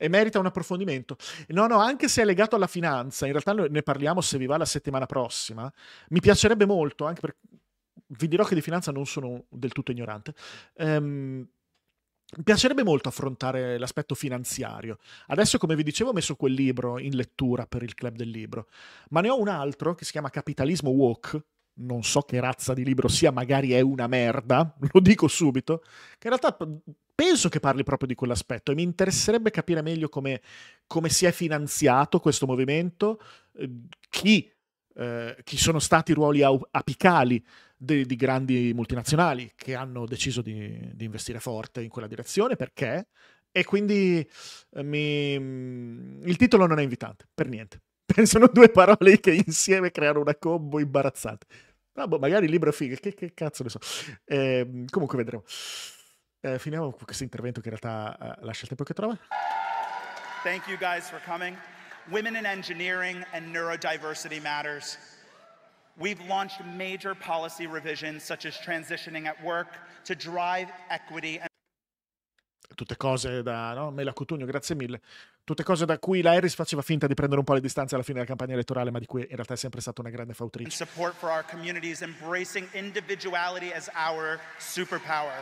e merita un approfondimento. No, no, anche se è legato alla finanza, in realtà ne parliamo se vi va la settimana prossima, mi piacerebbe molto, anche perché vi dirò che di finanza non sono del tutto ignorante. Um, mi piacerebbe molto affrontare l'aspetto finanziario. Adesso, come vi dicevo, ho messo quel libro in lettura per il club del libro, ma ne ho un altro che si chiama Capitalismo Walk, non so che razza di libro sia, magari è una merda, lo dico subito, che in realtà penso che parli proprio di quell'aspetto e mi interesserebbe capire meglio come, come si è finanziato questo movimento, eh, chi, eh, chi sono stati i ruoli apicali di, di grandi multinazionali che hanno deciso di, di investire forte in quella direzione, perché e quindi eh, mi... il titolo non è invitante, per niente. Sono due parole che insieme creano una combo imbarazzante. Vabbè, magari il libro figa, che, che, cazzo ne so. Eh, comunque vedremo. Eh, finiamo con questo intervento che in realtà uh, lascia il tempo che trova. Thank you guys for coming. Women in engineering and neurodiversity matters. We've launched major policy revisions such as transitioning at work to drive equity tutte cose da no? Mela Cotugno, grazie mille. Tutte cose da cui la Harris faceva finta di prendere un po' le distanze alla fine della campagna elettorale, ma di cui in realtà è sempre stata una grande fautrice. Support for our communities, embracing individuality as our superpower.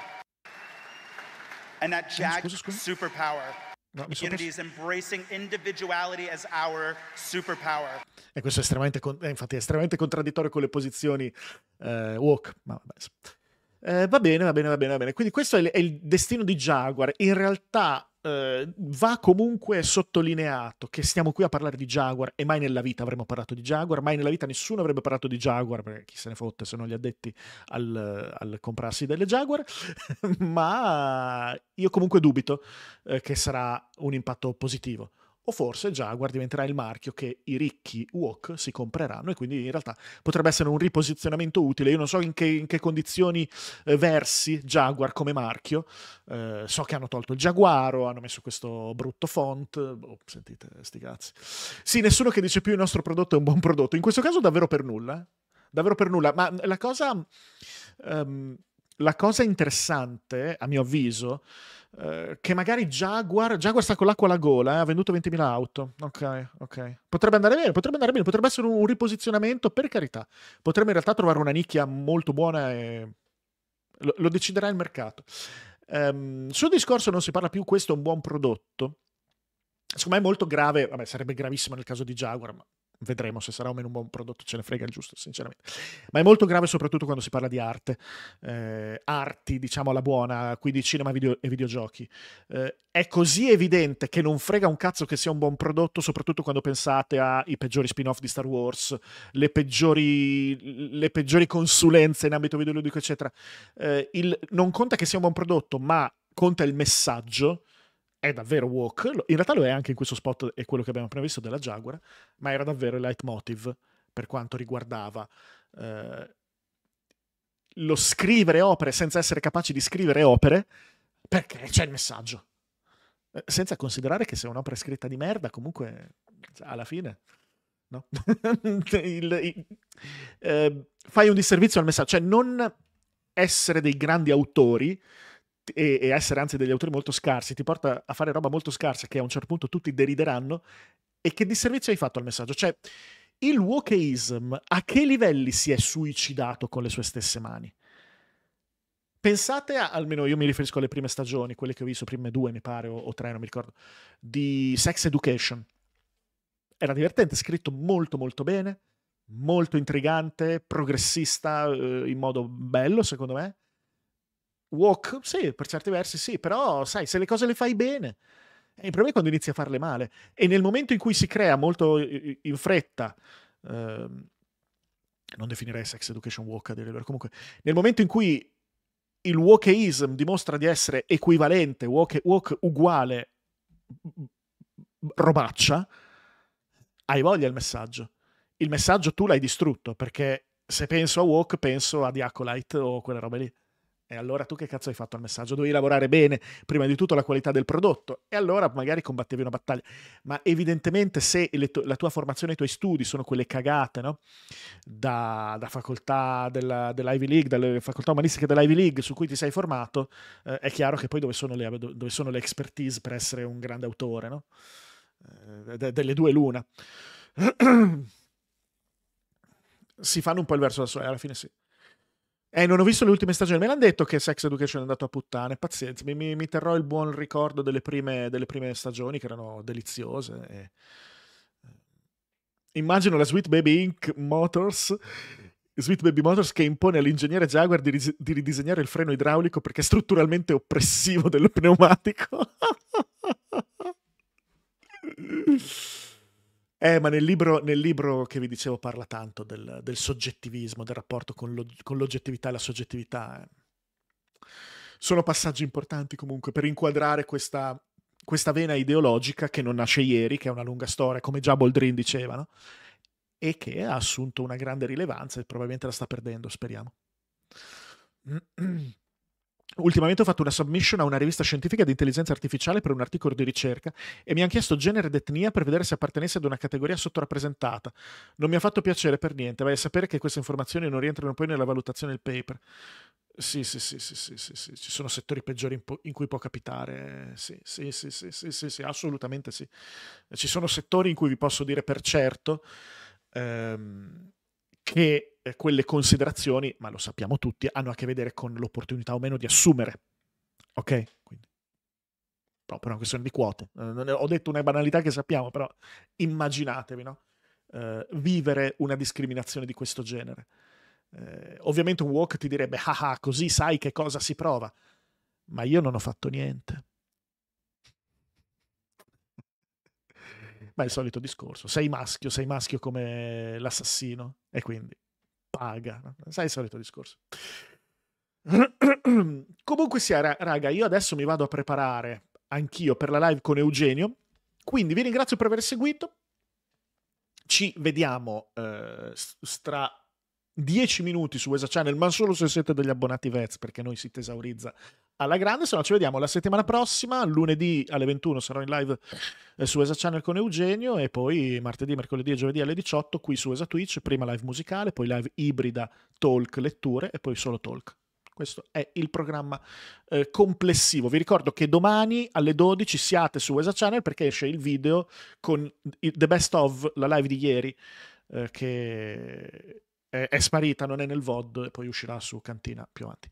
And that jagged scusa, scusa. superpower. No, communities embracing individuality as our superpower. E questo è estremamente, con- eh, infatti, è estremamente contraddittorio con le posizioni eh, woke, ma vabbè. Eh, va bene, va bene, va bene, va bene. Quindi questo è il, è il destino di Jaguar. In realtà eh, va comunque sottolineato che stiamo qui a parlare di Jaguar e mai nella vita avremmo parlato di Jaguar, mai nella vita nessuno avrebbe parlato di Jaguar, perché chi se ne fotte se non gli addetti al, al comprarsi delle Jaguar, ma io comunque dubito eh, che sarà un impatto positivo o forse Jaguar diventerà il marchio che i ricchi wok si compreranno e quindi in realtà potrebbe essere un riposizionamento utile. Io non so in che, in che condizioni eh, versi Jaguar come marchio, eh, so che hanno tolto il Jaguaro, hanno messo questo brutto font, oh, sentite sti cazzi. Sì, nessuno che dice più il nostro prodotto è un buon prodotto, in questo caso davvero per nulla, eh. davvero per nulla, ma la cosa, um, la cosa interessante, a mio avviso, eh, che magari Jaguar, Jaguar sta con l'acqua alla gola, eh, ha venduto 20.000 auto. Ok, ok. Potrebbe andare bene, potrebbe andare bene, potrebbe essere un riposizionamento, per carità. Potremmo in realtà trovare una nicchia molto buona e lo, lo deciderà il mercato. Um, sul discorso non si parla più, questo è un buon prodotto. Secondo me è molto grave, vabbè, sarebbe gravissimo nel caso di Jaguar, ma Vedremo se sarà o meno un buon prodotto, ce ne frega il giusto, sinceramente. Ma è molto grave soprattutto quando si parla di arte, eh, arti diciamo alla buona, quindi cinema video, e videogiochi. Eh, è così evidente che non frega un cazzo che sia un buon prodotto, soprattutto quando pensate ai peggiori spin-off di Star Wars, le peggiori, le peggiori consulenze in ambito videoludico, eccetera. Eh, il, non conta che sia un buon prodotto, ma conta il messaggio è davvero walk, in realtà lo è anche in questo spot è quello che abbiamo appena visto della Jaguar, ma era davvero il leitmotiv per quanto riguardava eh, lo scrivere opere senza essere capaci di scrivere opere, perché c'è il messaggio. Eh, senza considerare che se un'opera è scritta di merda, comunque alla fine no? il, il, eh, fai un disservizio al messaggio, cioè non essere dei grandi autori e, e essere anzi degli autori molto scarsi ti porta a fare roba molto scarsa che a un certo punto tutti derideranno e che disservizio hai fatto al messaggio? Cioè, il wokeism a che livelli si è suicidato con le sue stesse mani? Pensate a, almeno io mi riferisco alle prime stagioni, quelle che ho visto, prime due mi pare, o, o tre, non mi ricordo, di Sex Education. Era divertente, scritto molto molto bene, molto intrigante, progressista eh, in modo bello secondo me, Walk, sì, per certi versi sì, però sai, se le cose le fai bene, eh, il problema è quando inizi a farle male. E nel momento in cui si crea molto in fretta, ehm, non definirei sex education walk a dire vero, comunque, nel momento in cui il wokeism dimostra di essere equivalente, walk, woke uguale, robaccia, hai voglia il messaggio. Il messaggio tu l'hai distrutto, perché se penso a walk, penso a Diacolite o quella roba lì. E allora tu che cazzo hai fatto al messaggio? Dovevi lavorare bene, prima di tutto la qualità del prodotto, e allora magari combattevi una battaglia. Ma evidentemente se to- la tua formazione, e i tuoi studi sono quelle cagate, no? Da, da facoltà della, dell'Ivy League, dalle facoltà umanistiche dell'Ivy League su cui ti sei formato, eh, è chiaro che poi dove sono, le, dove sono, le, expertise per essere un grande autore, no? Eh, de- delle due l'una. si fanno un po' il verso da sole, alla fine sì. Eh, non ho visto le ultime stagioni. Me l'hanno detto che Sex Education è andato a puttane. Pazienza, mi, mi, mi terrò il buon ricordo delle prime, delle prime stagioni che erano deliziose. E... Eh. Immagino la Sweet Baby Inc. Motors. Sweet Baby Motors che impone all'ingegnere Jaguar di, ris- di ridisegnare il freno idraulico perché è strutturalmente oppressivo del pneumatico. Eh, ma nel libro, nel libro, che vi dicevo parla tanto del, del soggettivismo, del rapporto con, lo, con, l'oggettività e la soggettività. Eh. Sono passaggi importanti comunque per inquadrare questa, questa, vena ideologica che non nasce ieri, che è una lunga storia, come già Boldrin diceva, no? e che ha assunto una grande rilevanza e probabilmente la sta perdendo, speriamo. Ultimamente ho fatto una submission a una rivista scientifica di intelligenza artificiale per un articolo di ricerca e mi hanno chiesto genere ed etnia per vedere se appartenesse ad una categoria sottorappresentata. Non mi ha fatto piacere per niente, vai a sapere che queste informazioni non rientrano poi nella valutazione del paper. Sì, sì, sì, sì, sì, sì, sì. ci sono settori peggiori in, po- in cui può capitare, sì sì, sì sì sì, sì, sì, assolutamente sì. Ci sono settori in cui vi posso dire per certo. Ehm, che eh, quelle considerazioni, ma lo sappiamo tutti, hanno a che vedere con l'opportunità o meno di assumere. Ok? Quindi proprio una questione di quote. Eh, ho detto una banalità che sappiamo, però immaginatevi, no? eh, vivere una discriminazione di questo genere. Eh, ovviamente un walk ti direbbe, ah, ah così sai che cosa si prova, ma io non ho fatto niente. Ma è il solito discorso. Sei maschio, sei maschio come l'assassino e quindi paga. No? Sai il solito discorso. Comunque sia, raga, io adesso mi vado a preparare anch'io per la live con Eugenio. Quindi vi ringrazio per aver seguito. Ci vediamo eh, stra 10 minuti su ESA Channel, ma solo se siete degli abbonati VEZ, perché noi si tesaurizza alla grande, se no ci vediamo la settimana prossima, lunedì alle 21 sarò in live eh, su ESA Channel con Eugenio e poi martedì, mercoledì e giovedì alle 18 qui su ESA Twitch, prima live musicale, poi live ibrida, talk, letture e poi solo talk. Questo è il programma eh, complessivo. Vi ricordo che domani alle 12 siate su ESA Channel perché esce il video con il, The Best of, la live di ieri, eh, che è, è sparita, non è nel VOD e poi uscirà su Cantina più avanti.